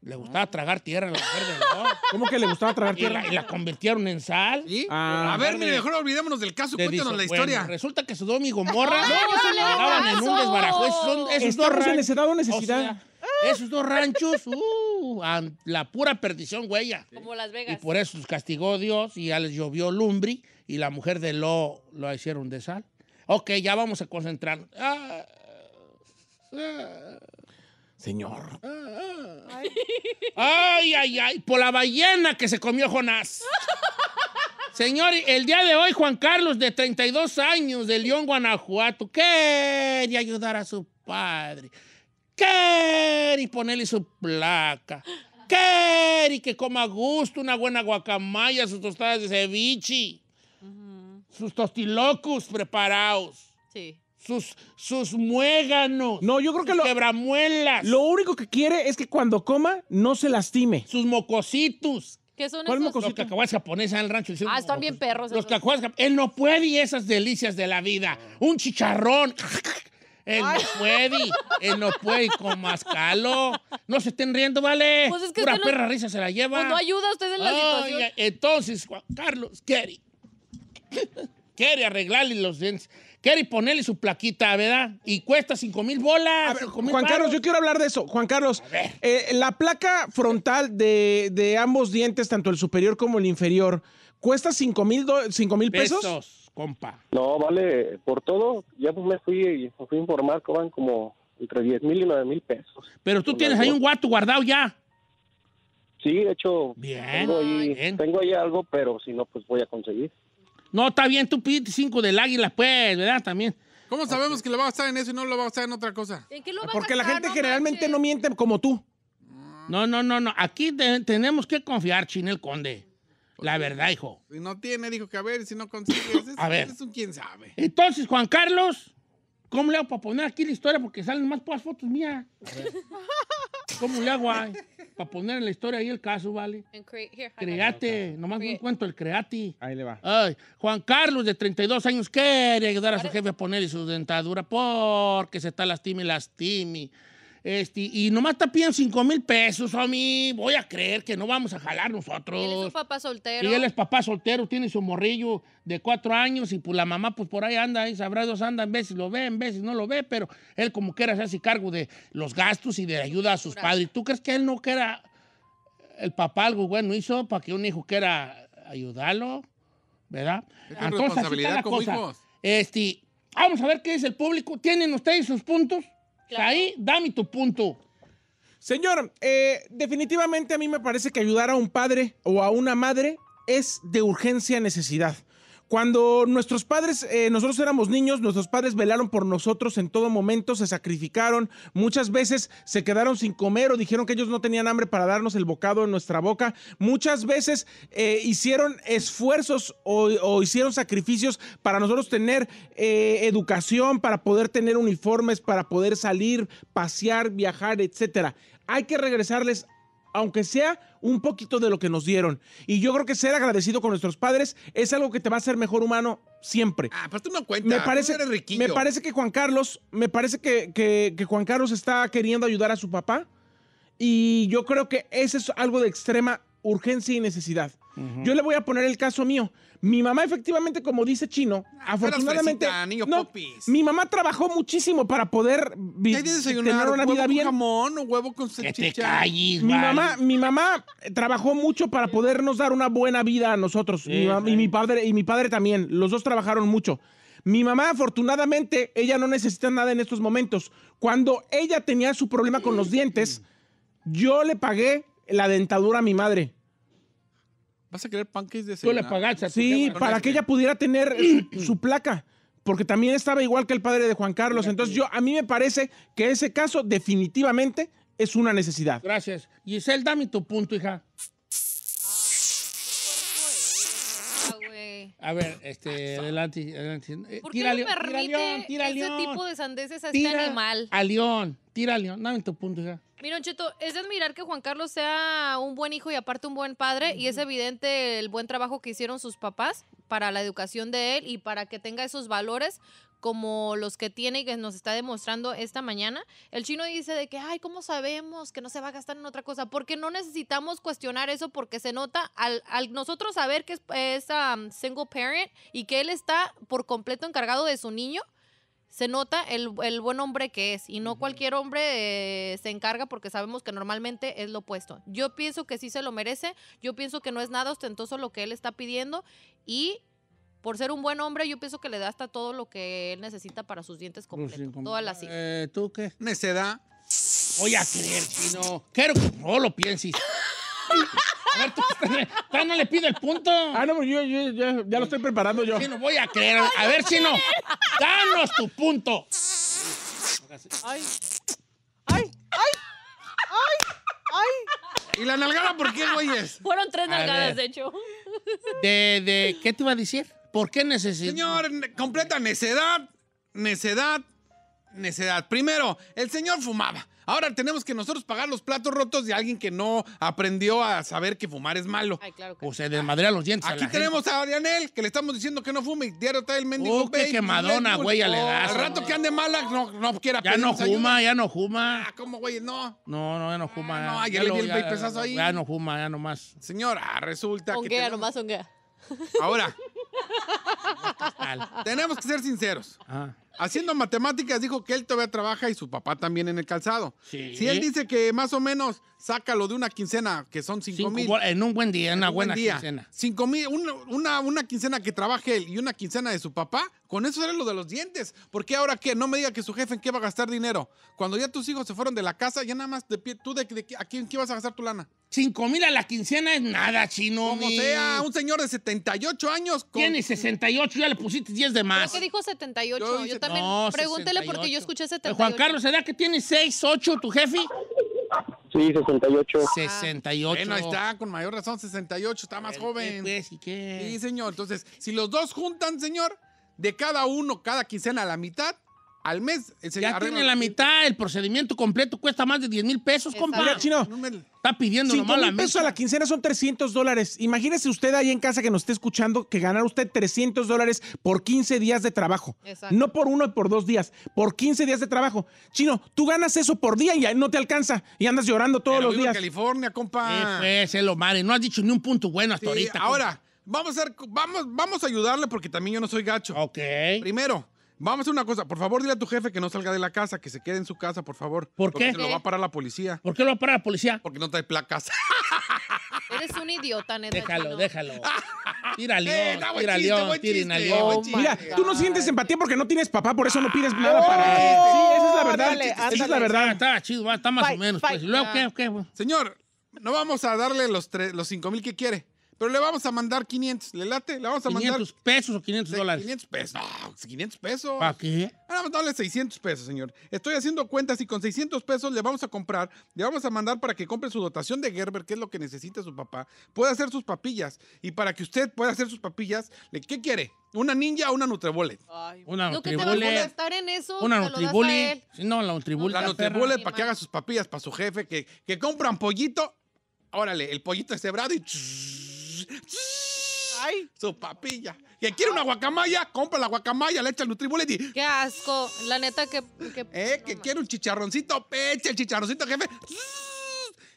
le gustaba ah. tragar tierra a la mujer de Ló. ¿Cómo que le gustaba tragar tierra? Y la, convirtieron en sal. Ah, a ver, mire, mejor olvidémonos del caso. Cuéntanos la historia. resulta que sudó y Gomorra ah, no, no, en un desbarajo. Esos, son, esos dos ranchos. necesidad esos dos ranchos, uh, la pura perdición, huella. Como Las Vegas. Y por eso los castigó Dios y ya les llovió lumbri y la mujer de Lo lo hicieron de sal. Ok, ya vamos a concentrar. Ah, ah. Señor. Ay, ay, ay, por la ballena que se comió Jonás. Señor, el día de hoy Juan Carlos, de 32 años, de León, Guanajuato, quiere ayudar a su padre. quiere ponerle su placa. quiere que coma a gusto una buena guacamaya, sus tostadas de ceviche, sus tostilocos preparados. Sí sus, sus muéganos. No, yo creo que lo. Quebramuelas. Lo único que quiere es que cuando coma no se lastime. Sus mocositos. ¿Qué son ¿Cuál esos? Los cacahuates japoneses en el rancho. Ah, están bien perros. Los cacahuates Él no puede y esas delicias de la vida. Un chicharrón. Él no puede, él no puede, con más calo. No se estén riendo, ¿vale? Pues Pura perra risa se la lleva. Pues no ayuda a usted en la Entonces, Juan Carlos quiere, quiere arreglarle los dientes quiere ponerle su plaquita, ¿verdad? Y cuesta 5 mil bolas. Juan Carlos, yo quiero hablar de eso. Juan Carlos, eh, la placa frontal de, de, ambos dientes, tanto el superior como el inferior, ¿cuesta 5 mil pesos? pesos? compa. No, vale, por todo, ya pues me fui fui a informar que van como entre 10 mil y 9 mil pesos. Pero tú tienes ahí un guato guardado ya. Sí, de hecho, tengo, bien. tengo ahí algo, pero si no, pues voy a conseguir. No, está bien, tú piti cinco del águila, pues, ¿verdad? También. ¿Cómo sabemos que lo va a gastar en eso y no lo va a gastar en otra cosa? ¿En qué lo va Porque la gente generalmente no miente como tú. No, no, no, no. Aquí tenemos que confiar, Chinel Conde. La verdad, hijo. Si no tiene, dijo que a ver, si no consigue, A ver. un quién sabe. Entonces, Juan Carlos, ¿cómo le hago para poner aquí la historia? Porque salen más pocas fotos mías. ¿Cómo le hago? ay? para poner en la historia ahí el caso, ¿vale? create, nomás un cuento, el creati. Ahí le va. Juan Carlos, de 32 años, quiere ayudar a su jefe a ponerle su dentadura porque se está lastimi, lastimando. Este, y nomás te piden cinco mil pesos, a mí voy a creer que no vamos a jalar nosotros. Él es un papá soltero. Y él es papá soltero, tiene su morrillo de cuatro años y pues la mamá pues por ahí anda, y sabrá dos anda, en veces lo ve, en veces no lo ve, pero él como quiera se hace cargo de los gastos y de la ayuda a sus padres. ¿Tú crees que él no quiera, el papá algo bueno hizo para que un hijo quiera ayudarlo? ¿Verdad? Entonces, responsabilidad como este, vamos a ver qué es el público. ¿Tienen ustedes sus puntos? Ahí, dame tu punto. Señor, eh, definitivamente a mí me parece que ayudar a un padre o a una madre es de urgencia necesidad. Cuando nuestros padres, eh, nosotros éramos niños, nuestros padres velaron por nosotros en todo momento, se sacrificaron, muchas veces se quedaron sin comer o dijeron que ellos no tenían hambre para darnos el bocado en nuestra boca, muchas veces eh, hicieron esfuerzos o, hicieron sacrificios para nosotros tener eh, educación, para poder tener uniformes, para poder salir, pasear, viajar, etc. Hay que regresarles aunque sea un poquito de lo que nos dieron. Y yo creo que ser agradecido con nuestros padres es algo que te va a hacer mejor humano siempre. Ah, pues tú no cuentas. Me parece, Me parece que Juan Carlos, me parece que, Juan Carlos está queriendo ayudar a su papá. Y yo creo que eso es algo de extrema urgencia y necesidad. Yo le voy a poner el caso mío. Mi mamá, efectivamente, como dice Chino, afortunadamente. mi mamá trabajó muchísimo para poder tener una vida bien. que te calles, mi, mamá, mi mamá trabajó mucho para podernos dar una buena vida a nosotros. y mi padre, y mi padre también. Los dos trabajaron mucho. Mi mamá, afortunadamente, ella no necesita nada en estos momentos. Cuando ella tenía su problema con los dientes, yo le pagué la dentadura a mi madre. ¿Vas a querer pancakes de cena? le Sí, para que, ella pudiera tener su, placa. Porque también estaba igual que el padre de Juan Carlos. Entonces, yo, a mí me parece que ese caso definitivamente es una necesidad. Gracias. Giselle, dame tu punto, hija. A ver, este, adelante, adelante. Eh, ¿Por tira qué no tira ese tipo de sandeces a este tira este animal? A León, tira a León. Dame tu punto, hija. Miren, Cheto, es de admirar que Juan Carlos sea un buen hijo y aparte un buen padre, y es evidente el buen trabajo que hicieron sus papás para la educación de él y para que tenga esos valores como los que tiene y que nos está demostrando esta mañana. El chino dice de que, ay, ¿cómo sabemos que no se va a gastar en otra cosa? Porque no necesitamos cuestionar eso porque se nota al, nosotros saber que es, um, single parent y que él está por completo encargado de su niño se nota el, buen hombre que es y no cualquier hombre eh, se encarga porque sabemos que normalmente es lo opuesto. Yo pienso que sí se lo merece, yo pienso que no es nada ostentoso lo que él está pidiendo y por ser un buen hombre, yo pienso que le da hasta todo lo que él necesita para sus dientes pues completos. toda la eh, ¿Tú qué? Necedad. Voy a creer, chino. Quiero que no lo pienses. A ver, tú, no le pido el punto. Ah, no, yo, yo ya, lo estoy preparando yo. no voy a creer. A ver, si no. Danos tu punto. Ay. Ay. Ay. Ay. ¿Y la nalgada por qué, güeyes? Fueron tres nalgadas, de hecho. De, de, ¿Qué te iba a decir? ¿Por qué necesito...? Señor, completa necedad, necedad, necedad. Primero, el señor fumaba. Ahora tenemos que nosotros pagar los platos rotos de alguien que no aprendió a saber que fumar es malo. Ay, claro que o se desmadrea los dientes. Aquí tenemos a Arianel, que le estamos diciendo que no fume. Diario está el mendigo. Oh, qué quemadona, güey, ya le oh, das. Al rato que ande mala, no, no quiera Ya no fuma, ya no fuma. Ah, ¿cómo, güey? No. No, no, ya no fuma. Ah, no, ya, ya le di el ya, pesazo ahí. Ya no fuma, ya nomás. Señora, resulta que. Onguea nomás onguea. Ahora. tenemos que ser sinceros. Ajá. Haciendo matemáticas, dijo que él todavía trabaja y su papá también en el calzado. Si él dice que más o menos lo de una quincena, que son cinco, mil. En un buen día, en una buena quincena. Cinco mil, una, una, quincena que trabaje él y una quincena de su papá, con eso era lo de los dientes. Porque ahora qué, no me diga que su jefe en qué va a gastar dinero. Cuando ya tus hijos se fueron de la casa, ya nada más de pie, tú de, aquí qué vas a gastar tu lana. 5 mil a la quincena es nada, chino. Como sea, un señor de 78 años. Con... Tiene 68, ya le pusiste 10 de más. ¿Por qué dijo 78? Yo, también. pregúntele porque yo escuché 78. Juan Carlos, ¿será que tiene 6, 8 tu jefe? Sí, 68. 68. Bueno, está, con mayor razón, 68, está más eh, joven. Eh, pues, ¿y qué? Sí, señor. Entonces, si los dos juntan, señor, de cada uno, cada quincena a la mitad, al mes. ya tiene la mitad, el procedimiento completo cuesta más de 10 mil pesos, compa. Mira, chino. Está pidiendo nomás mil pesos a la quincena son 300 dólares. Imagínese usted ahí en casa que nos esté escuchando que ganara usted 300 dólares por 15 días de trabajo. No por uno, y por dos días, por 15 días de trabajo. Chino, tú ganas eso por día y no te alcanza y andas llorando todos los días. En California, compa. pues, es lo No has dicho ni un punto bueno hasta ahorita. Ahora, vamos a, vamos, vamos a ayudarle porque también yo no soy gacho. Ok. Primero Vamos a hacer una cosa, por favor, dile a tu jefe que no salga de la casa, que se quede en su casa, por favor. ¿Por porque qué? Se lo va a parar la policía. ¿Por qué lo va a parar la policía? Porque no trae placas. Eres un idiota, neta. Déjalo, déjalo. Tira eh, león, tira león, tira león. Mira, tú no sientes empatía porque no tienes papá, por eso no pides nada para él. Sí, esa es la verdad. esa es la verdad. Está chido, está más o menos. pues. Luego, ah. ¿qué, qué? Señor, no vamos a darle los, los 5 mil que quiere. Pero le vamos a mandar 500, ¿le late? Le vamos a mandar. ¿500 pesos o 500 dólares? 500 pesos. No, 500 pues, pesos. ¿Para qué? Vamos a darle 600 pesos, señor. Estoy haciendo cuentas y con 600 pesos le vamos a comprar, le vamos a mandar para que compre su dotación de Gerber, que es lo que necesita su papá. Puede hacer sus papillas. Y para que usted pueda hacer sus papillas, ¿qué quiere? ¿Una ninja o una Nutribullet? Una Nutribullet. en eso? Una Nutribullet. no, la Nutribullet. La Nutribullet para que haga sus papillas para su jefe, que, que compran pollito. Órale, el pollito es cebrado y... Ay. Su papilla. Que quiere una guacamaya, compra la guacamaya, le echa el Nutribullet Qué asco. La neta que... que eh, quiere un chicharroncito, peche el chicharroncito, jefe.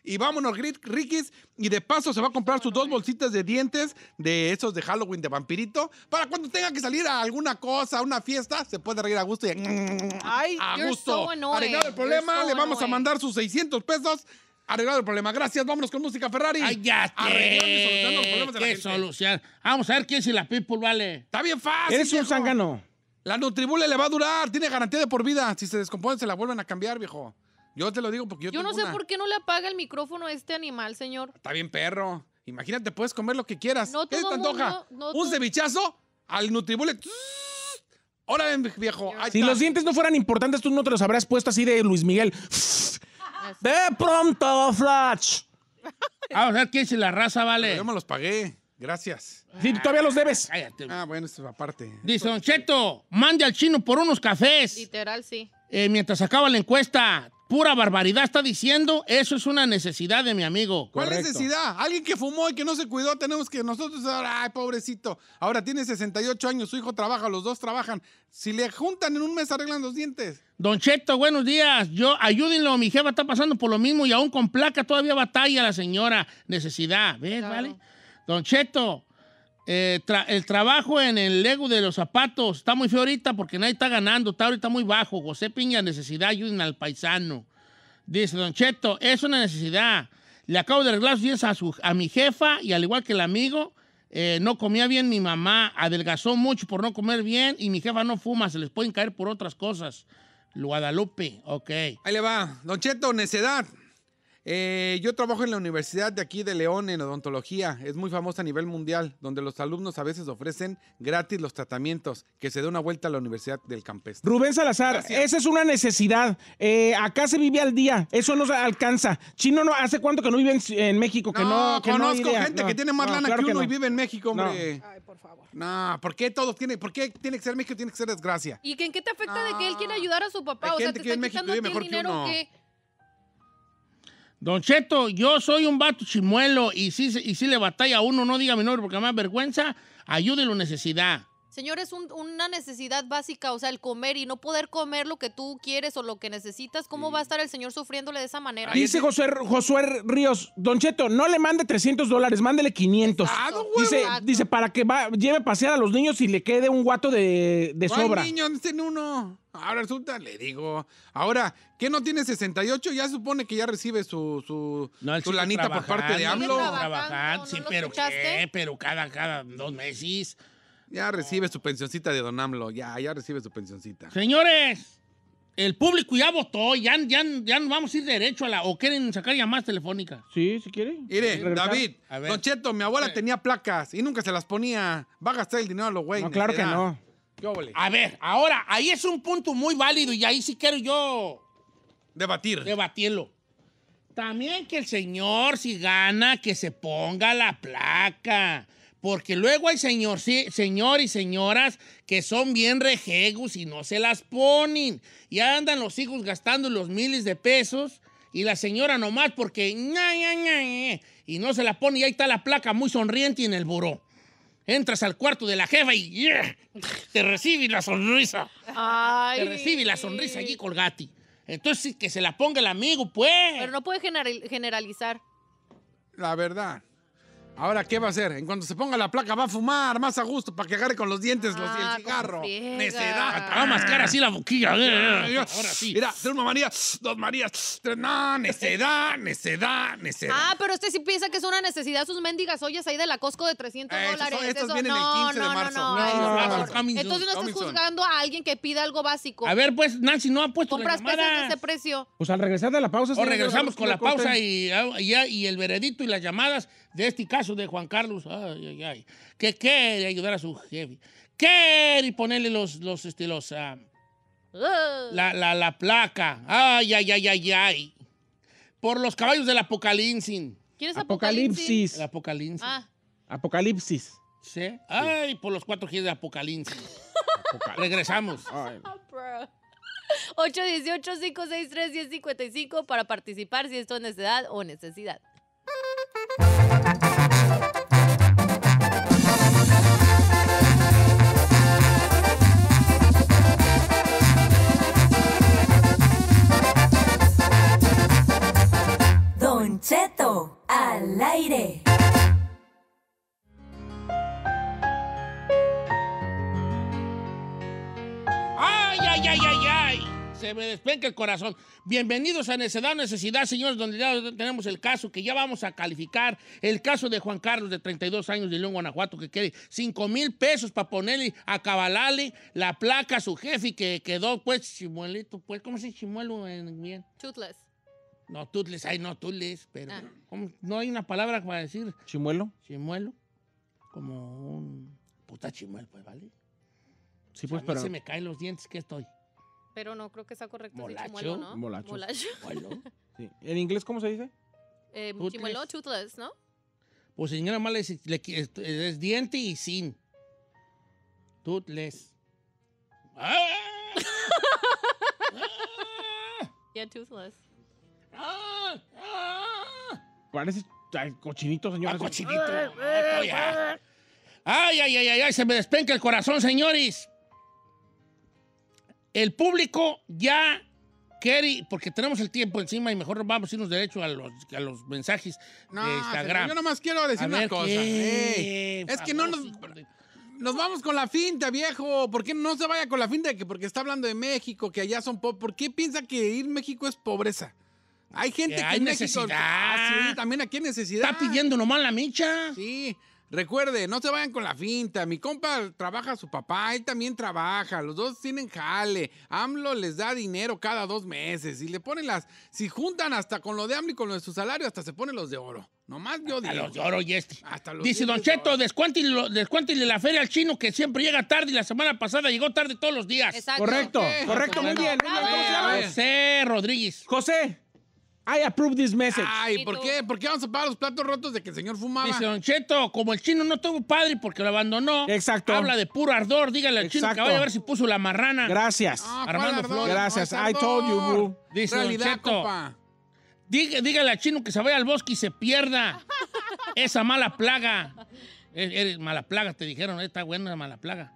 Y vámonos, Rickys. Y de paso se va a comprar sus dos bolsitas de dientes de esos de Halloween de vampirito. Para cuando tenga que salir a alguna cosa, a una fiesta, se puede reír a gusto Ay, a gusto. Arreglado el problema, le vamos a mandar sus 600 pesos arreglado el problema. Gracias, vámonos con música Ferrari. Ay, ya está. la gente. solución. Vamos a ver quién si la people vale. Está bien fácil. Eres un zángano. La Nutribule le va a durar, tiene garantía de por vida. Si se descompone, se la vuelven a cambiar, viejo. Yo te lo digo porque yo, Yo no sé por qué no le apaga el micrófono a este animal, señor. Está bien, perro. Imagínate, puedes comer lo que quieras. No ¿Qué te antoja? un al Nutribule. Ahora viejo. Si los dientes no fueran importantes, tú no te los habrías puesto así de Luis Miguel. ¡De pronto, Flash! Ah, o ¿quién es la raza vale? Yo me los pagué. Gracias. Sí, todavía los debes. Ah, bueno, esto es aparte. Dice, Cheto, mande al chino por unos cafés. Literal, sí. Eh, mientras acaba la encuesta, pura barbaridad está diciendo, eso es una necesidad de mi amigo. ¿Cuál necesidad? Alguien que fumó y que no se cuidó, tenemos que nosotros, ay, pobrecito, ahora tiene 68 años, su hijo trabaja, los dos trabajan. Si le juntan en un mes, arreglan los dientes. Don Cheto, buenos días. Yo, ayúdenlo, mi jefa está pasando por lo mismo y aún con placa todavía batalla la señora. Necesidad, ¿ves? ¿Vale? Don Cheto, eh, el trabajo en el Lego de los zapatos está muy feo ahorita porque nadie está ganando, está ahorita muy bajo. José Piña, necesidad, ayuden al paisano. Dice Don Cheto, es una necesidad. Le acabo de arreglar sus a, a mi jefa y al igual que el amigo, eh, no comía bien mi mamá, adelgazó mucho por no comer bien y mi jefa no fuma, se les pueden caer por otras cosas. Guadalupe, ok. Ahí le va, Don Cheto, necedad. Eh, yo trabajo en la Universidad de aquí de León en odontología. Es muy famosa a nivel mundial, donde los alumnos a veces ofrecen gratis los tratamientos. Que se dé una vuelta a la Universidad del Campestre. Rubén Salazar, esa es una necesidad. Eh, acá se vive al día. Eso no alcanza. Chino, no, ¿hace cuánto que no vive en, México? Que no, conozco gente que tiene más lana que uno y vive en México, hombre. Ay, por favor. No, ¿por qué todo tiene, por qué tiene que ser México? Tiene que ser desgracia. ¿Y en qué te afecta de que él quiere ayudar a su papá? o sea, te está quitando el dinero que Don Cheto, yo soy un vato chimuelo y si, y le batalla a uno, no diga mi nombre porque me da vergüenza, ayúdelo necesidad. Señor, es una necesidad básica, o sea, el comer y no poder comer lo que tú quieres o lo que necesitas, ¿cómo va a estar el Señor sufriéndole de esa manera? Dice Josué, Josué Ríos, Don Cheto, no le mande 300 dólares, mándele 500. dice, dice, para que va, lleve a pasear a los niños y le quede un guato de, de sobra. niño? en uno? Ahora resulta, le digo. Ahora, ¿qué no tiene 68? Ya supone que ya recibe su, su, lanita por parte de AMLO. sí, pero, pero cada, cada dos meses. Ya recibe su pensioncita de Don AMLO, ya, ya recibe su pensioncita. Señores, el público ya votó, ya, ya, ya vamos a ir derecho a la. ¿O quieren sacar llamadas telefónicas? Sí, si quieren. Mire, David, Don Cheto, mi abuela tenía placas y nunca se las ponía. Va a gastar el dinero a los güeyes. No, claro que no. A ver, ahora, ahí es un punto muy válido y ahí sí quiero yo. Debatir. Debatirlo. También que el señor, si gana, que se ponga la placa. Porque luego hay señor, señor y señoras que son bien rejegos y no se las ponen. Y andan los hijos gastando los miles de pesos y la señora nomás porque y no se la pone y ahí está la placa muy sonriente en el buró. Entras al cuarto de la jefa y te recibe la sonrisa. Te recibe la sonrisa allí colgati. Entonces que se la ponga el amigo, pues. Pero no puede generalizar. La verdad. Ahora, ¿qué va a hacer? En cuanto se ponga la placa, va a fumar más a gusto para que agarre con los dientes los, el ah, cigarro. Necedad. Ah. va a mascar así la boquilla. Eh, eh, eh. Ahora sí. Mira, una María, dos Marías, tres. No, necedad, necedad, necedad. Ah, pero usted sí piensa que es una necesidad sus mendigas ollas ahí de la Costco de 300 dólares. no, no, de No, no, no. Entonces no estás juzgando a alguien que pida algo básico. A ver, pues, Nancy, no ha puesto Compras pesas de ese precio. Pues al regresar de la pausa. O regresamos con la pausa y, y ah, el veredito y las llamadas de este caso de Juan Carlos, ay, ay, ay, que quiere ayudar a su jefe, quiere ponerle los, los, este, los, ah, la, la, la, placa, ay, ay, ay, ay, ay, por los caballos del apocalipsis. ¿Quieres apocalipsis? El apocalipsis. Ah. Apocalipsis. ¿Sí? Ay, por los cuatro G de apocalipsis. Regresamos. Ay. 818-563-1055 ah, para participar si es necesidad o necesidad. Concheto al aire. ¡Ay, ay, ay, ay, ay! Se me despenca el corazón. Bienvenidos a Necedad Necesidad, señores, donde ya tenemos el caso que ya vamos a calificar. El caso de Juan Carlos, de 32 años, de León, Guanajuato, que quiere 5 mil pesos para ponerle a cabalale la placa a su jefe y que quedó, pues, chimuelito, pues, ¿cómo se dice chimuelo en bien? Toothless. No, tutles, hay no tutles, pero ah. no hay una palabra para decir. ¿Chimuelo? Chimuelo. Como un puta chimuelo, pues, ¿vale? Sí, pues, pero. se me caen los dientes que estoy. Pero no creo que sea correcto Molacho. Decir chimuelo, ¿no? Molacho. Molacho. ¿En inglés cómo se dice? Eh, chimuelo, toothless, ¿no? Pues señora mal es, diente y sin. Toothless. ¡Ah! yeah, toothless. Parece al cochinito, señor. Al cochinito. Ay, ay, ay, ay, se me despenca el corazón, señores. El público ya quiere, porque tenemos el tiempo encima y mejor vamos a irnos derecho a los, los mensajes de Instagram. Yo nomás quiero decir una cosa. Eh. es que no nos... nos vamos con la finta, viejo. ¿Por qué no se vaya con la finta? Que porque está hablando de México, que allá son pobres. ¿Por qué piensa que ir a México es pobreza? Hay gente que, necesita, ah, también aquí hay necesidad. Está pidiendo nomás la micha. Sí. Recuerde, no se vayan con la finta. Mi compa trabaja a su papá, él también trabaja. Los dos tienen jale. AMLO les da dinero cada dos meses y le ponen las. Si juntan hasta con lo de AMLO y con lo de su salario, hasta se ponen los de oro. Nomás yo digo. A los de oro y este. Hasta Dice Don Cheto, descuéntile, la feria al chino que siempre llega tarde y la semana pasada llegó tarde todos los días. Correcto, correcto, muy bien. José Rodríguez. José. I approve this message. Ay, ¿por qué? ¿Por vamos a pagar los platos rotos de que el señor fumaba? Dice Don Cheto, como el chino no tuvo padre porque lo abandonó. Exacto. Habla de puro ardor. Dígale al chino que vaya a ver si puso la marrana. Gracias. Ah, armando Flores. Gracias. I told you, bro. Dice Don Cheto. Dígale, al chino que se vaya al bosque y se pierda esa mala plaga. Er, eres mala plaga, te dijeron. Eh, está buena mala plaga.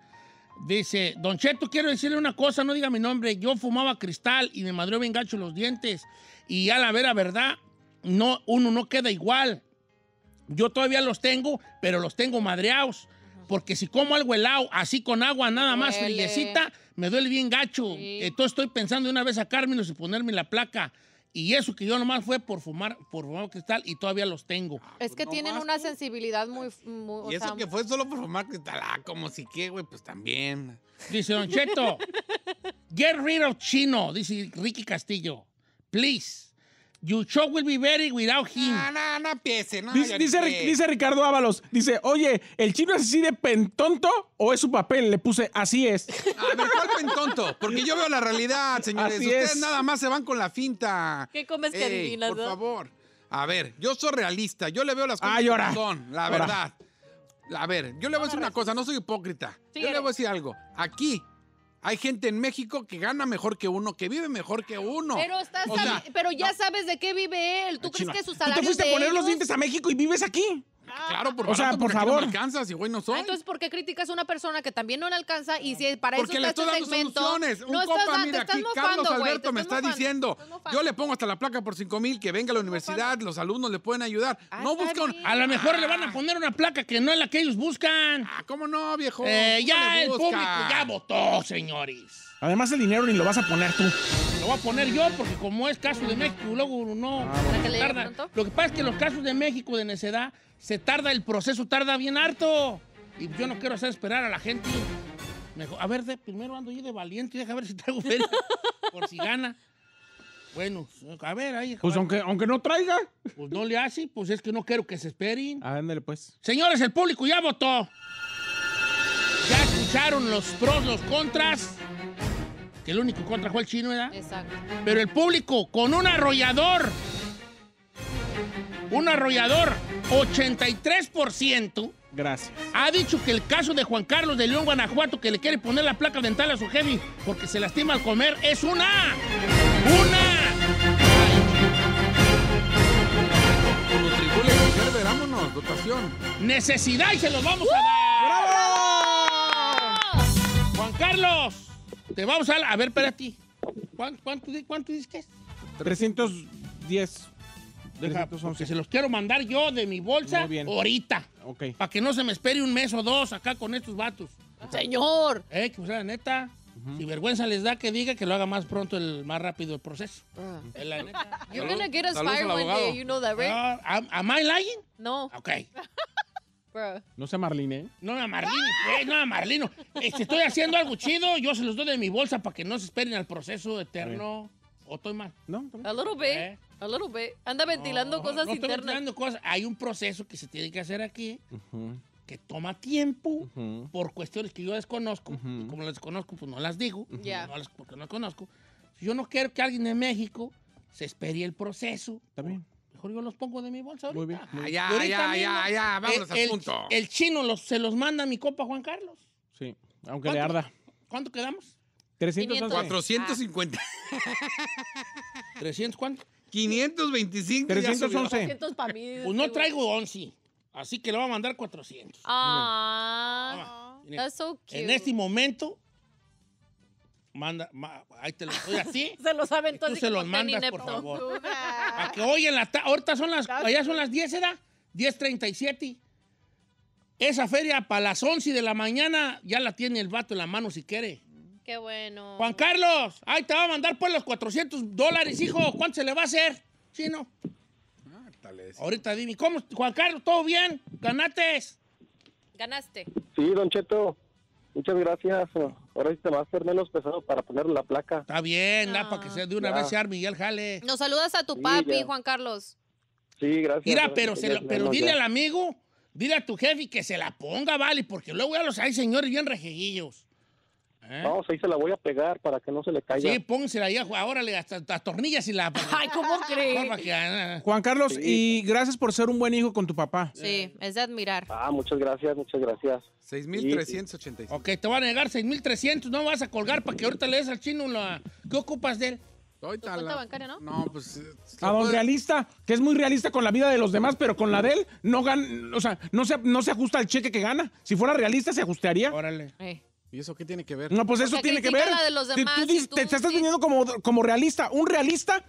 Dice, Don Cheto, quiero decirle una cosa, no diga mi nombre. Yo fumaba cristal y me madrió bien gacho los dientes y a la vera verdad, no, uno no queda igual. Yo todavía los tengo, pero los tengo madreados. Porque si como algo helado, así con agua nada más duele. me duele bien gacho. Entonces estoy pensando de una vez a sacármelos y ponerme la placa. Y eso que yo nomás fue por fumar, por fumar cristal y todavía los tengo. Ah, es pues que tienen una sensibilidad muy, Y eso que fue solo por fumar cristal, ah, como si que, güey, pues también. Dice Don Cheto, get rid of chino, dice Ricky Castillo. Please. You show will be very without him. No, no, no dice, dice, Ricardo Ábalos, dice, oye, ¿el chino es así de pentonto o es su papel? Le puse, así es. A ah, ver, ¿cuál pentonto? Porque yo veo la realidad, señores. Así Ustedes es. nada más se van con la finta. ¿Qué comes que adivinas, Por favor. A ver, yo soy realista. Yo le veo las cosas Ay, como son, la verdad. A ver, yo le voy a decir una cosa, no soy hipócrita. yo le voy a decir algo. Aquí hay gente en México que gana mejor que uno, que vive mejor que uno. Pero, estás pero ya sabes de qué vive él. ¿Tú ah, crees que su salario ¿Tú te fuiste a poner los dientes a México y vives aquí? Ah, claro, por por porque favor. no alcanzas y güey no ah, soy. entonces, ¿por qué criticas a una persona que también no le alcanza? Y si para eso Porque le estoy este dando soluciones. Un no estás compa, mira, aquí Carlos Alberto me está diciendo, yo le pongo hasta la placa por 5 mil, que venga a la universidad, los alumnos le pueden ayudar. Ah, no buscan. A lo mejor le van a poner una placa que no es la que ellos buscan. Ah, ¿cómo no, viejo? Eh, ya el público ya votó, señores. Además, el dinero ni lo vas a poner tú. Lo voy a poner yo porque como es caso de México, luego no ah, tarda. Lo que pasa es que en los casos de México de necedad se tarda, el proceso tarda bien harto. Y yo no quiero hacer esperar a la gente. Mejor, a ver, primero ando yo de valiente, deja ver si traigo feria, por si gana. Bueno, a ver, ahí. Pues aunque, aunque no traiga. Pues no le hace, pues es que no quiero que se esperen. Ándale, pues. Señores, el público ya votó. Ya escucharon los pros, los contras que el único contra fue el chino, era. Exacto. Pero el público con un arrollador, un arrollador, 83%. Gracias. Ha dicho que el caso de Juan Carlos de León, Guanajuato, que le quiere poner la placa dental a su heavy porque se lastima al comer, es una. ¡Una! dotación. Necesidad y se los vamos a dar. ¡Bravo! ¡Juan Carlos! Te vamos a... A ver, espérate. ¿Cuánto, cuánto, cuánto dices que es? 310. se los quiero mandar yo de mi bolsa ahorita. Ok. Para que no se me espere un mes o dos acá con estos vatos. Señor. Eh, que pues la neta. Si vergüenza les da que diga que lo haga más pronto, el más rápido el proceso. Ah. Eh, la neta. You're gonna get us fired one day, you know that, right? Ah, I lying? No. Ok. No sea Marlene. No a Marlene, no a Marlino. Eh, estoy haciendo algo chido, yo se los doy de mi bolsa para que no se esperen al proceso eterno. ¿O estoy mal? No, A little bit. Eh. A little bit. Anda ventilando cosas no internas. Hay un proceso que se tiene que hacer aquí. Que toma tiempo por cuestiones que yo desconozco. como las desconozco, pues no las digo. porque no las conozco. Yo no quiero que alguien de México se espere el proceso. También yo los pongo de mi bolsa Muy bien. ya, ya, ya, eh, el, punto. El, chino se los manda a mi copa Juan Carlos. Sí, aunque le arda. ¿Cuánto quedamos? 300, 450. ¿300 cuánto? 525. 311. Pues no traigo 11. Así que le voy a mandar 400. Ah. That's En este momento manda, ahí te lo, doy ¿sí? se lo saben todos. Tú se los mandas, por favor. A que hoy en la tarde, ahorita son las, allá son las 10, ¿era? 10.37. Esa feria para las 11 de la mañana ya la tiene el vato en la mano si quiere. Qué bueno. Juan Carlos, ahí te va a mandar por pues, los 400 dólares, hijo. ¿Cuánto se le va a hacer? ¿no? Ah, tal vez. Ahorita dime, ¿cómo? Juan Carlos, ¿todo bien? ¿Ganaste? Ganaste. Sí, don Cheto. Muchas gracias. Ahora sí te va a hacer menos pesado para poner la placa. Está bien, da para que ah. sea de una vez se jale. Nos saludas a tu papi, Juan Carlos. Sí, gracias. Mira, pero, dile al amigo, dile a tu jefe que se la ponga, vale, porque luego ya los hay señores bien rejeguillos. Vamos, ¿Eh? ahí se la voy a pegar para que no se le caiga. Sí, pónsela ahí, ahora le las tornillas y la... Ay, ¿cómo ah, crees? Ah. Juan Carlos, y gracias por ser un buen hijo con tu papá. Sí, es de admirar. Ah, muchas gracias, muchas gracias. 6.385. Ok, te va a negar 6.300, no vas a colgar para que ahorita le des al chino la... ¿Qué ocupas de él? Cuenta la... bancaria, ¿no? No, pues. A don realista, que es muy realista con la vida de los demás, pero con la de él no gana, o sea, no se, no se ajusta al cheque que gana. Si fuera realista, se ajustaría. Órale. Eh. ¿Y eso qué tiene que ver? No, pues eso tiene que ver. De tú, te estás viendo como, realista. Un realista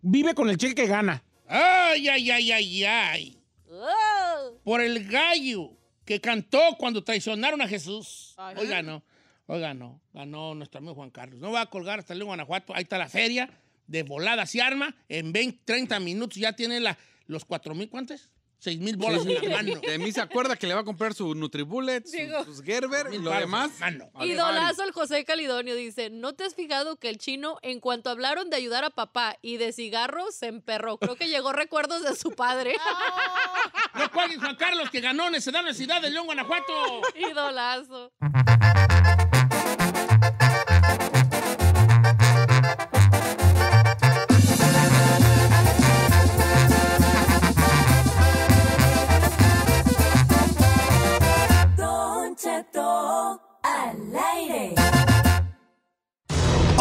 vive con el cheque que gana. Ay, ay, ay, ay, ay. Oh. Por el gallo que cantó cuando traicionaron a Jesús. Ajá. Hoy ganó, hoy ganó, ganó nuestro amigo Juan Carlos. No va a colgar hasta León, Guanajuato. Ahí está la feria de voladas y arma. En 20, 30 minutos ya tiene los 4 mil, ¿cuántos? 6 mil bolas en la mano. De mí se acuerda que le va a comprar su Nutribullet, sus, Gerber y lo demás. Idolazo el José Calidonio dice, ¿no te has fijado que el chino, en cuanto hablaron de ayudar a papá y de cigarros, se emperró? Creo que llegó recuerdos de su padre. no Juan Carlos, que ganó en en Ciudad de León, Guanajuato. Idolazo.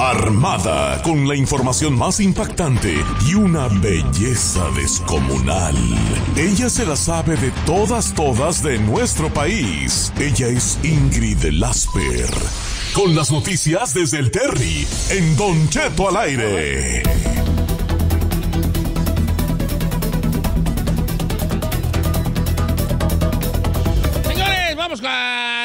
Armada con la información más impactante y una belleza descomunal. Ella se la sabe de todas, todas de nuestro país. Ella es Ingrid Lasper. Con las noticias desde el Terry, en Don Cheto al aire. Señores, vamos con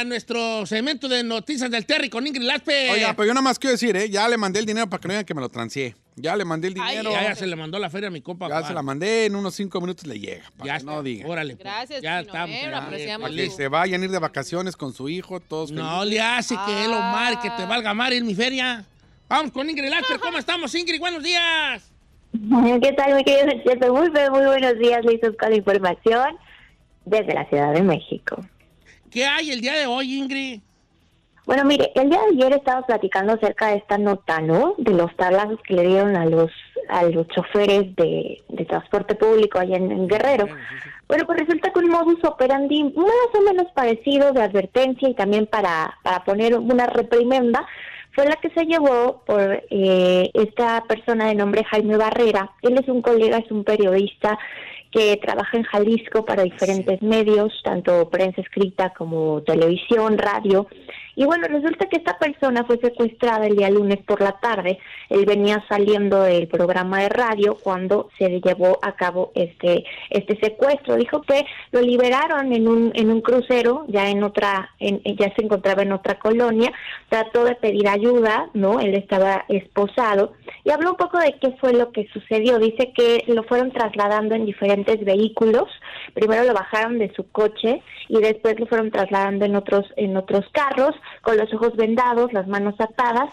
nuestro segmento de noticias del Terry con Ingrid Laspe. Oiga, pero yo nada más quiero decir, ¿eh? ya le mandé el dinero para que no digan que me lo transié. Ya le mandé el dinero. ya, se le mandó la feria a mi compa. Ya se la mandé, en unos cinco minutos le llega. ya está, no Órale. Pues. Gracias, ya estamos. Eh, se vayan a ir de vacaciones con su hijo, todos. No le hace que él o mar, que te ah. valga mar en mi feria. Vamos con Ingrid Laspe ¿Cómo estamos, Ingrid? Buenos días. ¿Qué tal, mi querido Muy, muy buenos días. Listos con la información desde la Ciudad de México. ¿Qué hay el día de hoy, Ingrid? Bueno, mire, el día de ayer estaba platicando acerca de esta nota, ¿no? De los tablazos que le dieron a los a los choferes de, transporte público allá en, Guerrero. Bueno, pues resulta que un modus operandi más o menos parecido de advertencia y también para, para poner una reprimenda fue la que se llevó por eh, esta persona de nombre Jaime Barrera. Él es un colega, es un periodista que trabaja en Jalisco para ah, diferentes medios, tanto prensa escrita como televisión, radio, y bueno, resulta que esta persona fue secuestrada el día lunes por la tarde. Él venía saliendo del programa de radio cuando se llevó a cabo este este secuestro. Dijo que lo liberaron en un en un crucero, ya en otra en, eh, ya se encontraba en otra colonia. Trató de pedir ayuda, ¿no? Él estaba esposado y habló un poco de qué fue lo que sucedió. Dice que lo fueron trasladando en diferentes vehículos. Primero lo bajaron de su coche y después lo fueron trasladando en otros en otros carros con los ojos vendados, las manos atadas,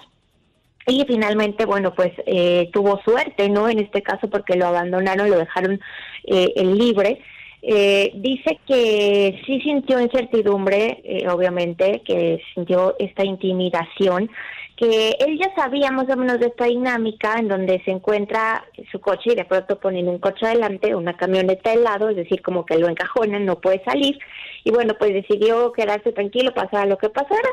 y finalmente, bueno, pues eh, tuvo suerte, ¿no? En este caso porque lo abandonaron, y lo dejaron eh, libre. Eh, dice que sí sintió incertidumbre, eh, obviamente, que sintió esta intimidación, que él ya sabía más o menos de esta dinámica en donde se encuentra su coche y de pronto ponen un coche adelante, una camioneta al lado, es decir, como que lo encajonan, no puede salir. Y bueno, pues decidió quedarse tranquilo, pasara lo que pasara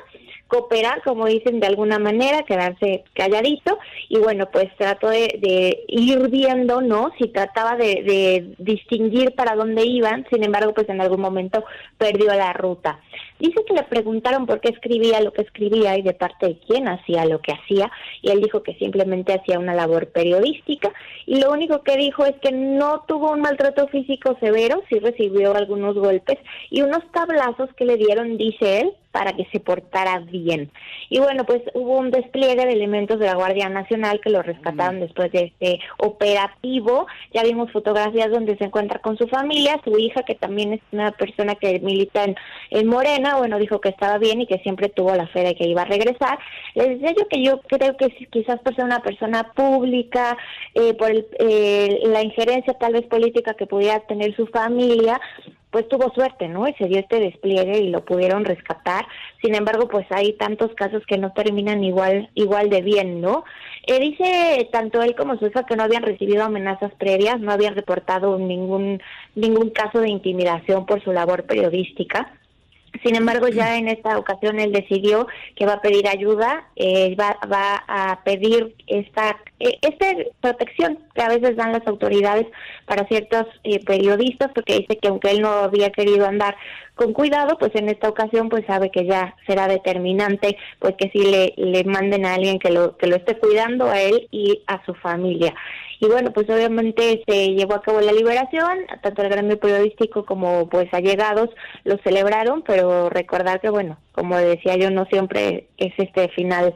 cooperar, como dicen, de alguna manera, quedarse calladito. Y bueno, pues trato de, ir viendo, ¿no? Si trataba de, de, distinguir para dónde iban, sin embargo, pues en algún momento perdió la ruta. Dice que le preguntaron por qué escribía lo que escribía y de parte de quién hacía lo que hacía, y él dijo que simplemente hacía una labor periodística, y lo único que dijo es que no tuvo un maltrato físico severo, sí recibió algunos golpes y unos tablazos que le dieron, dice él, para que se portara bien. Y bueno, pues hubo un despliegue de elementos de la Guardia Nacional que lo rescataron después de este operativo. Ya vimos fotografías donde se encuentra con su familia, su hija, que también es una persona que milita en, en Morena, bueno, dijo que estaba bien y que siempre tuvo la fe de que iba a regresar. Les decía yo que yo creo que quizás por ser una persona pública, eh, por eh, la injerencia tal vez política que pudiera tener su familia, pues tuvo suerte, ¿no? Y se dio este despliegue y lo pudieron rescatar. Sin embargo, pues hay tantos casos que no terminan igual igual de bien, ¿no? Eh, dice tanto él como su hija que no habían recibido amenazas previas, no habían reportado ningún ningún caso de intimidación por su labor periodística. Sin embargo, ya en esta ocasión él decidió que va a pedir ayuda, eh, va, a pedir esta, eh, esta protección que a veces dan las autoridades para ciertos eh, periodistas, porque dice que aunque él no había querido andar con cuidado, pues en esta ocasión pues sabe que ya será determinante, pues que si le, le manden a alguien que lo, que lo esté cuidando a él y a su familia y bueno, pues obviamente se llevó a cabo la liberación, tanto el medio periodístico como pues allegados lo celebraron, pero recordar que bueno, como decía yo, no siempre es este final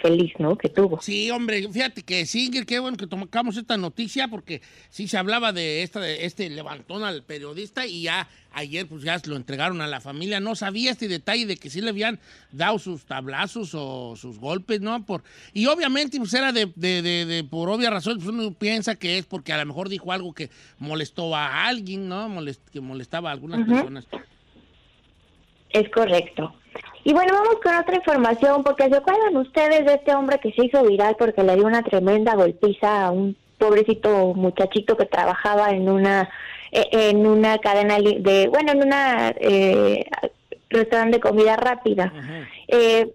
feliz, ¿no? Que tuvo. Sí, hombre, fíjate que Singer, qué bueno que tomamos esta noticia porque sí se hablaba de, esta, de este levantón al periodista y ya ayer pues ya lo entregaron a la familia. No sabía este detalle de que sí le habían dado sus tablazos o sus golpes, ¿no? Por, y obviamente pues era de, de, de, por obvia razón, pues uno piensa que es porque a lo mejor dijo algo que molestó a alguien, ¿no? Molest, que molestaba a algunas personas. Es correcto. Y bueno, vamos con otra información, porque se acuerdan ustedes de este hombre que se hizo viral porque le dio una tremenda golpiza a un pobrecito muchachito que trabajaba en una eh, en una cadena de bueno en una eh, restaurante de comida rápida. Eh,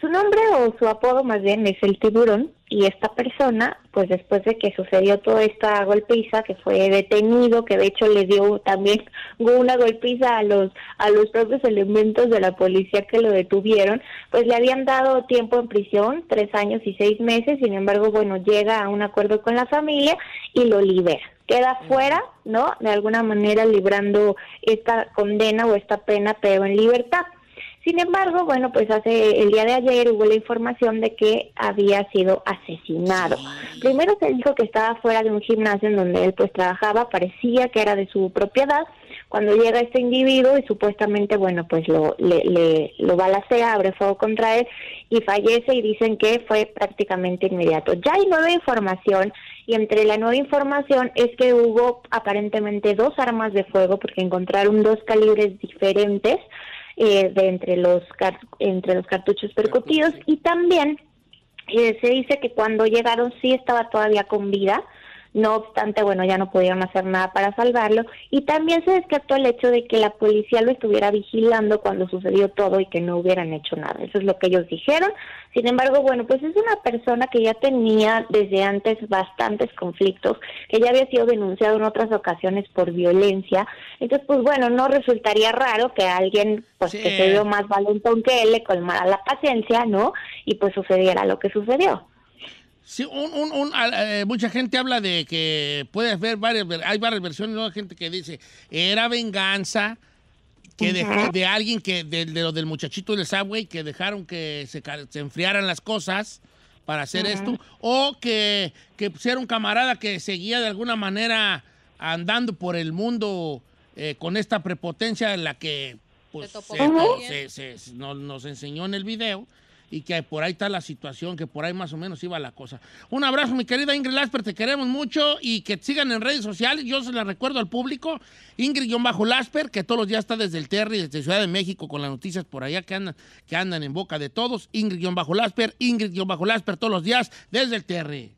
su nombre o su apodo más bien es el tiburón y esta persona, pues después de que sucedió toda esta golpiza, que fue detenido, que de hecho le dio también una golpiza a los a los propios elementos de la policía que lo detuvieron, pues le habían dado tiempo en prisión, tres años y seis meses, sin embargo, bueno, llega a un acuerdo con la familia y lo libera. Queda fuera, ¿no? De alguna manera librando esta condena o esta pena, pero en libertad. Sin embargo, bueno, pues hace el día de ayer hubo la información de que había sido asesinado. Primero se dijo que estaba fuera de un gimnasio en donde él pues trabajaba, parecía que era de su propiedad. Cuando llega este individuo y supuestamente, bueno, pues lo, le, le, lo balacea, abre fuego contra él y fallece y dicen que fue prácticamente inmediato. Ya hay nueva información y entre la nueva información es que hubo aparentemente dos armas de fuego porque encontraron dos calibres diferentes eh, de entre los entre los cartuchos percutidos y también eh, se dice que cuando llegaron sí estaba todavía con vida no obstante, bueno, ya no pudieron hacer nada para salvarlo. Y también se descartó el hecho de que la policía lo estuviera vigilando cuando sucedió todo y que no hubieran hecho nada. Eso es lo que ellos dijeron. Sin embargo, bueno, pues es una persona que ya tenía desde antes bastantes conflictos, que ya había sido denunciado en otras ocasiones por violencia. Entonces, pues bueno, no resultaría raro que alguien, pues que se dio más valentón que él, le colmara la paciencia, ¿no? Y pues sucediera lo que sucedió. Sí, un, un, eh, mucha gente habla de que puedes ver varias, hay varias versiones, ¿no? gente que dice, era venganza que de, de alguien que, de, lo del muchachito del subway, que dejaron que se, enfriaran las cosas para hacer esto, o que, que pues, era un camarada que seguía de alguna manera andando por el mundo eh, con esta prepotencia en la que pues, nos enseñó en el video y que por ahí está la situación, que por ahí más o menos iba la cosa. Un abrazo, mi querida Ingrid Lasper, te queremos mucho y que sigan en redes sociales. Yo se las recuerdo al público, ingrid Lásper, que todos los días está desde el Terry, desde Ciudad de México, con las noticias por allá que andan, que andan en boca de todos. ingrid Lásper, Ingrid-Lasper, todos los días desde el Terry.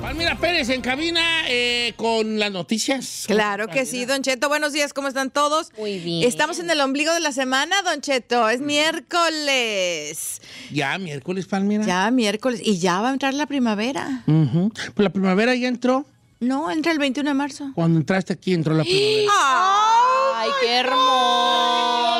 Palmira Pérez en cabina eh, con las noticias. Claro que sí, Don Cheto. Buenos días, ¿cómo están todos? Muy bien. Estamos en el ombligo de la semana, Don Cheto. Es miércoles. Ya, miércoles, Palmira. Ya, miércoles. Y ya va a entrar la primavera. Pues la primavera ya entró. No, entra el 21 de marzo. Cuando entraste aquí entró la vez. ¡Ay, qué hermoso!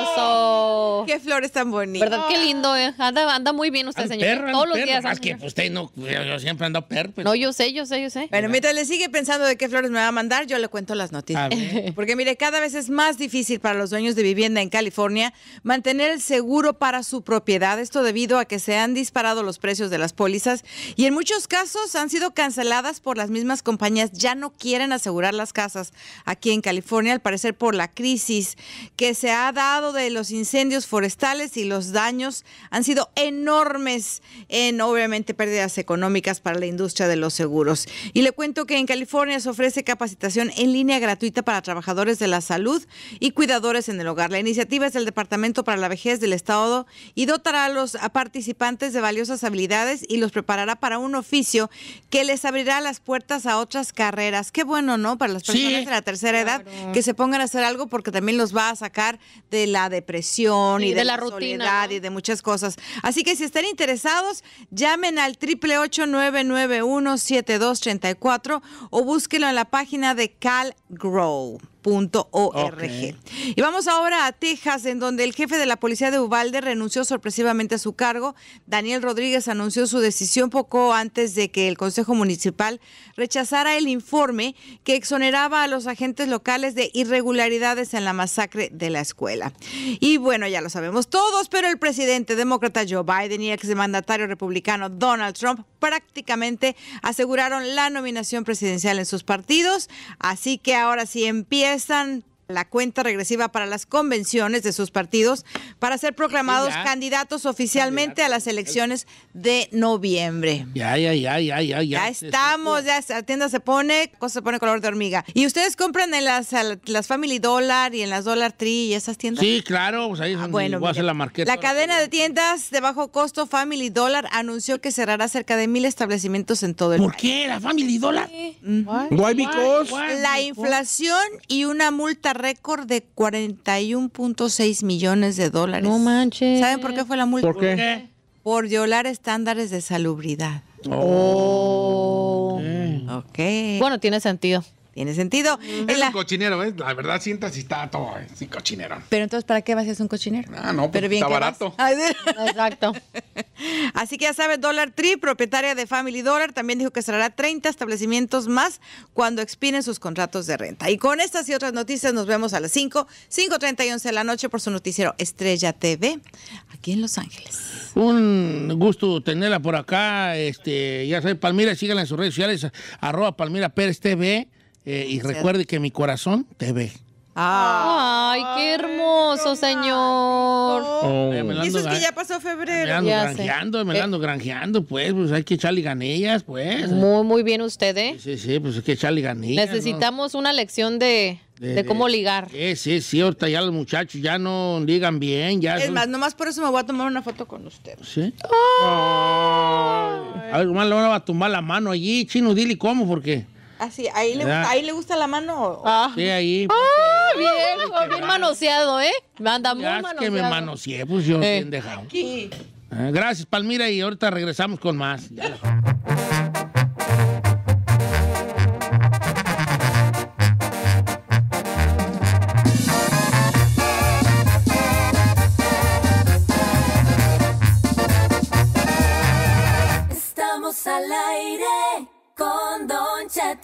flores tan bonitas. ¿Verdad? Qué lindo, eh? anda, muy bien usted, señor. Todos los días. Más que usted no, yo, siempre ando perro. Pues. No, yo sé, yo sé, yo sé. Bueno, mientras le sigue pensando de qué flores me va a mandar, yo le cuento las noticias. Porque mire, cada vez es más difícil para los dueños de vivienda en California mantener el seguro para su propiedad. Esto debido a que se han disparado los precios de las pólizas y en muchos casos han sido canceladas por las mismas compañías. Ya no quieren asegurar las casas aquí en California, al parecer por la crisis que se ha dado de los incendios forestales y los daños han sido enormes en obviamente pérdidas económicas para la industria de los seguros. Y le cuento que en California se ofrece capacitación en línea gratuita para trabajadores de la salud y cuidadores en el hogar. La iniciativa es del Departamento para la Vejez del Estado y dotará a los participantes de valiosas habilidades y los preparará para un oficio que les abrirá las puertas a otras carreras. Qué bueno, ¿no? Para las personas de la tercera edad que se pongan a hacer algo porque también los va a sacar de la depresión y de, la, rutina, y de muchas cosas. Así que si están interesados, llamen al 888-991-7234 o búsquelo en la página de Cal grow.org. Y vamos ahora a Texas, en donde el jefe de la policía de Ubalde renunció sorpresivamente a su cargo. Daniel Rodríguez anunció su decisión poco antes de que el Consejo Municipal rechazara el informe que exoneraba a los agentes locales de irregularidades en la masacre de la escuela. Y bueno, ya lo sabemos todos, pero el presidente demócrata Joe Biden y el exmandatario republicano Donald Trump prácticamente aseguraron la nominación presidencial en sus partidos, así que ahora si empiezan la cuenta regresiva para las convenciones de sus partidos para ser proclamados candidatos oficialmente a las elecciones de noviembre. Ya, ya, ya, ya, ya. Ya, este estamos, ya la tienda se pone, cosa se pone color de hormiga. ¿Y ustedes compran en las, las Family Dollar y en las Dollar Tree y esas tiendas? Sí, claro, pues ahí ah, bueno, hacer la marqueta. La cadena de tiendas de bajo costo Family Dollar anunció que cerrará cerca de mil establecimientos en todo el mundo. país. ¿Por qué? ¿La Family Dollar? Why? Why? La inflación y una multa récord de 41.6 millones de dólares. No manches. ¿Saben por qué fue la multa? ¿Por qué? Por violar estándares de salubridad. Oh. oh. ok. Bueno, tiene sentido tiene sentido. Mm, es un cochinero, ¿eh? La verdad, sientas y está todo, un eh, cochinero. Pero entonces, ¿para qué vas a es un cochinero? Ah, no, pues, pero está barato. Exacto. Así que ya sabes, Dollar Tree, propietaria de Family Dollar, también dijo que cerrará 30 establecimientos más cuando expiren sus contratos de renta. Y con estas y otras noticias nos vemos a las 5, 5.30 y 11 de la noche por su noticiero Estrella TV, aquí en Los Ángeles. Un gusto tenerla por acá. Este, ya saben, Palmira, síganla en sus redes sociales, arroba Palmira Pérez TV. Eh, y recuerde que mi corazón te ve. Ah. Ay, qué hermoso, señor. Oh. eso es que ya pasó febrero. Me ando granjeando, me eh. granjeando, pues, pues hay que echarle ganillas, pues. Muy, muy bien usted, ¿eh? Sí, sí, pues hay que echarle ganillas. Necesitamos una lección de, cómo ligar. Sí, sí, sí, ahorita ya los muchachos ya no ligan bien. Ya es más, nomás por eso me voy a tomar una foto con usted. ¿Sí? A ver, nomás le van a tomar la mano allí, chino, dile cómo, porque... Así, ahí le, ahí le gusta la mano. Ah, sí, ahí. Ah, pues, bien, pues, bien, manoseado, ¿eh? anda muy ya Es que me manoseé, pues yo bien eh. dejado. Aquí. Ah, gracias, Palmira, y ahorita regresamos con más.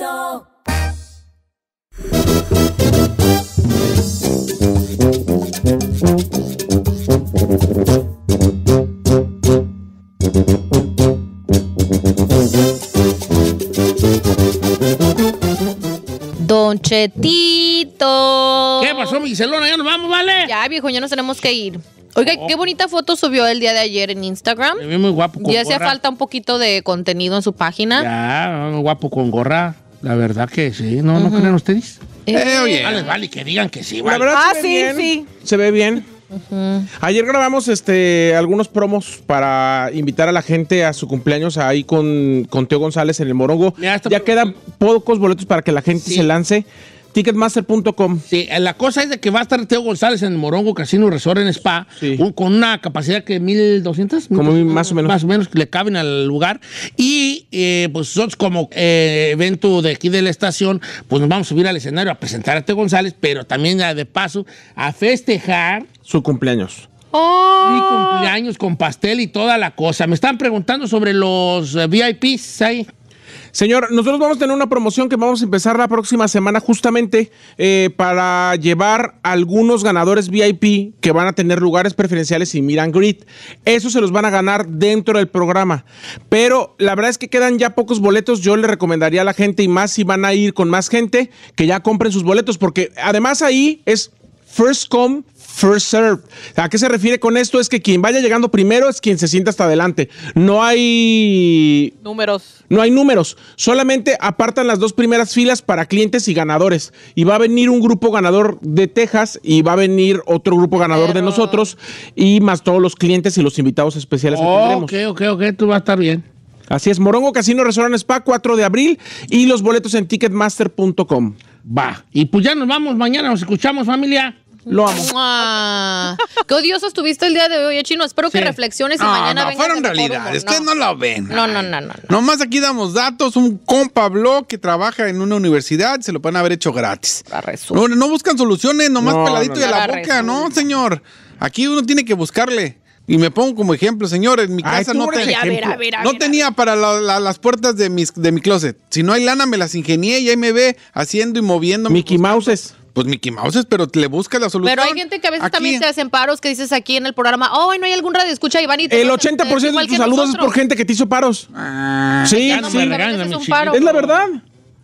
Donchetito, Don Chetito. ¿Qué pasó, mi Ya nos vamos, ¿vale? Ya, viejo, ya nos tenemos que ir. Oiga, qué oh. bonita foto subió el día de ayer en Instagram. Y muy guapo gorra. hacía falta un poquito de contenido en su página. Ya, muy guapo con gorra. La verdad que sí, ¿no, ¿no creen ustedes? Eh, eh oye. Vale, vale, que digan que sí, vale. La verdad, ah, se sí, bien, sí. Se ve bien. Ayer grabamos este, algunos promos para invitar a la gente a su cumpleaños ahí con, Teo González en el Morongo. ya, quedan pocos boletos para que la gente se lance. Ticketmaster.com. Sí, eh, la cosa es de que va a estar Teo González en Morongo Casino Resort en Spa, con una capacidad que 1200, como más o menos, más o menos que le caben al lugar y eh, pues nosotros como eh, evento de aquí de la estación, pues nos vamos a subir al escenario a presentar a Teo González, pero también de paso a festejar su cumpleaños. Oh. cumpleaños con pastel y toda la cosa. Me están preguntando sobre los VIPs ahí. Señor, nosotros vamos a tener una promoción que vamos a empezar la próxima semana justamente eh, para llevar a algunos ganadores VIP que van a tener lugares preferenciales y Miran Grid. Eso se los van a ganar dentro del programa. Pero la verdad es que quedan ya pocos boletos. Yo le recomendaría a la gente y más si van a ir con más gente que ya compren sus boletos porque además ahí es first come, first serve. ¿A qué se refiere con esto? Es que quien vaya llegando primero es quien se sienta hasta adelante. No hay números. No hay números. Solamente apartan las dos primeras filas para clientes y ganadores. Y va a venir un grupo ganador de Texas y va a venir otro grupo ganador de nosotros y más todos los clientes y los invitados especiales que tendremos. Ok, ok, ok, tú vas a estar bien. Así es, Morongo Casino en Spa, 4 de abril y los boletos en ticketmaster.com. Va. Y pues ya nos vamos, mañana nos escuchamos familia. Lo amo. qué odioso estuviste el día de hoy, eh, chino. Espero que reflexiones y mañana no, fueron realidades. Ustedes no. no lo ven. No, no, no, no, Nomás aquí damos datos. Un compa blog que trabaja en una universidad. Se lo pueden haber hecho gratis. No, no buscan soluciones, nomás peladito de la, boca. No, señor. Aquí uno tiene que buscarle. Y me pongo como ejemplo, señor, en mi casa no, tenía no tenía para las puertas de, de mi closet. Si no hay lana, me las ingenié y ahí me ve haciendo y moviendo. Mickey Mouses. Pues Mickey Mouse, pero le busca la solución. Pero hay gente que a veces también se hacen paros que dices aquí en el programa, oh, no hay algún radio escucha, Iván. Y el 80% de tus saludos es por gente que te hizo paros. Ah, sí, sí. es la verdad.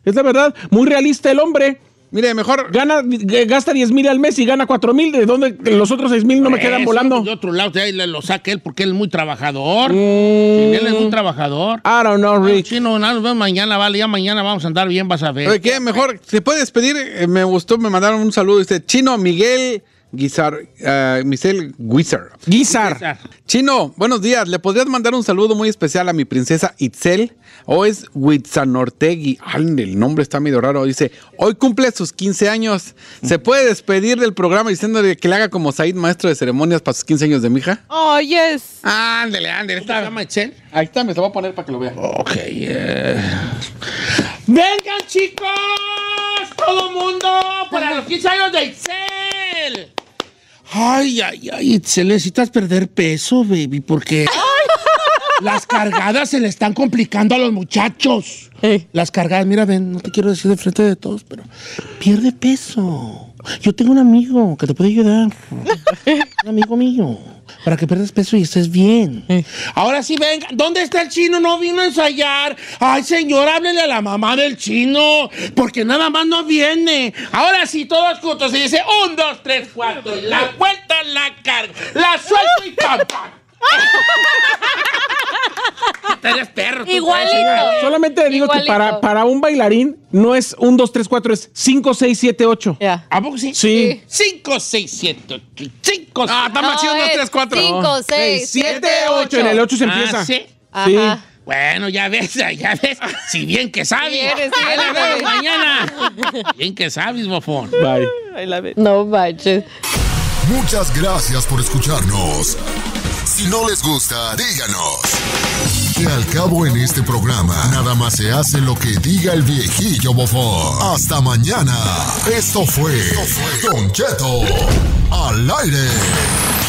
Es la verdad. Muy realista el hombre. Mire, mejor. Gana, eh, gasta 10 mil al mes y gana 4 mil. ¿De dónde los otros 6 mil no me quedan volando? De otro lado, ahí lo saca él porque él es muy trabajador. Mm. Él es muy trabajador. I no, know, Chino, mañana, vale, ya mañana vamos a andar bien, vas a ver. Oye, ¿qué? Mejor, ¿se puede despedir? Eh, me gustó, me mandaron un saludo. este Chino Miguel. Guizar, uh, Michelle Guizar. Guizar. Chino, buenos días. ¿Le podrías mandar un saludo muy especial a mi princesa Itzel? Hoy es Huitzanortegui. el nombre está medio raro. Dice, hoy cumple sus 15 años. ¿Se mm. puede despedir del programa diciéndole que le haga como Said, maestro de ceremonias para sus 15 años de mija? hija? Oh, yes. Ándele, ándele. ¿Está llama Ahí está, me lo voy a poner para que lo vean. Ok, yeah. ¡Vengan, chicos! ¡Todo mundo! ¡Para los 15 años de Itzel! Ay, ay, ay, se necesitas perder peso, baby, porque las cargadas se le están complicando a los muchachos. Las cargadas, mira, ven, no te quiero decir de frente de todos, pero pierde peso yo tengo un amigo que te puede ayudar. un amigo mío. Para que pierdas peso y estés bien. Ahora sí, venga. ¿Dónde está el chino? No vino a ensayar. Ay, señor, háblele a la mamá del chino. Porque nada más no viene. Ahora sí, todos juntos. Se dice un, dos, tres, cuatro. La vuelta, la carga. La suelto y perro. Igualito. Parece, Solamente digo que para, para un bailarín no es 1, 2, 3, 4, es 5, 6, 7, 8. ¿A poco sí? Sí. 5, 6, 7, 8. 5, Ah, está más 2, 3, 4. 5, 6, 7, 8. En el 8 se empieza. Ah, ¿sí? Bueno, ya ves, ya ves. Si bien que sabes. ahí la mañana. Bien que sabes, mofón. Bye. la ves. No manches. Muchas gracias por escucharnos si no les gusta, díganos. Que al cabo en este programa, nada más se hace lo que diga el viejillo bofón. Hasta mañana. Esto fue, Esto fue Don Cheto al aire.